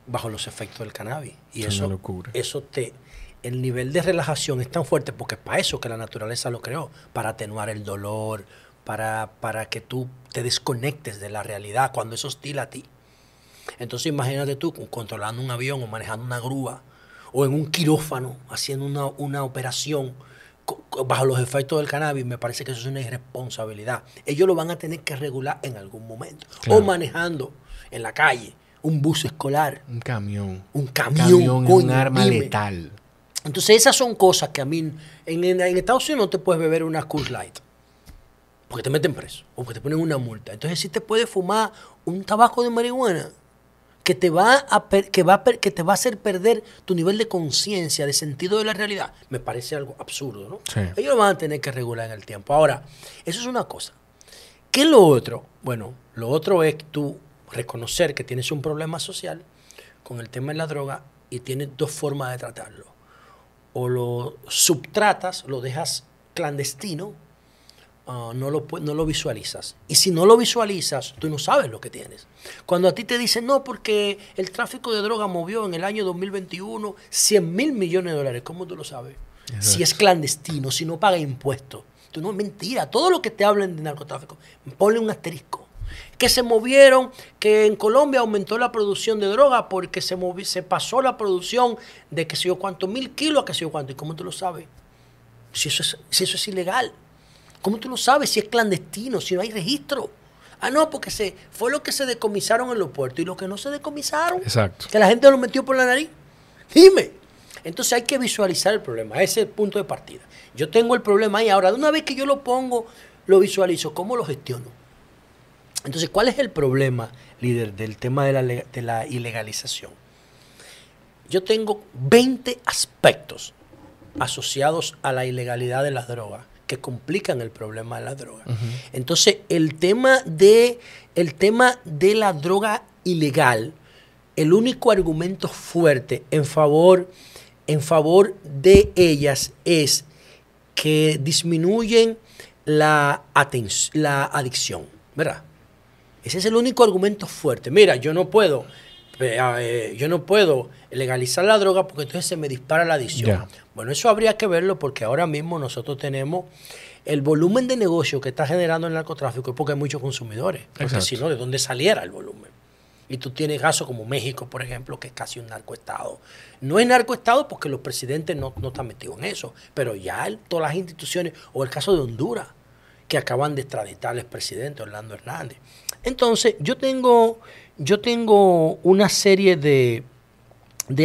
[SPEAKER 2] bajo los efectos del cannabis. Y eso, eso te, el nivel de relajación es tan fuerte porque es para eso que la naturaleza lo creó, para atenuar el dolor, para, para que tú te desconectes de la realidad cuando eso hostil a ti. Entonces imagínate tú controlando un avión o manejando una grúa o en un quirófano haciendo una, operación bajo los efectos del cannabis, me parece que eso es una irresponsabilidad. Ellos lo van a tener que regular en algún momento. O manejando en la calle un bus escolar. Un camión. Un camión. un arma letal. Entonces esas son cosas que a mí, en, Estados Unidos no te puedes beber una cool Light. Porque te meten preso o porque te ponen una multa. Entonces sí te puedes fumar un tabaco de marihuana que te va a, que te va a hacer perder tu nivel de conciencia, de sentido de la realidad. Me parece algo absurdo, ¿no? Ellos lo van a tener que regular en el tiempo. Ahora, eso es una cosa. ¿Qué es lo otro? Bueno, lo otro es tú reconocer que tienes un problema social con el tema de la droga y tienes dos formas de tratarlo. O lo subtratas, lo dejas clandestino, ah, no, lo, no lo visualizas. Y si no lo visualizas, tú no sabes lo que tienes. Cuando a ti te dicen, no, porque el tráfico de droga movió en el año 2021 100 mil millones de dólares, ¿cómo tú lo sabes? Si es clandestino, si no paga impuestos. Tú no mentira. Todo lo que te hablen de narcotráfico, ponle un asterisco que se movieron, que en Colombia aumentó la producción de droga porque se, se pasó la producción de que sé yo cuánto, mil kilos a que sé yo cuánto. ¿Y cómo tú lo sabes? Si eso es, si eso es ilegal. ¿Cómo tú lo sabes si es clandestino, si no hay registro? Ah, no, porque se, fue lo que se decomisaron en los puertos y lo que no se decomisaron. Exacto. Que la gente lo metió por la nariz. Dime. Entonces hay que visualizar el problema, ese es el punto de partida. Yo tengo el problema ahí. Ahora, de una vez que yo lo pongo, lo visualizo, ¿cómo lo gestiono? Entonces, ¿cuál es el problema, líder, del tema de la, ilegalización? Yo tengo 20 aspectos asociados a la ilegalidad de las drogas que complican el problema de las drogas. Entonces, el tema, de, el tema de la droga ilegal, el único argumento fuerte en favor, en favor de ellas es que disminuyen la, la adicción, ¿verdad? Ese es el único argumento fuerte. Mira, yo no puedo, eh, eh, yo no puedo legalizar la droga porque entonces se me dispara la adicción. Bueno, eso habría que verlo porque ahora mismo nosotros tenemos el volumen de negocio que está generando el narcotráfico porque hay muchos consumidores. Porque si no, ¿de dónde saliera el volumen? Y tú tienes casos como México, por ejemplo, que es casi un narcoestado. No es narcoestado porque los presidentes no, no están metidos en eso, pero ya todas las instituciones, o el caso de Honduras, que acaban de extraditar al expresidente Orlando Hernández. Entonces, yo tengo, yo tengo una serie de,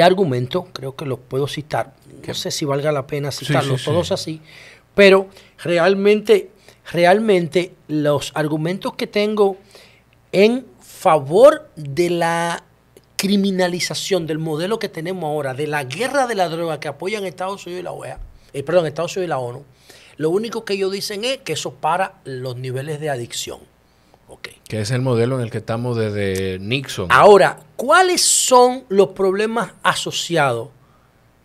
[SPEAKER 2] argumentos, creo que los puedo citar, no sé si valga la pena citarlos todos así, pero realmente, realmente los argumentos que tengo en favor de la criminalización del modelo que tenemos ahora, de la guerra de la droga que apoyan Estados Unidos y la OEA, eh, perdón, Estados Unidos y la ONU, lo único que ellos dicen es que eso para los niveles de adicción. Que es el modelo
[SPEAKER 1] en el que estamos desde Nixon.
[SPEAKER 2] Ahora, ¿cuáles son los problemas asociados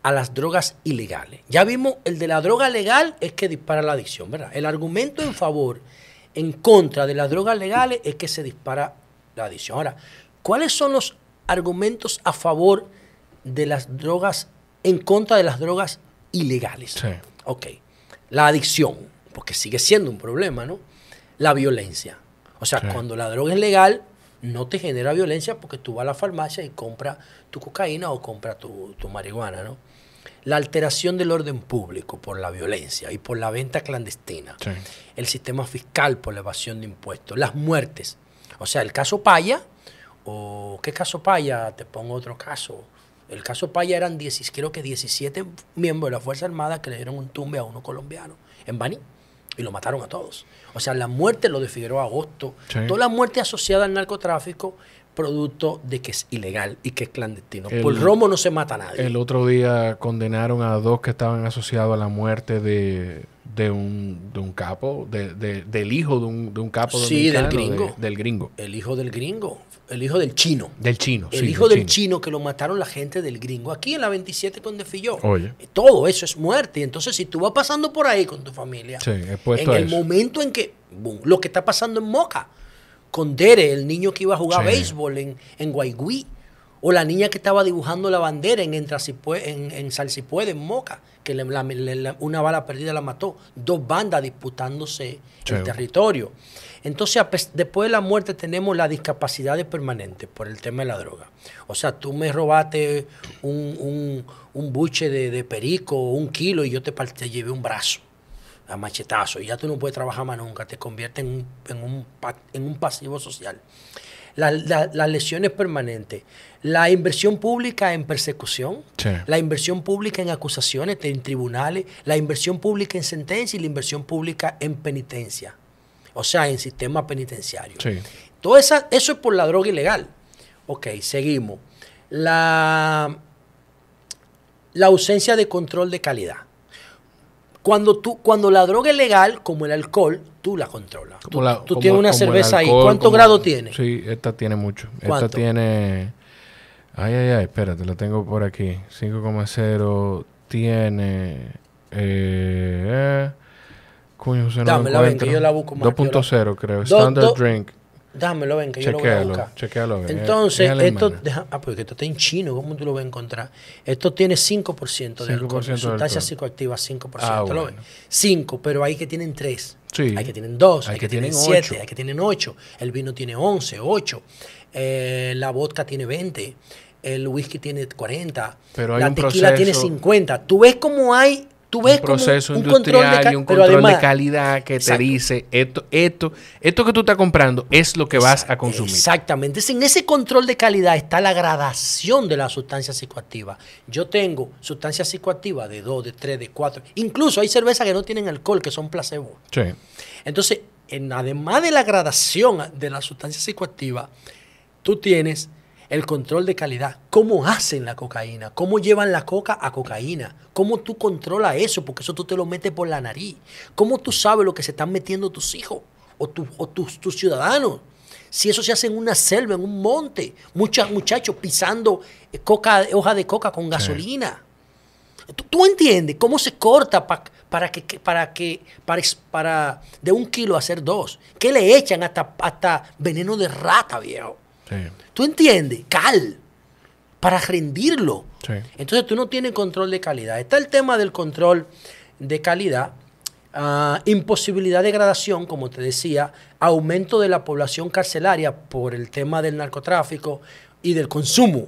[SPEAKER 2] a las drogas ilegales? Ya vimos el de la droga legal es que dispara la adicción, ¿verdad? El argumento en favor, en contra de las drogas legales es que se dispara la adicción. Ahora, ¿cuáles son los argumentos a favor de las drogas, en contra de las drogas ilegales? Sí. Ok la adicción, porque sigue siendo un problema, ¿no? La violencia. O sea, cuando la droga es legal, no te genera violencia porque tú vas a la farmacia y compras tu cocaína o compras tu, marihuana, ¿no? La alteración del orden público por la violencia y por la venta clandestina. El sistema fiscal por la evasión de impuestos. Las muertes. O sea, el caso Paya, o qué caso Paya, te pongo otro caso. El caso Paya eran 10, creo que 17 miembros de la Fuerza Armada que le dieron un tumbe a uno colombiano en Baní y lo mataron a todos. O sea, la muerte lo de Agosto, toda la muerte asociada al narcotráfico, producto de que es ilegal y que es clandestino. El, Por Romo no
[SPEAKER 1] se mata nadie. El otro día condenaron a dos que estaban asociados a la muerte de, un, de un capo, de, del hijo de un, de un capo. del gringo. del gringo.
[SPEAKER 2] El hijo del gringo el hijo del chino. Del chino, El hijo del chino. que lo mataron la gente del gringo. Aquí en la 27 con filló. Oye. Eh, todo eso es muerte. Entonces, si tú vas pasando por ahí con tu familia,
[SPEAKER 1] sí, en el
[SPEAKER 2] momento en que. lo que está pasando en Moca, con Dere, el niño que iba a jugar béisbol en, en o la niña que estaba dibujando la bandera en, en, en, en en Moca, que una bala perdida la mató. Dos bandas disputándose el territorio. Entonces, después de la muerte tenemos las discapacidades permanentes por el tema de la droga. O sea, tú me robaste un, buche de, perico o un kilo, y yo te, te llevé un brazo a machetazo, y ya tú no puedes trabajar más nunca, te convierte en un, en un, pasivo social. las lesiones permanentes, la inversión pública en persecución, la inversión pública en acusaciones en tribunales, la inversión pública en sentencia y la inversión pública en penitencia o sea, en sistema penitenciario. Sí. Todo esa, eso es por la droga ilegal. Ok, seguimos. La, la ausencia de control de calidad. Cuando, tú, cuando la droga es legal, como el alcohol, tú la controlas. tú, tienes una cerveza ahí. ¿Cuánto grado tiene?
[SPEAKER 1] Sí, esta tiene mucho. ¿Cuánto? Esta tiene... Ay, ay, ay, espérate, la tengo por aquí. 5,0 tiene... Eh, Coño, se Dámelo, ven, que yo la busco más. 2.0, creo. Standard Drink.
[SPEAKER 2] Dámelo, ven, que chequealo, yo lo voy a buscar. Chequealo, Entonces, esto... ah, porque pues, esto está en chino. ¿Cómo tú lo vas a encontrar? Esto tiene 5% de alcohol. Sustancia psicoactiva, 5%. Ah, bueno. lo ven. 5, pero hay que tienen 3. Sí. Hay que tienen 2, hay, que, tienen 7, hay que tienen 8. El vino tiene 11, 8. Eh, la vodka tiene 20. El whisky tiene 40. Pero hay la tequila tiene 50. Tú ves cómo hay un proceso industrial y un control de calidad que te
[SPEAKER 1] dice esto, esto, esto que tú estás comprando es lo que vas a consumir.
[SPEAKER 2] Exactamente. En ese control de calidad está la gradación de la sustancia psicoactiva. Yo tengo sustancias psicoactiva de 2, de 3, de 4. Incluso hay cervezas que no tienen alcohol, que son placebo. Entonces, además de la gradación de la sustancia psicoactiva, tú tienes el control de calidad, cómo hacen la cocaína, cómo llevan la coca a cocaína, cómo tú controlas eso, porque eso tú te lo metes por la nariz, cómo tú sabes lo que se están metiendo tus hijos o, tus, ciudadanos. Si eso se hace en una selva, en un monte, muchos muchachos pisando eh, coca, hoja de coca con gasolina. ¿Tú, entiendes cómo se corta para que, para que para, para de un kilo hacer dos? ¿Qué le echan hasta veneno de rata, viejo? ¿Tú entiendes? Cal. Para rendirlo. Entonces tú no tienes control de calidad. Está el tema del control de calidad. Ah, imposibilidad de gradación, como te decía, aumento de la población carcelaria por el tema del narcotráfico y del consumo.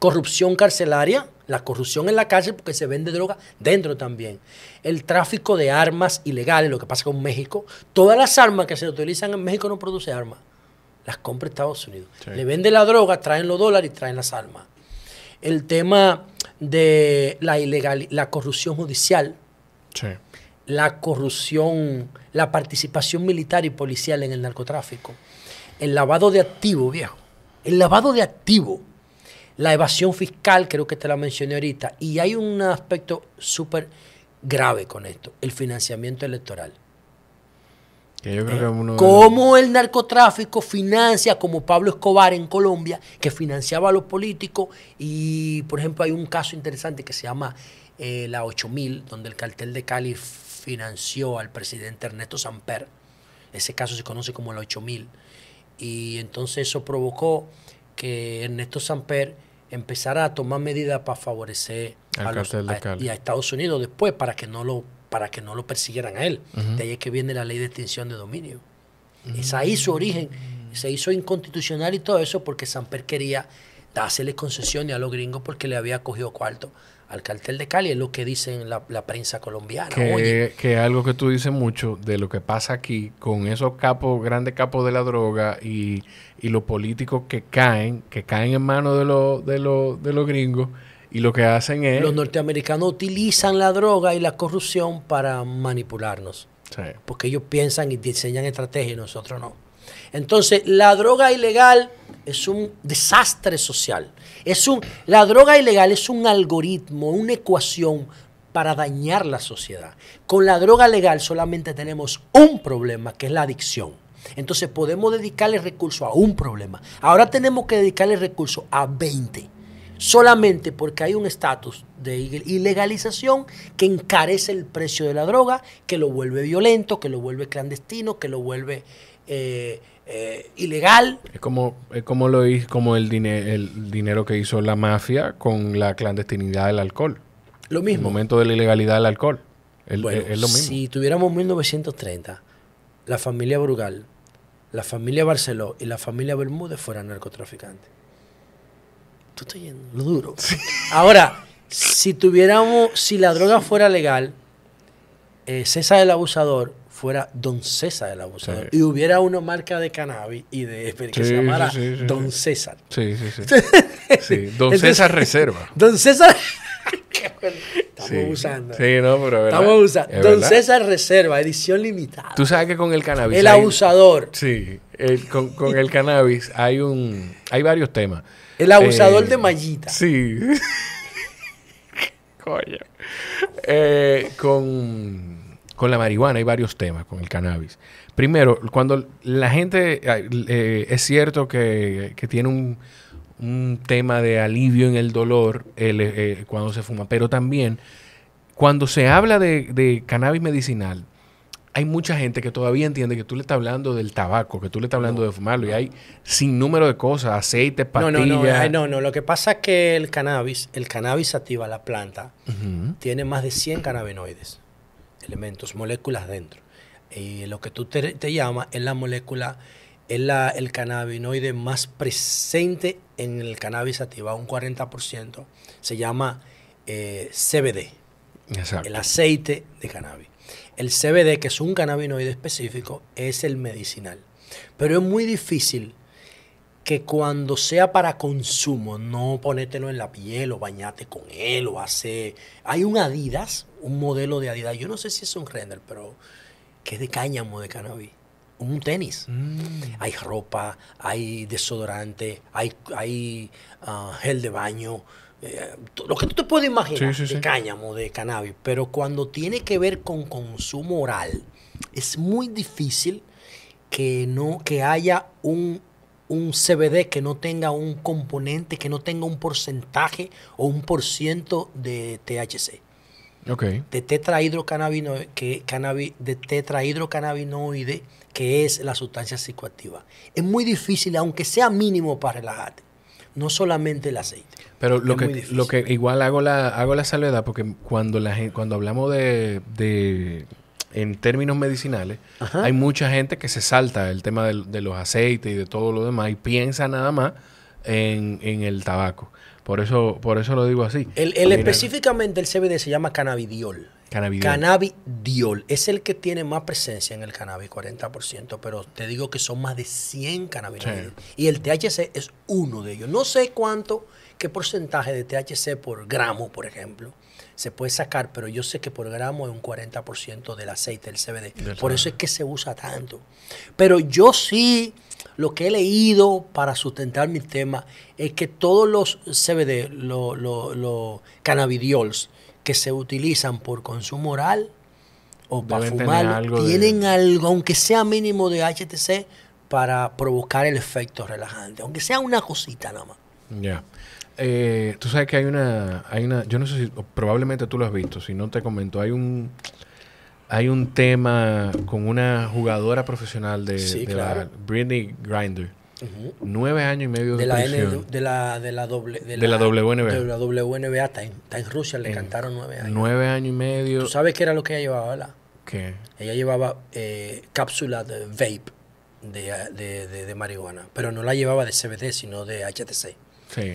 [SPEAKER 2] Corrupción carcelaria, la corrupción en la cárcel porque se vende droga dentro también. El tráfico de armas ilegales, lo que pasa con México. Todas las armas que se utilizan en México no producen armas las compra Estados Unidos. Le vende la droga, traen los dólares y traen las armas. El tema de la ilegal, la corrupción judicial, la corrupción, la participación militar y policial en el narcotráfico, el lavado de activos, viejo, el lavado de activos, la evasión fiscal, creo que te la mencioné ahorita, y hay un aspecto súper grave con esto, el financiamiento electoral como eh, ¿Cómo el narcotráfico financia, como Pablo Escobar en Colombia, que financiaba a los políticos? Y, por ejemplo, hay un caso interesante que se llama eh, la 8000, donde el cartel de Cali financió al presidente Ernesto Samper. Ese caso se conoce como la 8000. Y entonces eso provocó que Ernesto Samper empezara a tomar medidas para favorecer
[SPEAKER 1] a los, Cali y a
[SPEAKER 2] Estados Unidos después para que no lo para que no lo persiguieran a él. De ahí es que viene la ley de extinción de dominio. esa Es ahí su origen. Se hizo inconstitucional y todo eso porque Samper quería dársele concesiones a los gringos porque le había cogido cuarto al cartel de Cali. Es lo que dice la, prensa colombiana. Que,
[SPEAKER 1] algo que tú dices mucho de lo que pasa aquí con esos capos, grandes capos de la droga y, y los políticos que caen, que caen en manos de, lo, de, de los gringos y lo que hacen es... Los
[SPEAKER 2] norteamericanos utilizan la droga y la corrupción para manipularnos. Porque ellos piensan y diseñan estrategias y nosotros no. Entonces, la droga ilegal es un desastre social. Es un, la droga ilegal es un algoritmo, una ecuación para dañar la sociedad. Con la droga legal solamente tenemos un problema, que es la adicción. Entonces podemos dedicarle recursos a un problema. Ahora tenemos que dedicarle recursos a 20 solamente porque hay un estatus de ilegalización que encarece el precio de la droga, que lo vuelve violento, que lo vuelve clandestino, que lo vuelve eh, eh, ilegal.
[SPEAKER 1] Es como, como lo hizo, como el, el dinero que hizo la mafia con la clandestinidad del alcohol. Lo mismo. El momento de la ilegalidad del alcohol. es, lo mismo. Si
[SPEAKER 2] tuviéramos 1930, la familia Brugal, la familia Barceló y la familia Bermúdez fueran narcotraficantes lo duro. Ahora, si tuviéramos, si la droga fuera legal, eh, César el abusador fuera Don César el abusador y hubiera una marca de cannabis y de que se llamara Don César. Sí, sí, sí. Don César Reserva. Don César. Estamos usando. Sí, no, pero Estamos usando. Don César Reserva, edición limitada. Tú sabes que con el
[SPEAKER 1] cannabis. El abusador. Sí, con, con el cannabis hay un, hay varios temas. El abusador eh, de mallita. Sí. Eh, con, la marihuana hay varios temas, con el cannabis. Primero, cuando la gente eh, es cierto que, tiene un, tema de alivio en el dolor cuando se fuma, pero también cuando se habla de cannabis medicinal, hay mucha gente que todavía entiende que tú le estás hablando del tabaco, que tú le estás hablando de fumarlo y hay sin número de cosas, aceite, pastillas. No, eh, no,
[SPEAKER 2] no, Lo que pasa es que el cannabis, el cannabis activa la planta, tiene más de 100 cannabinoides, elementos, moléculas dentro. Y lo que tú te, llamas es la molécula, es la, el cannabinoide más presente en el cannabis activa, un 40%. Se llama eh, CBD, el aceite de cannabis. El CBD, que es un cannabinoide específico, es el medicinal. Pero es muy difícil que cuando sea para consumo, no ponértelo en la piel o bañate con él o hace... Hay un Adidas, un modelo de Adidas, yo no sé si es un render, pero que es de cáñamo de cannabis. Un tenis. Mm. Hay ropa, hay desodorante, hay, hay ah, gel de baño eh, lo que tú te puedes imaginar de cáñamo, de cannabis, pero cuando tiene que ver con consumo oral, es muy difícil que no que haya un, CBD que no tenga un componente, que no tenga un porcentaje o un por ciento de THC. De que, cannabis, de tetrahidrocannabinoide, que es la sustancia psicoactiva. Es muy difícil, aunque sea mínimo, para relajarte no solamente el aceite.
[SPEAKER 1] Pero lo, que, lo que igual hago la, hago la salvedad, porque cuando, la, cuando hablamos de, en términos medicinales, hay mucha gente que se salta el tema de, los aceites y de todo lo demás y piensa nada más en, el tabaco. Por eso, por eso lo digo así. el
[SPEAKER 2] específicamente el CBD se llama cannabidiol. Cannabidiol. cannabidiol. Es el que tiene más presencia en el cannabis, 40%, pero te digo que son más de 100 cannabinoides. Y el THC es uno de ellos. No sé cuánto, qué porcentaje de THC por gramo, por ejemplo, se puede sacar, pero yo sé que por gramo es un 40% del aceite, del CBD. por eso es que se usa tanto. Pero yo sí, lo que he leído para sustentar mi tema es que todos los CBD, los lo, cannabidiols, que se utilizan por consumo oral o para fumar tienen algo, aunque sea mínimo de HTC, para provocar el efecto relajante, aunque sea una cosita nada más.
[SPEAKER 1] Ya. Eh, tú sabes que hay una, hay una, yo no sé si probablemente tú lo has visto, si no te comento, hay un, hay un tema con una jugadora profesional de, la Britney Grinder. Nueve años y medio de, la de, la,
[SPEAKER 2] de, la de, la, WNBA. De la WNBA, está en, Rusia, le cantaron nueve
[SPEAKER 1] años. Nueve años y medio. ¿Tú
[SPEAKER 2] sabes qué era lo que ella llevaba, ¿Qué? Ella llevaba eh, cápsulas de vape de, marihuana, pero no la llevaba de CBD, sino de HTC.
[SPEAKER 1] Sí.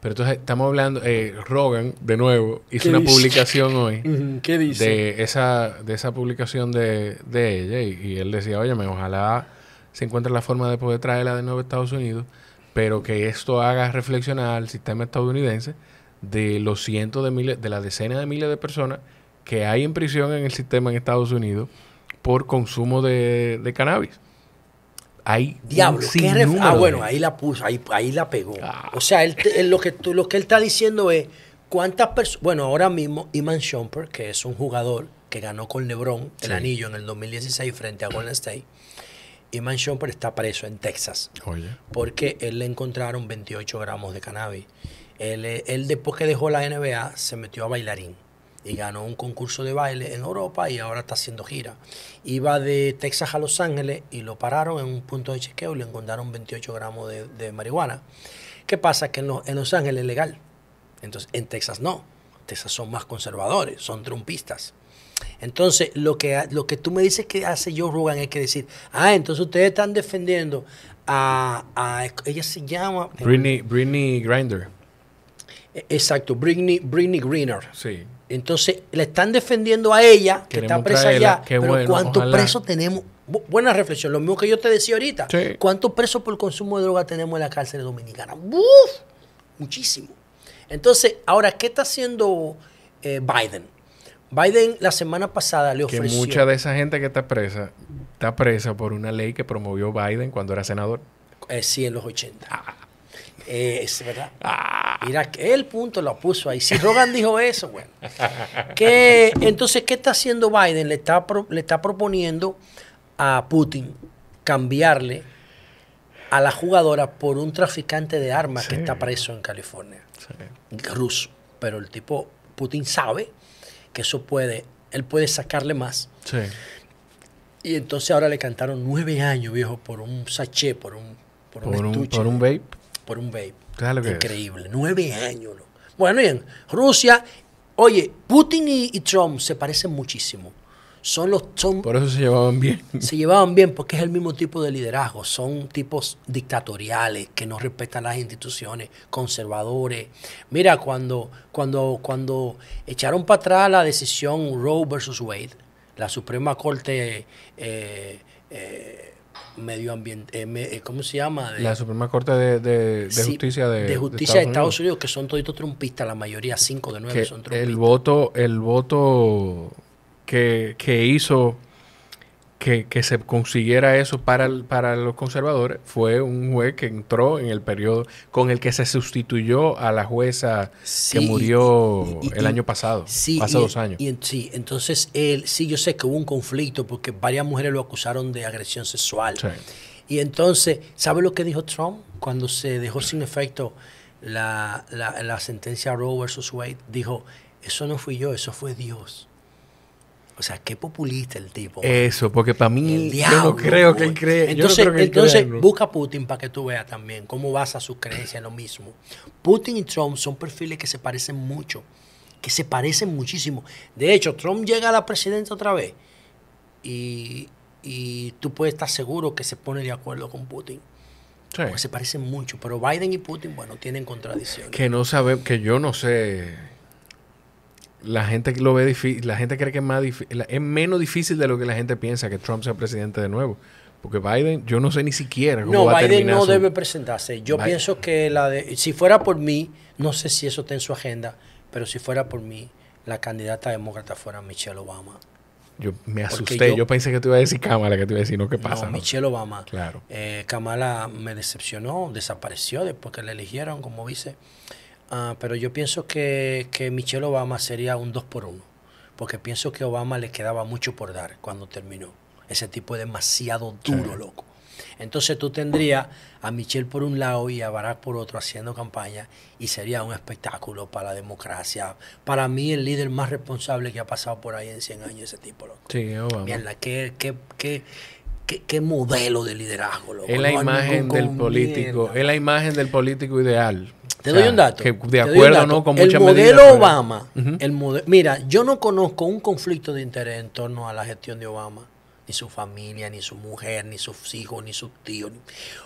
[SPEAKER 1] Pero entonces estamos hablando, eh, Rogan, de nuevo, hizo una publicación hoy. ¿Qué dice? De esa, de esa publicación de, ella y, y él decía, oye, me ojalá se encuentra la forma de poder traerla de nuevo a Estados Unidos, pero que esto haga reflexionar al sistema estadounidense de los cientos de miles, de las decenas de miles de personas que hay en prisión en el sistema en Estados Unidos por consumo de, cannabis. Hay Diablo, ah, bueno, ahí
[SPEAKER 2] la puso, ahí, ahí la pegó. Ah. O sea, él, lo, que, lo que él está diciendo es cuántas personas. Bueno, ahora mismo Iman Schumper, que es un jugador que ganó con LeBron el anillo en el 2016 frente a Golden State. Y Shumpert está preso en Texas. Porque él le encontraron 28 gramos de cannabis. Eh, él, después que dejó la NBA se metió a bailarín y ganó un concurso de baile en Europa y ahora está haciendo gira. Iba de Texas a Los Ángeles y lo pararon en un punto de chequeo y le encontraron 28 gramos de, marihuana. ¿Qué pasa? Que en Los Ángeles es legal. Entonces, en Texas no. Texas son más conservadores, son trumpistas. Entonces, lo que, lo que tú me dices que hace yo Rogan es que decir, ah, entonces ustedes están defendiendo a, ella se llama... Eh,
[SPEAKER 1] Britney, Grinder.
[SPEAKER 2] E, exacto, Britney, Griner. Greener. Sí. Entonces, le están defendiendo a ella, que está presa ya. allá. Pero ¿cuántos presos tenemos? buena reflexión, lo mismo que yo te decía ahorita. ¿Cuántos presos por consumo de droga tenemos en la cárcel dominicana? Muchísimo. Entonces, ahora, ¿qué está haciendo eh, Biden? Biden la semana pasada le ofreció... Que mucha de
[SPEAKER 1] esa gente que está presa, está presa por una ley que promovió Biden cuando era senador.
[SPEAKER 2] Eh, sí, en los 80. Ah. Eh, es verdad. Ah. Mira, el punto lo puso ahí. Si Rogan dijo eso, bueno. Que, entonces, ¿qué está haciendo Biden? Le está, le está proponiendo a Putin cambiarle a la jugadora por un traficante de armas que está preso en California. Ruso. Pero el tipo, Putin sabe que eso puede, él puede sacarle más. Sí. Y entonces ahora le cantaron nueve años, viejo, por un sachet, por un, por, un, estuche. Por un vape. Por un vape. Increíble. Nueve años, Bueno, bien, Rusia, oye, Putin y Trump se parecen muchísimo. Son los, son, Por eso se llevaban bien. Se llevaban bien porque es el mismo tipo de liderazgo. Son tipos dictatoriales que no respetan las instituciones, conservadores. Mira, cuando, cuando, cuando echaron para atrás la decisión Roe versus Wade, la Suprema Corte eh, eh, ambiente eh, eh, ¿cómo se llama?
[SPEAKER 1] la Suprema Corte de, Justicia de, Estados,
[SPEAKER 2] Unidos. que son toditos trumpistas, la mayoría, cinco de nueve son
[SPEAKER 1] trumpistas. El voto, el voto que, hizo que, se consiguiera eso para, para los conservadores fue un juez que entró en el periodo con el que se sustituyó a la jueza que murió el año pasado, hace dos años.
[SPEAKER 2] sí, entonces él, sí, yo sé que hubo un conflicto porque varias mujeres lo acusaron de agresión sexual. Y entonces, ¿sabe lo que dijo Trump cuando se dejó sin efecto la, la, la sentencia Roe versus Wade? Dijo, eso no fui yo, eso fue Dios. O sea, qué populista el
[SPEAKER 1] tipo. ¿eh? Eso, porque para mí diablo, yo no creo que él pues. cree. Entonces, busca
[SPEAKER 2] a Putin para que tú veas también cómo a sus creencias en lo mismo. Putin y Trump son perfiles que se parecen mucho, que se parecen muchísimo. De hecho, Trump llega a la presidencia otra vez y, y tú puedes estar seguro que se pone de acuerdo con Putin. Porque se parecen mucho, pero Biden y Putin, bueno, tienen contradicciones.
[SPEAKER 1] Que no sabe, que yo no sé la gente lo ve difícil, la gente cree que es, más es menos difícil de lo que la gente piensa que Trump sea presidente de nuevo. Porque Biden, yo no sé ni siquiera cómo no, va Biden no debe presentarse. Yo pienso
[SPEAKER 2] que la si fuera por mí, no sé si eso está en su agenda, pero si fuera por mí, la candidata demócrata fuera Michelle Obama.
[SPEAKER 1] Yo me asusté, yo, pensé que te iba a decir Kamala, que te iba a decir, no, ¿qué pasa? Michelle
[SPEAKER 2] Obama. Claro. Eh, Kamala me decepcionó, desapareció después que la eligieron como dice... Ah, pero yo pienso que, Michelle Obama sería un dos por uno, porque pienso que Obama le quedaba mucho por dar cuando terminó. Ese tipo es demasiado duro, loco. Entonces tú tendrías a Michelle por un lado y a Barack por otro haciendo campaña y sería un espectáculo para la democracia. Para mí el líder más responsable que ha pasado por ahí en 100 años ese tipo, loco. Sí, Obama. qué ¿Qué, modelo de liderazgo? Es la imagen del político,
[SPEAKER 1] es la imagen del político ideal. Te doy un dato. de acuerdo, ¿no? Con el modelo Obama, el mira,
[SPEAKER 2] yo no conozco un conflicto de interés en torno a la gestión de Obama ni su familia, ni su mujer, ni sus hijos, ni sus tíos.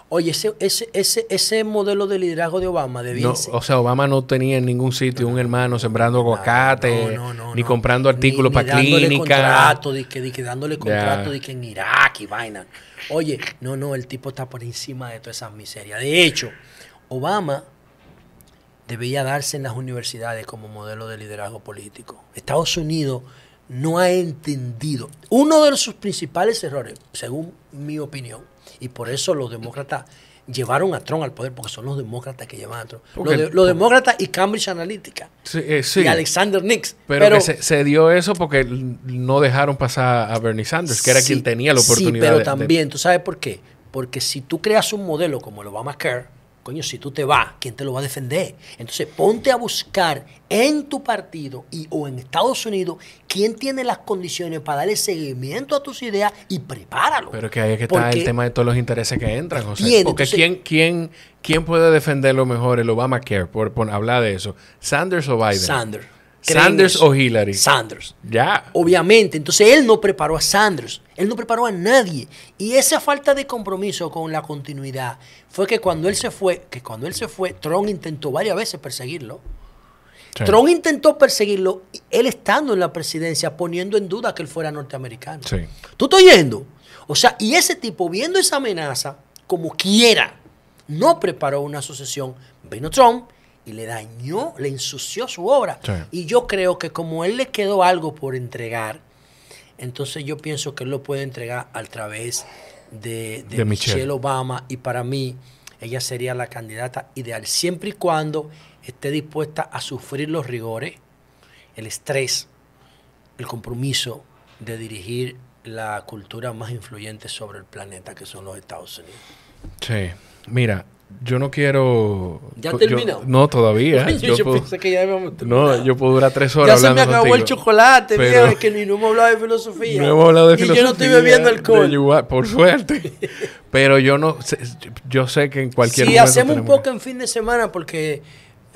[SPEAKER 2] Oye, ese, ese, ese, modelo de liderazgo de Obama debía no,
[SPEAKER 1] O sea, Obama no tenía en ningún sitio un hermano sembrando aguacate, ni comprando artículos para ni dándole Contrato,
[SPEAKER 2] dándole contrato que en Irak y vaina. Oye, no, no, el tipo está por encima de todas esas miserias. De hecho, Obama debía darse en las universidades como modelo de liderazgo político. Estados Unidos no ha entendido. Uno de sus principales errores, según mi opinión, y por eso los demócratas llevaron a Trump al poder, porque son los demócratas que llevan a Trump. los, demócratas y Cambridge Analytica. Sí, eh, Y Alexander Nix. Pero,
[SPEAKER 1] se, dio eso porque no dejaron pasar a Bernie Sanders, que era quien tenía la oportunidad. Sí, pero también,
[SPEAKER 2] ¿tú sabes por qué? Porque si tú creas un modelo como el Obamacare, Coño, si tú te vas, ¿quién te lo va a defender? Entonces, ponte a buscar en tu partido y, o en Estados Unidos quién tiene las condiciones para darle seguimiento a tus ideas y
[SPEAKER 1] prepáralo. Pero que ahí que está el tema de todos los intereses que entran, José. Porque quién, ¿quién puede defender lo mejor el Obamacare? Por, por hablar de eso. ¿Sanders
[SPEAKER 2] o Biden? Sanders.
[SPEAKER 1] Sanders o Hillary.
[SPEAKER 2] Sanders. Ya. Obviamente, entonces él no preparó a Sanders, él no preparó a nadie. Y esa falta de compromiso con la continuidad fue que cuando él se fue, que cuando él se fue, Trump intentó varias veces perseguirlo. Trump intentó perseguirlo, él estando en la presidencia, poniendo en duda que él fuera norteamericano. Sí. ¿Tú estás oyendo? O sea, y ese tipo, viendo esa amenaza, como quiera, no preparó una sucesión. Vino Trump y le dañó, le ensució su obra. Y yo creo que como él le quedó algo por entregar, entonces yo pienso que él lo puede entregar a través de, Michelle Obama y para mí ella sería la candidata ideal, siempre y cuando esté dispuesta a sufrir los rigores, el estrés, el compromiso de dirigir la cultura más influyente sobre el planeta, que son los Estados Unidos.
[SPEAKER 1] Sí, mira, yo no quiero. ¿Ya terminó? no, todavía. yo, pensé que ya
[SPEAKER 2] No, yo puedo durar tres horas. Ya se me acabó el chocolate, es que ni no hemos hablado de filosofía. No hemos hablado de y filosofía. Y yo no estoy bebiendo alcohol. por suerte.
[SPEAKER 1] pero yo no. Yo sé que en cualquier si momento. Si hacemos un poco
[SPEAKER 2] en fin de semana, porque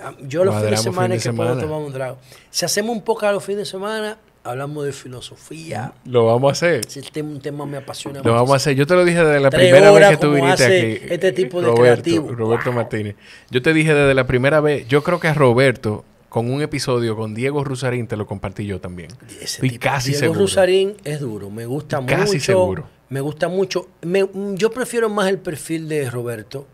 [SPEAKER 2] ah, yo los fines de semana es que puedo tomar un drago. Si hacemos un poco a los fines de semana, hablamos de filosofía.
[SPEAKER 1] Lo vamos a hacer.
[SPEAKER 2] Es un tema me apasiona Lo vamos a hacer. Yo te lo dije desde la primera vez que tú viniste hace aquí. Este tipo de creativo.
[SPEAKER 1] Roberto Martínez. Yo te dije desde la primera vez, yo creo que a Roberto, con un episodio con Diego Rusarín, te lo compartí yo también. y casi Diego
[SPEAKER 2] Rusarín es duro, me gusta mucho. Casi seguro. Me gusta mucho. Me, yo prefiero más el perfil de Roberto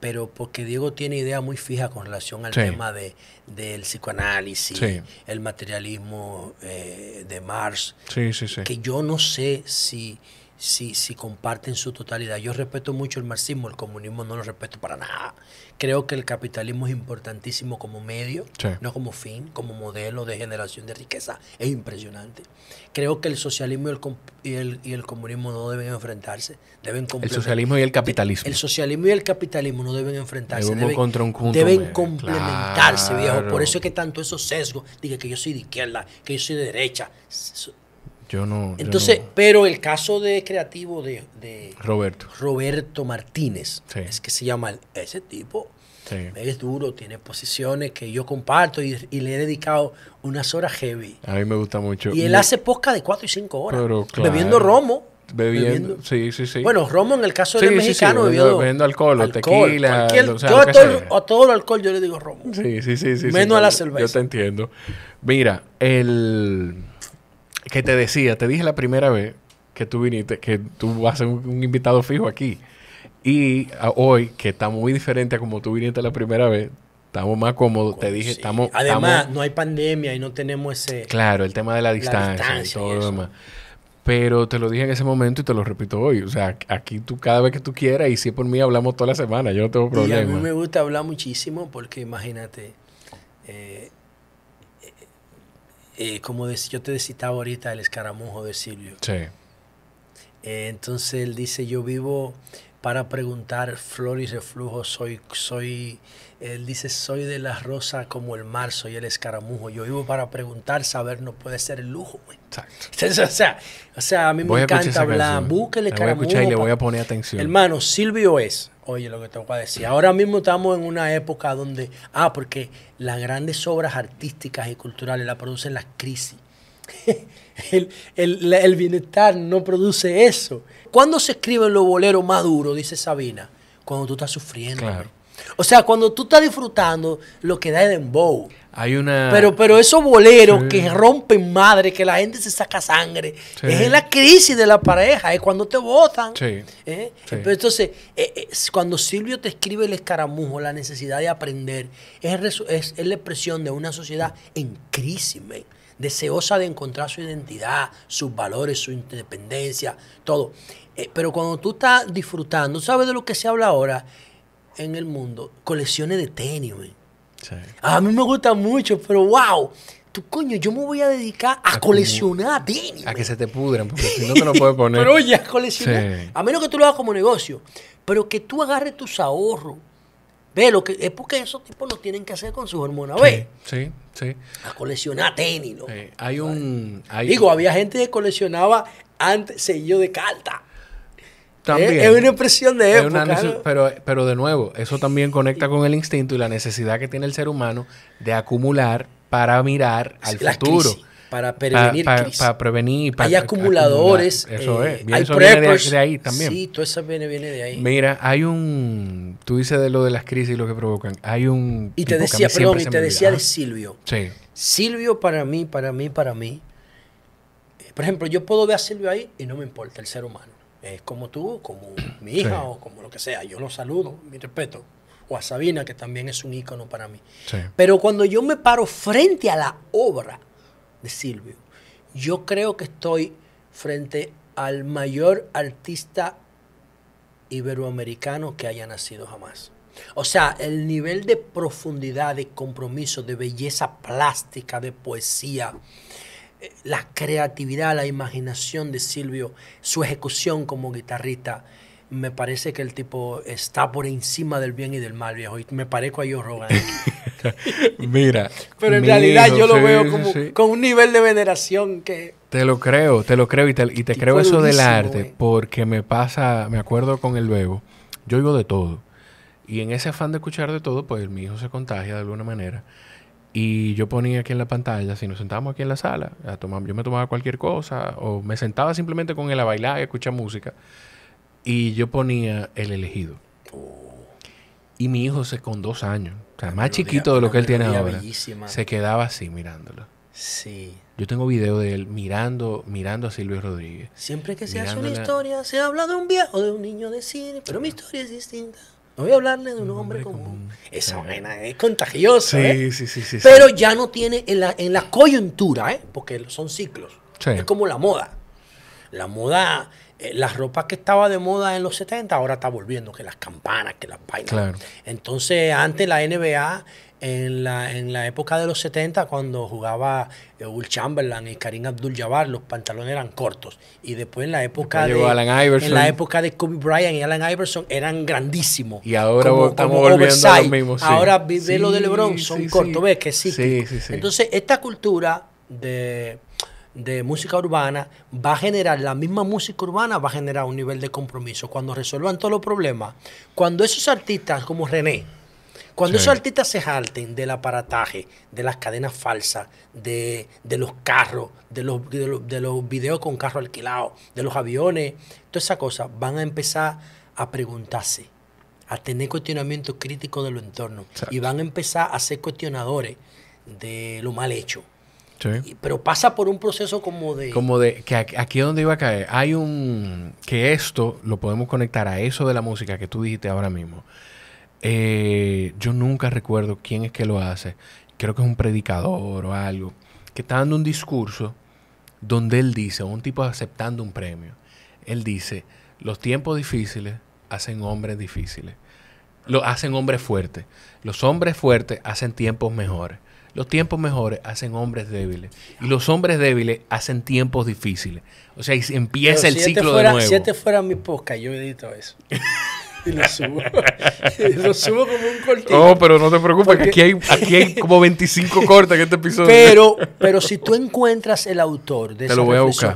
[SPEAKER 2] pero porque Diego tiene idea muy fija con relación al tema de, del psicoanálisis, el materialismo eh, de Marx, que yo no sé si si, si comparten su totalidad. Yo respeto mucho el marxismo, el comunismo no lo respeto para nada. Creo que el capitalismo es importantísimo como medio, no como fin, como modelo de generación de riqueza. Es impresionante. Creo que el socialismo y el, y el, y el comunismo no deben enfrentarse. Deben el socialismo y el capitalismo. El, socialismo y el capitalismo no deben enfrentarse. Deben, complementarse, viejo. Por eso es que tanto esos sesgos, dije que yo soy de izquierda, que yo soy de derecha. Yo no. Entonces, pero el caso de creativo de, Roberto. Roberto Martínez, es que se llama ese tipo. Sí. Es duro, tiene posiciones que yo comparto y, le he dedicado unas horas heavy.
[SPEAKER 1] A mí me gusta mucho. Y él hace
[SPEAKER 2] posca de 4 y 5 horas. Pero, claro. Bebiendo romo. Bebiendo, sí, sí, sí. Bueno, romo en el caso de del mexicano, sí, bebiendo, alcohol, tequila. o a todo, a todo, el alcohol yo le digo romo. Sí, sí, sí. Menos a la cerveza. Yo te
[SPEAKER 1] entiendo. Mira, el que te decía, te dije la primera vez que tú viniste, que tú vas a ser un, invitado fijo aquí. Y hoy, que está muy diferente a como tú viniste la primera vez, estamos más cómodos. te dije, estamos. Además,
[SPEAKER 2] no hay pandemia y no tenemos ese. Claro,
[SPEAKER 1] el tema de la distancia, y todo lo demás. Pero te lo dije en ese momento y te lo repito hoy. O sea, aquí tú cada vez que tú quieras y si es por mí hablamos toda la semana, yo no tengo problema. Y a mí me
[SPEAKER 2] gusta hablar muchísimo porque imagínate, eh, eh, como yo te citaba ahorita, el escaramujo de Silvio. Sí. Eh, entonces él dice, yo vivo para preguntar flor y reflujo, soy, soy, él dice, soy de la rosa como el mar, soy el escaramujo. Yo vivo para preguntar, saber no puede ser el lujo. Exacto. o, sea, a mí me encanta hablar, busque el escaramujo. Voy a y le voy a poner atención. Hermano, Silvio es Oye, lo que tengo que decir. Ahora mismo estamos en una época donde, ah, porque las grandes obras artísticas y culturales las producen las crisis. el, bienestar no produce eso. ¿Cuándo se escriben los boleros más duros? Dice Sabina. Cuando tú estás sufriendo. Claro. O sea, cuando tú estás disfrutando lo que da Eden Bow
[SPEAKER 1] una... Pero, pero esos boleros que
[SPEAKER 2] rompen madre, que la gente se saca sangre, es en la crisis de la pareja, es cuando te votan. ¿eh? Entonces, eh, eh, cuando Silvio te escribe el escaramujo, la necesidad de aprender, es, es, la expresión de una sociedad en crisis, deseosa de encontrar su identidad, sus valores, su independencia, todo. pero cuando tú estás disfrutando, ¿sabes de lo que se habla ahora en el mundo? Colecciones de tenis, a mí me gusta mucho, pero wow. Tú, coño, yo me voy a dedicar a, coleccionar tenis.
[SPEAKER 1] A que se te pudran, porque si no te lo puedes poner. pero a
[SPEAKER 2] A menos que tú lo hagas como negocio. Pero que tú agarres tus ahorros. Ve lo que. Es porque esos tipos lo tienen que hacer con sus hormonas. Ve.
[SPEAKER 1] Sí, sí.
[SPEAKER 2] A coleccionar tenis,
[SPEAKER 1] Hay un. Digo, había gente que
[SPEAKER 2] coleccionaba antes sello de carta es, una impresión de época.
[SPEAKER 1] pero, pero de nuevo, eso también conecta con el instinto y la necesidad que tiene el ser humano de acumular para mirar al futuro. para prevenir Para hay acumuladores. Eso es. hay de, ahí también. Sí,
[SPEAKER 2] todo eso de ahí. Mira, hay
[SPEAKER 1] un... Tú dices de lo de las crisis y lo que provocan. Hay un... Y te decía, perdón, y te decía de Silvio. Sí.
[SPEAKER 2] Silvio para mí, para mí, para mí. Eh, por ejemplo, yo puedo ver a Silvio ahí y no me importa el ser humano es como tú, como mi hija o como lo que sea. Yo lo saludo, mi respeto. O a Sabina, que también es un ícono para mí. Pero cuando yo me paro frente a la obra de Silvio, yo creo que estoy frente al mayor artista iberoamericano que haya nacido jamás. O sea, el nivel de profundidad, de compromiso, de belleza plástica, de poesía, la creatividad, la imaginación de Silvio, su ejecución como guitarrista, me parece que el tipo está por encima del bien y del mal, viejo. Y me parezco a yo Rogan.
[SPEAKER 1] Mira. Pero en realidad yo lo veo como
[SPEAKER 2] con un nivel de veneración que.
[SPEAKER 1] Te lo creo, te lo creo y te, creo eso del arte, eh. porque me pasa, me acuerdo con el bebo, yo oigo de todo. Y en ese afán de escuchar de todo, pues mi hijo se contagia de alguna manera. Y yo ponía aquí en la pantalla, si nos sentábamos aquí en la sala, a tomar, yo me tomaba cualquier cosa o me sentaba simplemente con él a bailar, a escuchar música. Y yo ponía el elegido. Y mi hijo se con dos años, o sea, más chiquito de lo que él tiene ahora, se quedaba así
[SPEAKER 2] mirándolo. Sí.
[SPEAKER 1] Yo tengo video de él mirando, mirando a Silvio Rodríguez. Siempre que se hace una historia,
[SPEAKER 2] se habla de un viejo de un niño de cine, pero mi historia es distinta. No voy a hablarle de un, hombre, común. Esa vaina es contagiosa. Sí,
[SPEAKER 1] ¿eh? sí, sí, sí, Pero
[SPEAKER 2] ya no tiene en la, coyuntura, ¿eh? porque son ciclos. Es como la moda. La moda, las eh, la ropa que estaba de moda en los 70 ahora está volviendo, que las campanas, que las vainas. Entonces, antes la NBA en la, época de los 70, cuando jugaba Will eh, Chamberlain y Karim Abdul-Jabbar, los pantalones eran cortos. Y después en la época de En la época de Kobe Bryant y Alan Iverson eran grandísimos. Y ahora estamos volviendo a Ahora Vive lo de LeBron, son cortos, ves que sí. Entonces, esta cultura de de música urbana va a generar, la misma música urbana va a generar un nivel de compromiso. Cuando resuelvan todos los problemas, cuando esos artistas como René, cuando esos artistas se jalten del aparataje, de las cadenas falsas, de, los carros, de los, de los, videos con carros alquilado, de los aviones, todas esas cosas, van a empezar a preguntarse, a tener cuestionamiento crítico de lo entorno y van a empezar a ser cuestionadores de lo mal hecho. Pero pasa por un proceso como de... Como
[SPEAKER 1] de, que aquí es donde iba a caer. Hay un... Que esto lo podemos conectar a eso de la música que tú dijiste ahora mismo. Eh, yo nunca recuerdo quién es que lo hace. Creo que es un predicador o algo. Que está dando un discurso donde él dice, un tipo aceptando un premio. Él dice, los tiempos difíciles hacen hombres difíciles. Lo hacen hombres fuertes. Los hombres fuertes hacen tiempos mejores. Los tiempos mejores hacen hombres débiles. Y los hombres débiles hacen tiempos difíciles. O sea, empieza el este ciclo de Si
[SPEAKER 2] este fuera mi posca, yo edito eso. Y lo subo. como un cortito. No, oh, pero no te preocupes, aquí hay, como 25 cortes en este episodio. Pero, pero si tú encuentras el autor de Te esa lo voy a buscar.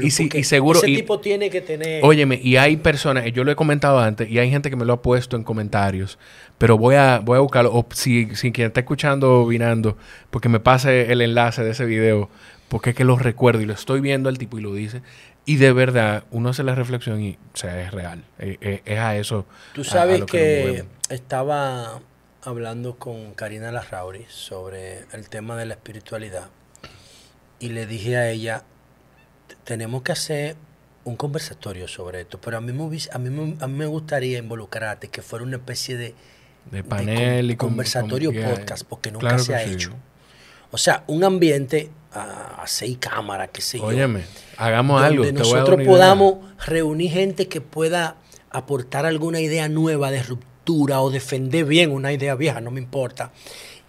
[SPEAKER 2] y, seguro. Ese tipo tiene que tener. Óyeme,
[SPEAKER 1] y hay personas, yo lo he comentado antes, y hay gente que me lo ha puesto en comentarios. Pero voy a, voy a buscarlo. O si, quien está escuchando Vinando, porque me pase el enlace de ese video porque es que lo recuerdo y lo estoy viendo al tipo y lo dice, y de verdad, uno hace la reflexión y o sea, es real. E, e, es, a eso. Tú sabes que,
[SPEAKER 2] estaba hablando con Karina Larrauri sobre el tema de la espiritualidad y le dije a ella, tenemos que hacer un conversatorio sobre esto, pero a mí me, a mí me, a gustaría involucrarte, que fuera una especie de,
[SPEAKER 1] panel y conversatorio podcast, porque nunca se ha hecho.
[SPEAKER 2] O sea, un ambiente a, ah, seis cámaras, que sé yo. Óyeme,
[SPEAKER 1] hagamos donde algo. Nosotros podamos
[SPEAKER 2] reunir gente que pueda aportar alguna idea nueva de ruptura o defender bien una idea vieja, no me importa.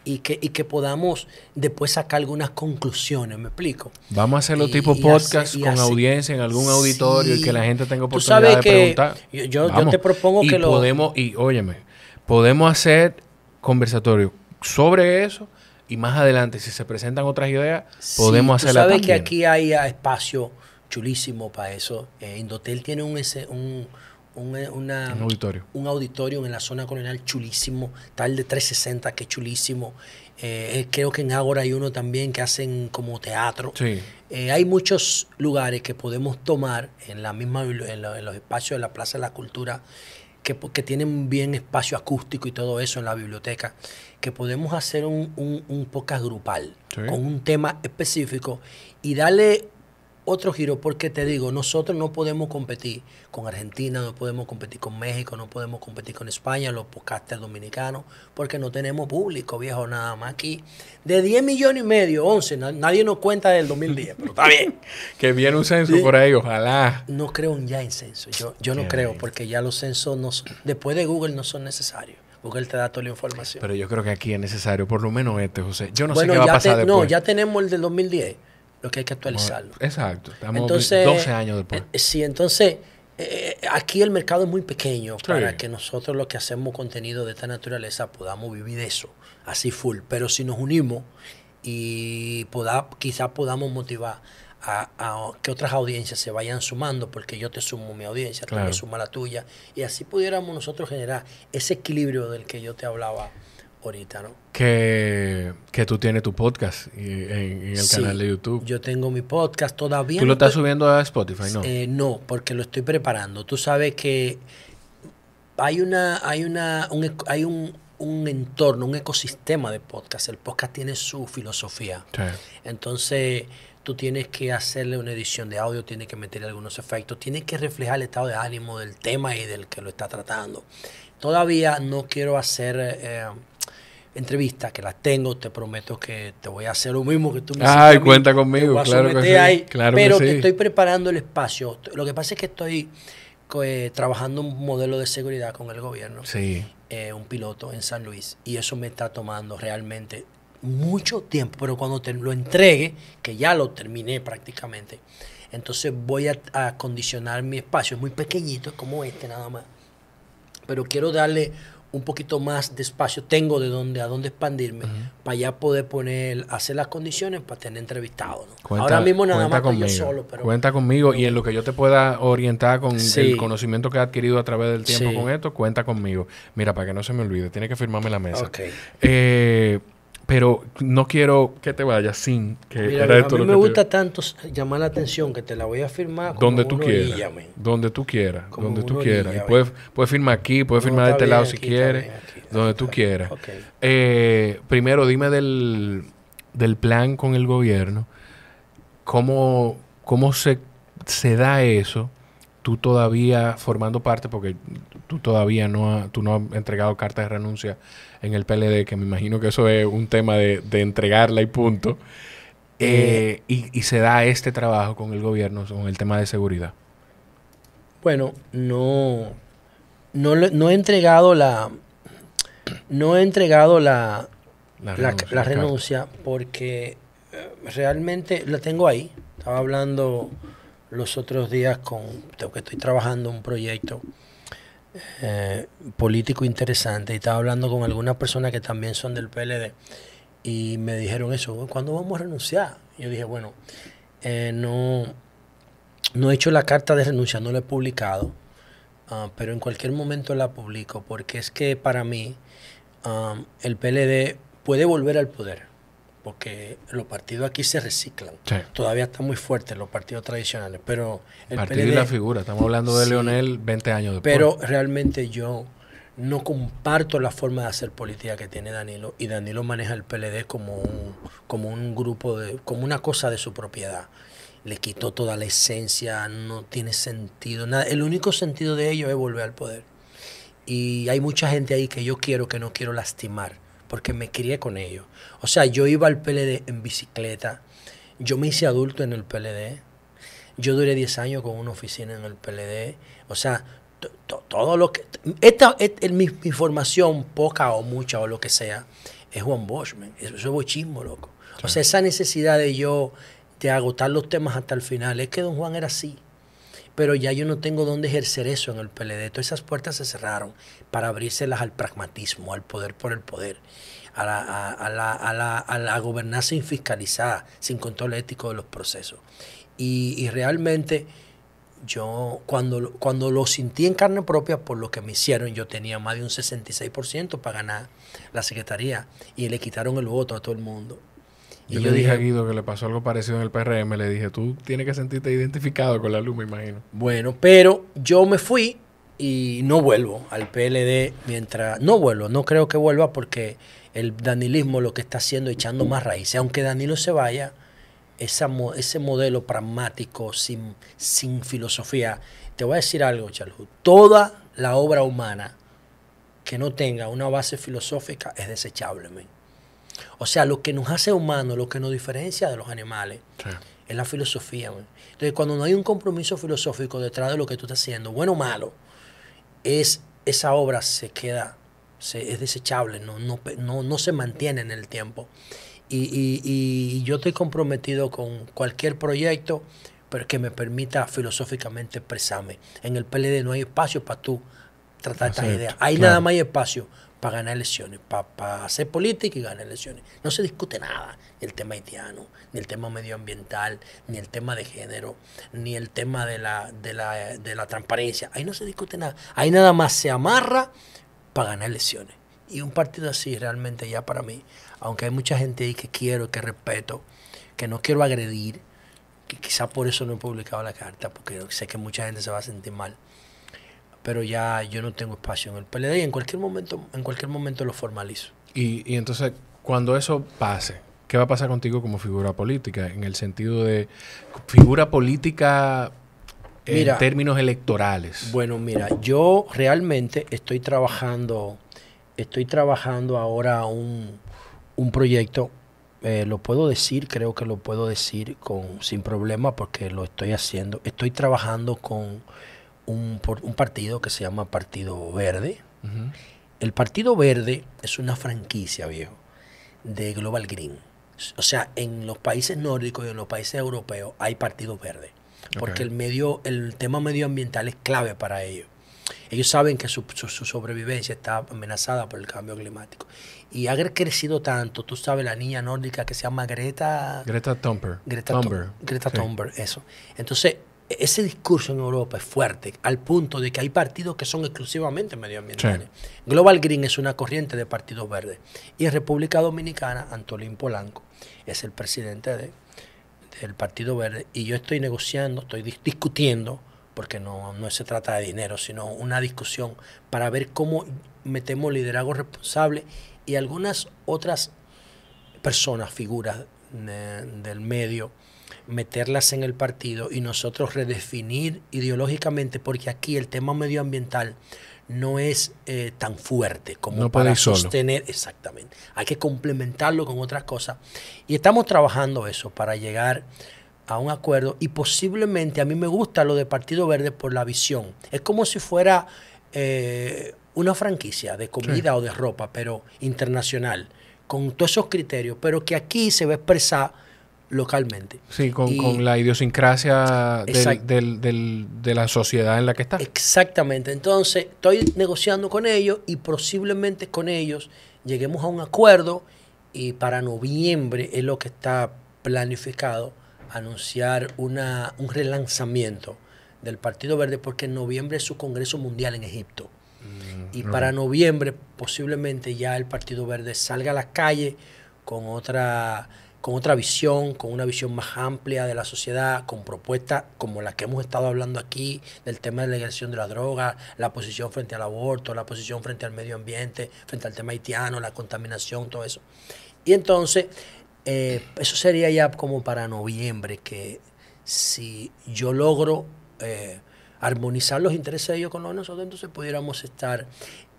[SPEAKER 2] Y que, que podamos después sacar algunas conclusiones, ¿me explico?
[SPEAKER 1] Vamos a hacerlo tipo podcast con audiencia en algún auditorio y que la gente tenga oportunidad Tú de que preguntar. Yo, te propongo que lo. Podemos, y óyeme, podemos hacer conversatorio sobre eso y más adelante, si se presentan otras ideas, podemos hacerla tú sabes que
[SPEAKER 2] aquí hay ah, espacio chulísimo para eso. Eh, Indotel tiene un, ese, eh, un, auditorio. en la zona colonial chulísimo, tal de 360, que es chulísimo. Eh, creo que en Ágora hay uno también que hacen como teatro. hay muchos lugares que podemos tomar en la misma en los espacios de la Plaza de la Cultura que, tienen bien espacio acústico y todo eso en la biblioteca, que podemos hacer un, un, un podcast grupal con un tema específico y darle otro giro, porque te digo, nosotros no podemos competir con Argentina, no podemos competir con México, no podemos competir con España, los podcasters dominicanos, porque no tenemos público, viejo, nada más aquí. De 10 millones y medio, 11, nadie nos cuenta del 2010, pero está bien.
[SPEAKER 1] que viene un censo por ahí, ojalá.
[SPEAKER 2] No creo ya en censo, yo, yo no creo, porque ya los censos, después de Google, no son necesarios. Google te da toda la información. Pero
[SPEAKER 1] yo creo que aquí es necesario, por lo menos este, José. Yo no sé qué va a pasar después. No,
[SPEAKER 2] ya tenemos el del 2010 lo que hay que actualizarlo. Exacto, estamos 12 años después. Eh, sí, entonces eh, aquí el mercado es muy pequeño para que nosotros los que hacemos contenido de esta naturaleza podamos vivir eso, así full. Pero si nos unimos y quizás podamos motivar a, que otras audiencias se vayan sumando, porque yo te sumo mi audiencia, tú me sumas la tuya, y así pudiéramos nosotros generar ese equilibrio del que yo te hablaba ahorita, ¿no?
[SPEAKER 1] Que, tú tienes tu podcast
[SPEAKER 2] en, el canal de YouTube. Yo tengo mi podcast todavía. ¿Tú lo estás
[SPEAKER 1] subiendo a Spotify, no?
[SPEAKER 2] Eh, no, porque lo estoy preparando. Tú sabes que hay una, hay una, un, hay un, entorno, un ecosistema de podcast. El podcast tiene su filosofía. Entonces, tú tienes que hacerle una edición de audio, tienes que meterle algunos efectos, tienes que reflejar el estado de ánimo del tema y del que lo está tratando. Todavía no quiero hacer eh, entrevistas que las tengo, te prometo que te voy a hacer lo mismo que tú me Ay, cuenta conmigo, claro, que sí. pero estoy preparando el espacio. Lo que pasa es que estoy eh, trabajando un modelo de seguridad con el gobierno. Sí. Eh, un piloto en San Luis y eso me está tomando realmente mucho tiempo, pero cuando te lo entregue, que ya lo terminé prácticamente, entonces voy a, a condicionar mi espacio. Es muy pequeñito, es como este nada más pero quiero darle un poquito más de espacio tengo de dónde a dónde expandirme para ya poder poner hacer las condiciones para tener entrevistado ahora mismo nada más conmigo, yo solo
[SPEAKER 1] cuenta conmigo y en lo que yo te pueda orientar con el conocimiento que he adquirido a través del tiempo con esto cuenta conmigo mira para que no se me olvide tiene que firmarme la mesa eh, pero no quiero que te vayas sin que a mí me gusta
[SPEAKER 2] tanto llamar la atención que te la voy a firmar donde, tú quieras,
[SPEAKER 1] donde tú quieras. Donde tú quieras, puedes, puedes firmar aquí, puedes firmar de este lado si quieres, donde tú quieras. Eh, primero dime del, plan con el gobierno. ¿Cómo, cómo se, se da eso? Tú todavía formando parte, porque tú todavía no, tú no has entregado carta de renuncia en el PLD, que me imagino que eso es un tema de, entregarla y punto. Eh, eh, y, se da este trabajo con el gobierno, con el tema de seguridad.
[SPEAKER 2] Bueno, no, no, no he entregado la, no he entregado la, la renuncia, porque eh, realmente la tengo ahí. Estaba hablando los otros días con, que estoy trabajando un proyecto eh, político interesante y estaba hablando con algunas personas que también son del PLD y me dijeron eso, ¿cuándo vamos a renunciar? Yo dije, bueno, eh, no, no he hecho la carta de renuncia, no la he publicado, ah, pero en cualquier momento la publico porque es que para mí ah, el PLD puede volver al poder porque los partidos aquí se reciclan. Todavía están muy fuertes los partidos tradicionales, pero... El Partido la figura, estamos hablando de Leonel 20 años Pero realmente yo no comparto la forma de hacer política que tiene Danilo y Danilo maneja el PLD como un, como un grupo, de, como una cosa de su propiedad. Le quitó toda la esencia, no tiene sentido, nada. El único sentido de ello es volver al poder. Y hay mucha gente ahí que yo quiero, que no quiero lastimar porque me crié con ellos. O sea, yo iba al PLD en bicicleta, yo me hice adulto en el PLD, yo duré 10 años con una oficina en el PLD, o sea, todo lo que... Esta, es mi, formación, poca o mucha o lo que sea, es Juan Bosch, Eso, es bochismo, loco. O sea, esa necesidad de yo, de agotar los temas hasta el final, es que don Juan era así. Pero ya yo no tengo dónde ejercer eso en el PLD. Todas esas puertas se cerraron para abrírselas al pragmatismo, al poder por el poder, a la, a, a la, a la, gobernanza infiscalizada, sin control ético de los procesos. Y, realmente yo cuando, cuando lo sentí en carne propia por lo que me hicieron, yo tenía más de un 66% para ganar la secretaría y le quitaron el voto a todo el mundo.
[SPEAKER 1] y le dije, dije, a Guido que le pasó algo parecido en el PRM, le dije, tú tienes que sentirte identificado con la luz, me imagino.
[SPEAKER 2] Bueno, pero yo me fui y no vuelvo al PLD mientras no vuelvo, no creo que vuelva porque el danilismo lo que está haciendo es echando más raíces. Aunque Danilo se vaya, ese modelo pragmático sin, sin filosofía, te voy a decir algo, Chalhu, toda la obra humana que no tenga una base filosófica es desechable. O sea, lo que nos hace humanos, lo que nos diferencia de los animales, es la filosofía. Entonces, cuando no hay un compromiso filosófico detrás de lo que tú estás haciendo, bueno o malo, es, esa obra se queda, se, es desechable, no, no, no, no, se mantiene en el tiempo. Y, y, yo estoy comprometido con cualquier proyecto, pero que me permita filosóficamente expresarme. En el PLD no hay espacio para tú tratar estas ideas. hay nada más espacio para ganar elecciones, para, para hacer política y ganar elecciones. No se discute nada el tema haitiano ni el tema medioambiental, ni el tema de género, ni el tema de la, transparencia. Ahí no se discute nada. Ahí nada más se amarra para ganar elecciones. Y un partido así realmente ya para mí, aunque hay mucha gente ahí que quiero, que respeto, que no quiero agredir, que quizá por eso no he publicado la carta, porque sé que mucha gente se va a sentir mal. Pero ya yo no tengo espacio en el PLD y en cualquier momento, en cualquier momento lo formalizo.
[SPEAKER 1] Y, y entonces, cuando eso pase, ¿Qué va a pasar contigo como figura política? En el sentido de figura política en términos electorales.
[SPEAKER 2] Bueno, mira, yo realmente estoy trabajando, estoy trabajando ahora un, proyecto, eh, lo puedo decir, creo que lo puedo decir con, sin problema porque lo estoy haciendo. Estoy trabajando con un, un partido que se llama Partido Verde. El Partido Verde es una franquicia, viejo, de Global Green. O sea, en los países nórdicos y en los países europeos hay partidos verdes, porque el, medio, el tema medioambiental es clave para ellos. Ellos saben que su, sobrevivencia está amenazada por el cambio climático. Y ha crecido tanto, tú sabes, la niña nórdica que se llama Greta...
[SPEAKER 1] Greta Thunberg. Greta Thunberg, Greta
[SPEAKER 2] eso. Entonces, e-, ese discurso en Europa es fuerte, al punto de que hay partidos que son exclusivamente medioambientales. Global Green es una corriente de partidos verdes. Y en República Dominicana, Antolín Polanco es el presidente de, del Partido Verde, y yo estoy negociando, estoy discutiendo, porque no, no se trata de dinero, sino una discusión para ver cómo metemos liderazgo responsable y algunas otras personas, figuras del medio, meterlas en el partido y nosotros redefinir ideológicamente, porque aquí el tema medioambiental no es eh, tan fuerte como para sostener. Exactamente. Hay que complementarlo con otras cosas. Y estamos trabajando eso para llegar a un acuerdo. Y posiblemente a mí me gusta lo de Partido Verde por la visión. Es como si fuera eh, una franquicia de comida o de ropa, pero internacional, con todos esos criterios, pero que aquí se va a expresar localmente. Sí, con,
[SPEAKER 1] la idiosincrasia de la sociedad en la que está.
[SPEAKER 2] Exactamente. Entonces, estoy negociando con ellos y posiblemente con ellos lleguemos a un acuerdo y para noviembre es lo que está planificado anunciar un relanzamiento del Partido Verde porque en noviembre es su Congreso Mundial en Egipto. Mm, y para noviembre posiblemente ya el Partido Verde salga a las calles con otra con otra visión, con una visión más amplia de la sociedad, con propuestas como las que hemos estado hablando aquí, del tema de la legalización de la droga, la posición frente al aborto, la posición frente al medio ambiente, frente al tema haitiano, la contaminación, todo eso. Y entonces, eh, eso sería ya como para noviembre, que si yo logro eh, armonizar los intereses de ellos con los de nosotros, entonces pudiéramos estar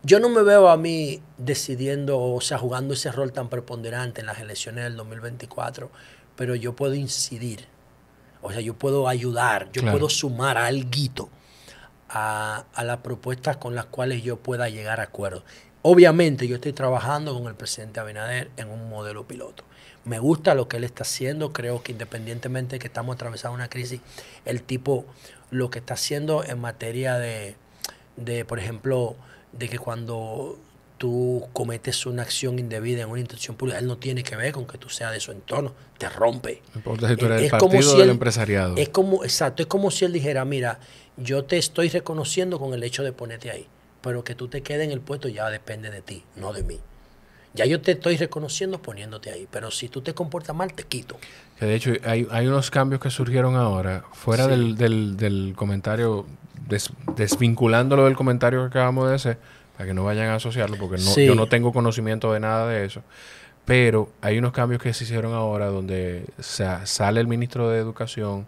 [SPEAKER 2] yo no me veo a mí decidiendo, o sea, jugando ese rol tan preponderante en las elecciones del 2024, pero yo puedo incidir, o sea, yo puedo ayudar, yo puedo sumar algo a, a las propuestas con las cuales yo pueda llegar a acuerdos. Obviamente yo estoy trabajando con el presidente Abinader en un modelo piloto. Me gusta lo que él está haciendo, creo que independientemente de que estamos atravesando una crisis, el tipo lo que está haciendo en materia de, de por ejemplo, de que cuando tú cometes una acción indebida en una institución pública, él no tiene que ver con que tú seas de su entorno, te rompe. si tú eres es, como si empresariado. Es como, exacto, es como si él dijera, mira, yo te estoy reconociendo con el hecho de ponerte ahí, pero que tú te quedes en el puesto ya depende de ti, no de mí. Ya yo te estoy reconociendo poniéndote ahí, pero si tú te comportas mal, te quito.
[SPEAKER 1] Que de hecho, hay, hay unos cambios que surgieron ahora, fuera del, del, del comentario desvinculándolo del comentario que acabamos de hacer, para que no vayan a asociarlo, porque no, yo no tengo conocimiento de nada de eso. Pero hay unos cambios que se hicieron ahora donde sale el ministro de Educación,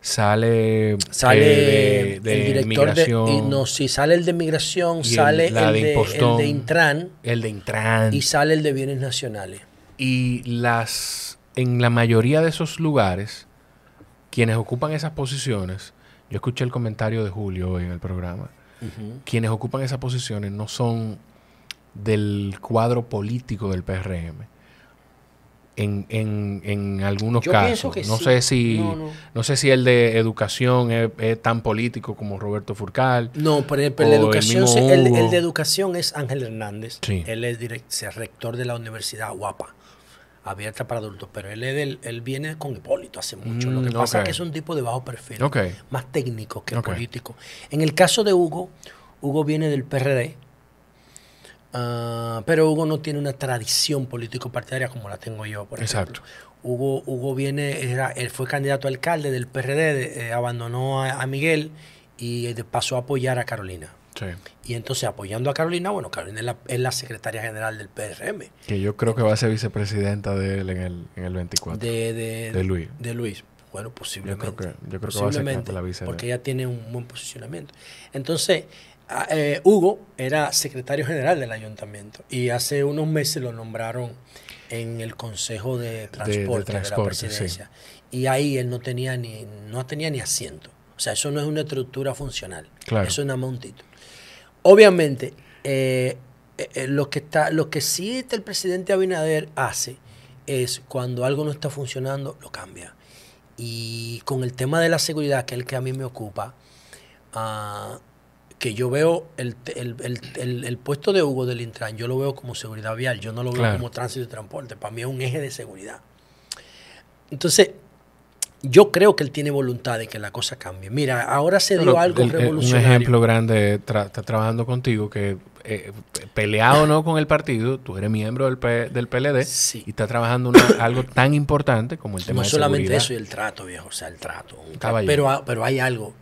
[SPEAKER 1] sale, sale eh, el director de y no,
[SPEAKER 2] si sale el de migración, sale el, de Intran. El de Intran. Y sale el de bienes nacionales. Y las
[SPEAKER 1] en la mayoría de esos lugares, quienes ocupan esas posiciones yo escuché el comentario de Julio hoy en el programa. Quienes ocupan esas posiciones no son del cuadro político del PRM. En, algunos casos. no sé si no, sé si el de educación es, tan político como Roberto Furcal. No, pero, educación, el, de
[SPEAKER 2] educación es Ángel Hernández. Él es, es rector de la Universidad Guapa abierta para adultos, pero él, él viene con Hipólito hace mucho. Lo que mm, pasa es que es un tipo de bajo perfil, más técnico que político. En el caso de Hugo, Hugo viene del PRD, ah, pero Hugo no tiene una tradición político-partidaria como la tengo yo, por Exacto. ejemplo. Hugo, Hugo viene, era, él fue candidato a alcalde del PRD, eh, abandonó a Miguel y eh, pasó a apoyar a Carolina. Y entonces apoyando a Carolina, bueno, Carolina es la, secretaria general del PRM.
[SPEAKER 1] Que yo creo que va a ser vicepresidenta de él en el, en el 24. De, de, Luis. De Luis. Bueno, posiblemente. Yo creo que, va a ser la vicepresidenta. Porque
[SPEAKER 2] ella tiene un buen posicionamiento. Entonces, eh, Hugo era secretario general del ayuntamiento y hace unos meses lo nombraron en el Consejo de Transporte de, la presidencia. Y ahí él no tenía ni, no tenía ni asiento. O sea, eso no es una estructura funcional. Eso es una más un Obviamente, eh, eh, eh, lo, que está, lo que sí el presidente Abinader hace es cuando algo no está funcionando, lo cambia. Y con el tema de la seguridad, que es el que a mí me ocupa, ah, que yo veo el, puesto de Hugo del Intran, yo lo veo como seguridad vial, yo no lo veo como tránsito y transporte, para mí es un eje de seguridad. Entonces, yo creo que él tiene voluntad de que la cosa cambie. Mira, ahora se dio algo revolucionario. Un ejemplo
[SPEAKER 1] grande, está trabajando contigo, que eh, peleado o no con el partido, tú eres miembro del, PLD y está trabajando en algo tan importante como el tema no de seguridad. No solamente eso
[SPEAKER 2] y el trato, viejo, o sea, el trato. Pero, ah, pero hay algo,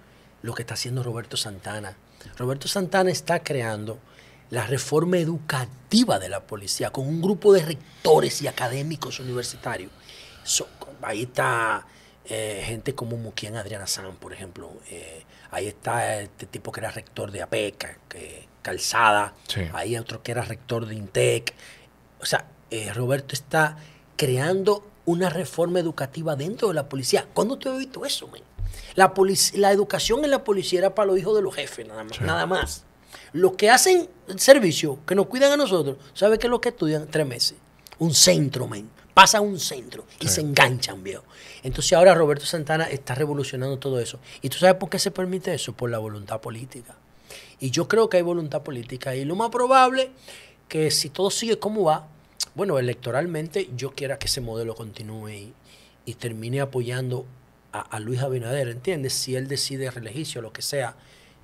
[SPEAKER 2] lo que está haciendo Roberto Santana. Roberto Santana está creando la reforma educativa de la policía con un grupo de rectores y académicos universitarios. ahí está eh, gente como Muquien Adriana San, por ejemplo. Eh, ahí está este tipo que era rector de APECA, e Calzada. Ahí otro que era rector de INTEC. O sea, eh, Roberto está creando una reforma educativa dentro de la policía. ¿Cuándo te he visto eso, men? La, la educación en la policía era para los hijos de los jefes, nada más. Nada más. Los que hacen servicio, que nos cuidan a nosotros, ¿sabe qué es lo que estudian? Tres meses. Un centro, men pasa un centro y se enganchan, viejo. Entonces ahora Roberto Santana está revolucionando todo eso. ¿Y tú sabes por qué se permite eso? Por la voluntad política. Y yo creo que hay voluntad política. Y lo más probable que si todo sigue como va, bueno, electoralmente yo quiera que ese modelo continúe y, termine apoyando a, a, Luis Abinader, ¿entiendes? Si él decide reelegirse o lo que sea,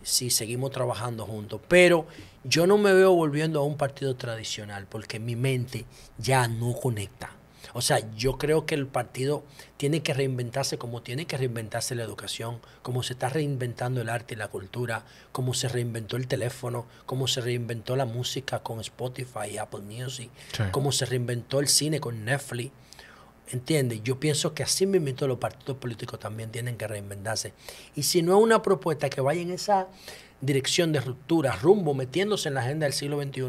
[SPEAKER 2] si seguimos trabajando juntos. Pero yo no me veo volviendo a un partido tradicional porque mi mente ya no conecta. O sea, yo creo que el partido tiene que reinventarse como tiene que reinventarse la educación, como se está reinventando el arte y la cultura, como se reinventó el teléfono, como se reinventó la música con Spotify y Apple Music, como se reinventó el cine con Netflix. ¿Entiendes? Yo pienso que así mismo los partidos políticos también tienen que reinventarse. Y si no es una propuesta que vaya en esa dirección de ruptura, rumbo, metiéndose en la agenda del siglo XXI,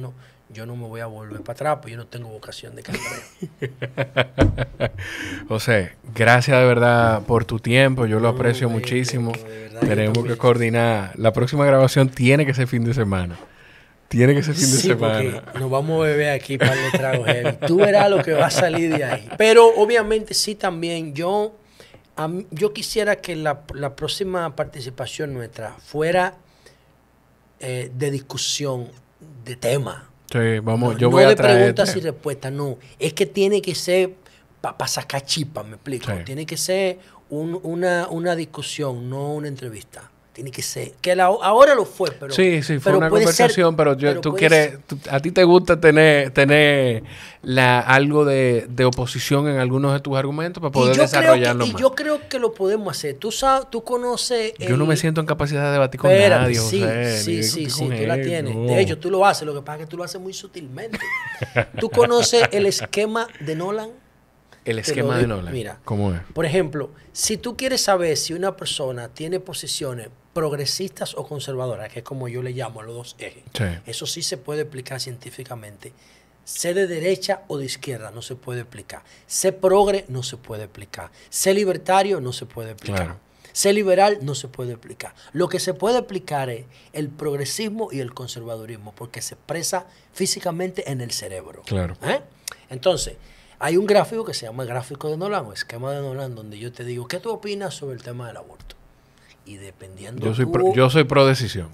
[SPEAKER 2] yo no me voy a volver para atrás, porque yo no tengo vocación de cantar.
[SPEAKER 1] José, gracias de verdad por tu tiempo, yo lo aprecio muchísimo. Tenemos que coordinar. La próxima grabación tiene que ser fin de semana. Tiene que ser fin de semana.
[SPEAKER 2] Nos vamos a beber aquí para de tragos. Tú verás lo que va a salir de ahí. Pero obviamente sí también yo, yo quisiera que la, próxima participación nuestra fuera eh, de discusión de tema
[SPEAKER 1] no, yo voy a de preguntas este. y
[SPEAKER 2] respuestas, no. Es que tiene que ser para sacar me explico. Tiene que ser una, una discusión, no una entrevista tiene que ser. Que ahora lo fue, pero. Sí, sí, fue una conversación, pero, tú quieres.
[SPEAKER 1] a ti te gusta tener, tener la, algo de, oposición en algunos de tus argumentos para poder desarrollarlo. Y
[SPEAKER 2] yo creo que lo podemos hacer. Tú sabes, tú conoces. Yo no me
[SPEAKER 1] siento en capacidad de debatir con nadie. Sí, sí, sí, tú la tienes. De hecho,
[SPEAKER 2] tú lo haces. Lo que pasa es que tú lo haces muy sutilmente. tú conoces el esquema de Nolan. El esquema de Nolan. Mira, ¿cómo es? Por ejemplo, si tú quieres saber si una persona tiene posiciones progresistas o conservadoras, que es como yo le llamo a los dos ejes, eso sí se puede explicar científicamente. Sé de derecha o de izquierda, no se puede explicar. Sé progre, no se puede explicar. Sé libertario, no se puede explicar. Sé liberal, no se puede explicar. Lo que se puede explicar es el progresismo y el conservadurismo, porque se expresa físicamente en el cerebro. Claro. ¿Eh? Entonces, hay un gráfico que se llama el gráfico de Nolan o esquema de Nolan, donde yo te digo, ¿qué tú opinas sobre el tema del aborto? Y dependiendo. Yo soy,
[SPEAKER 1] pro, decisión.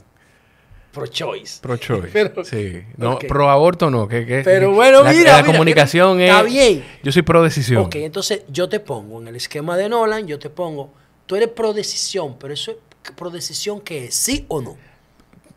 [SPEAKER 2] Pro choice. Pro choice. sí. No, Pro
[SPEAKER 1] aborto no. Pero bueno, mira. La comunicación es. Está bien. Yo soy pro decisión. Ok,
[SPEAKER 2] entonces yo te pongo en el esquema de Nolan, yo te pongo, tú eres pro decisión, pero eso es pro decisión que es sí o no.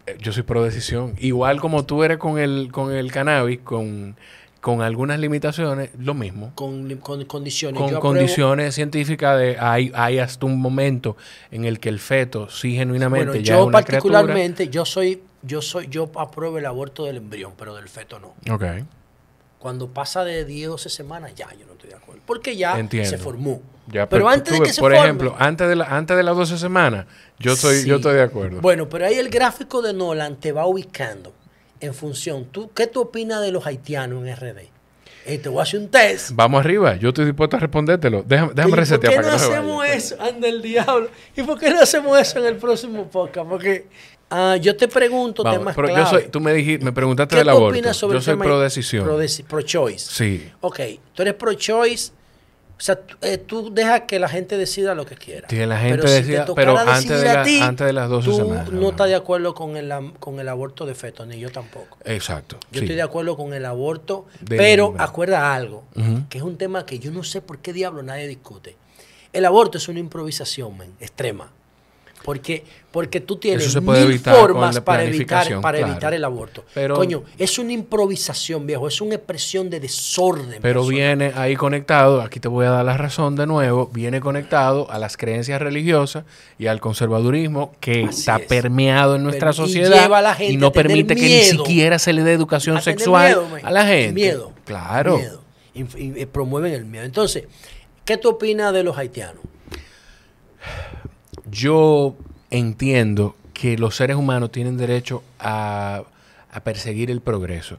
[SPEAKER 1] Eh, yo soy pro decisión. Igual como tú eres con el, con el cannabis, con con algunas limitaciones, lo mismo.
[SPEAKER 2] Con, con condiciones. Con condiciones
[SPEAKER 1] científicas de hay, hay hasta un momento en el que el feto sí genuinamente ya yo es una particularmente,
[SPEAKER 2] yo soy, yo soy, yo apruebo el aborto del embrión, pero del feto no. Cuando pasa de 10 12 semanas, ya yo no estoy de acuerdo. Porque ya se formó. pero, pues, antes de que se Por ejemplo,
[SPEAKER 1] antes de, la, antes de las 12 semanas, yo, soy, yo estoy de acuerdo. Bueno,
[SPEAKER 2] pero ahí el gráfico de Nolan te va ubicando en función. ¿Tú, ¿Qué tú opinas de los haitianos en RD? Eh, te voy a hacer un test. Vamos
[SPEAKER 1] arriba, yo estoy dispuesto a respondértelo. Déjame, déjame resetear para no qué no
[SPEAKER 2] hacemos eso? Anda el diablo. ¿Y por qué no hacemos eso en el próximo podcast? Porque ah, yo te pregunto te temas clave.
[SPEAKER 1] tú me, dijiste, me preguntaste del aborto. Sobre yo soy pro decisión. Pro,
[SPEAKER 2] pro, choice. Sí. Ok, tú eres pro choice o sea, tú eh, dejas que la gente decida lo que quiera. Que la gente pero decida, pero antes de, ti, antes de las 12 tú semanas. no estás de acuerdo con el, con el aborto de feto, ni yo tampoco.
[SPEAKER 1] Exacto. Yo estoy de
[SPEAKER 2] acuerdo con el aborto, pero acuerda algo, que es un tema que yo no sé por qué diablo nadie discute. El aborto es una improvisación, extrema. Porque, porque tú tienes mil formas para, evitar, para evitar el aborto. Coño, es una improvisación, viejo, es una expresión de desorden.
[SPEAKER 1] Pero viene ahí conectado, aquí te voy a dar la razón de nuevo, viene conectado a las creencias religiosas y al conservadurismo que está permeado en nuestra sociedad y, no permite que ni siquiera se le dé educación sexual a la gente. Miedo. Claro.
[SPEAKER 2] y promueven el miedo. Entonces, ¿qué tú opinas de los haitianos?
[SPEAKER 1] Yo entiendo que los seres humanos tienen derecho a, perseguir el progreso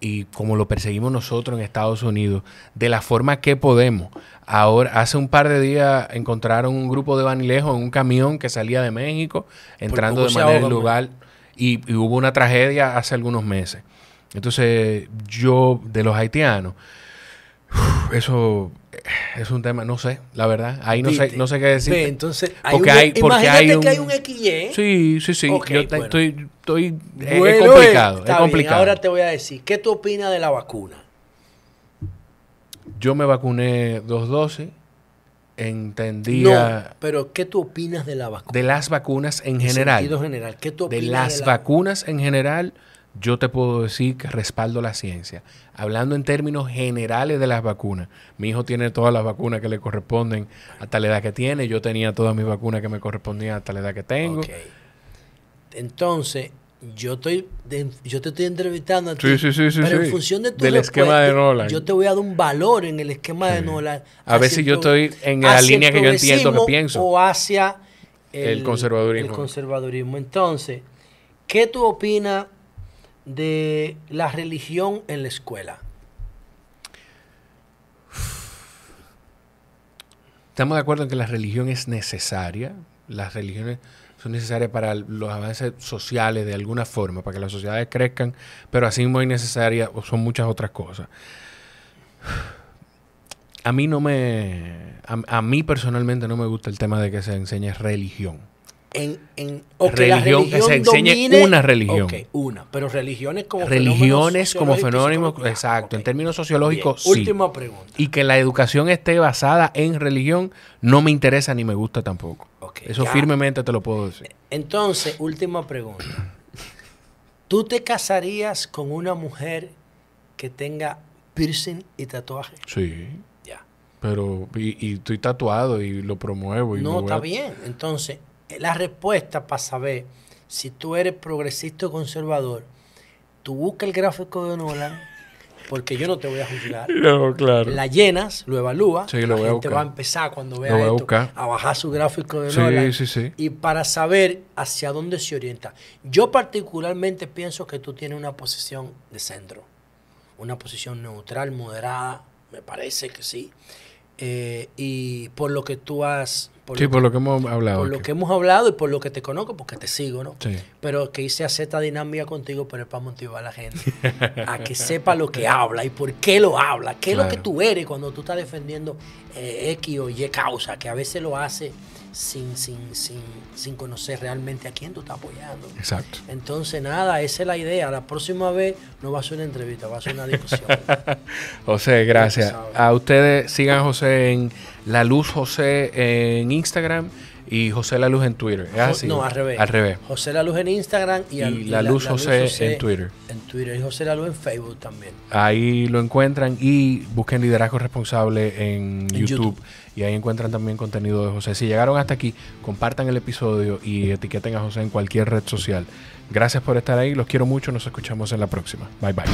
[SPEAKER 1] y como lo perseguimos nosotros en Estados Unidos, de la forma que podemos. Ahora, hace un par de días encontraron un grupo de banilejos en un camión que salía de México, pues, entrando de manera ilegal, y, y, hubo una tragedia hace algunos meses. Entonces, yo, de los haitianos, eso es un tema, no sé, la verdad. Ahí no sé, no sé qué decir. Entonces, hay porque un, hay, porque hay que hay un XY. ¿eh? Sí, sí, sí. yo estoy, estoy es eh, complicado, es complicado. ahora
[SPEAKER 2] te voy a decir, ¿qué tú opinas de la vacuna?
[SPEAKER 1] Yo me vacuné dos dosis. Entendía.
[SPEAKER 2] No, pero ¿qué tú opinas de la vacuna?
[SPEAKER 1] De las vacunas en, en general. Sentido general. ¿Qué tú opinas de las vacunas en general? yo te puedo decir que respaldo la ciencia. Hablando en términos generales de las vacunas, mi hijo tiene todas las vacunas que le corresponden a tal edad que tiene, yo tenía todas mis vacunas que me correspondían a la edad que tengo.
[SPEAKER 2] Entonces, yo estoy yo te estoy entrevistando a ti, en función de tu del esquema de Nolan. Yo te voy a dar un valor en el esquema de Nolan. A ver si yo estoy en la línea que yo entiendo que pienso. O hacia el, el, conservadurismo. El conservadurismo. Entonces, ¿qué tú opinas de la religión en la escuela.
[SPEAKER 1] Estamos de acuerdo en que la religión es necesaria, las religiones son necesarias para los avances sociales de alguna forma, para que las sociedades crezcan, pero así muy necesarias son muchas otras cosas. A mí no me, a mí personalmente no me gusta el tema de que se enseñe religión en, en
[SPEAKER 2] que religión, religión que se enseñe una religión. Okay, una, pero religiones como religiones como fenómenos,
[SPEAKER 1] exacto, en términos sociológicos sí. Última pregunta. Y que la educación esté basada en religión no me interesa ni me gusta tampoco. Eso firmemente te lo puedo decir.
[SPEAKER 2] Entonces, última pregunta. ¿Tú te casarías con una mujer que tenga piercing y tatuaje?
[SPEAKER 1] Sí. Ya. Pero y, estoy tatuado y lo promuevo No, está bien.
[SPEAKER 2] Entonces, la respuesta para saber si tú eres progresista o conservador, tú buscas el gráfico de Nolan, porque yo no te voy a juzgar. claro. La llenas, lo evalúas, la gente va a empezar cuando vea a, bajar su gráfico de sí, Nolan. y para saber hacia dónde se orienta. Yo particularmente pienso que tú tienes una posición de centro, una posición neutral, moderada, me parece que sí. Eh, y por lo que tú has... Por lo que, hemos hablado. Por lo que hemos hablado y por lo que te conozco, porque te sigo, ¿no? Pero que hice hacer esta dinámica contigo, pero es para motivar a la gente a que sepa lo que habla y por qué lo habla, qué es lo que tú eres cuando tú estás defendiendo eh, X o Y causa, que a veces lo hace sin, sin, sin, sin conocer realmente a quién tú estás apoyando. Exacto. Entonces, nada, esa es la idea. La próxima vez no va a ser una entrevista, va a ser una discusión.
[SPEAKER 1] José, gracias. A ustedes sigan a José en La Luz José en Instagram y José La Luz en Twitter. No, al revés. Al revés.
[SPEAKER 2] José La Luz en Instagram y, la, Luz José, en Twitter. En Twitter y José La Luz en Facebook también.
[SPEAKER 1] Ahí lo encuentran y busquen Liderazgo Responsable en, YouTube y ahí encuentran también contenido de José. Si llegaron hasta aquí, compartan el episodio y etiqueten a José en cualquier red social. Gracias por estar ahí, los quiero mucho, nos escuchamos en la próxima. Bye bye.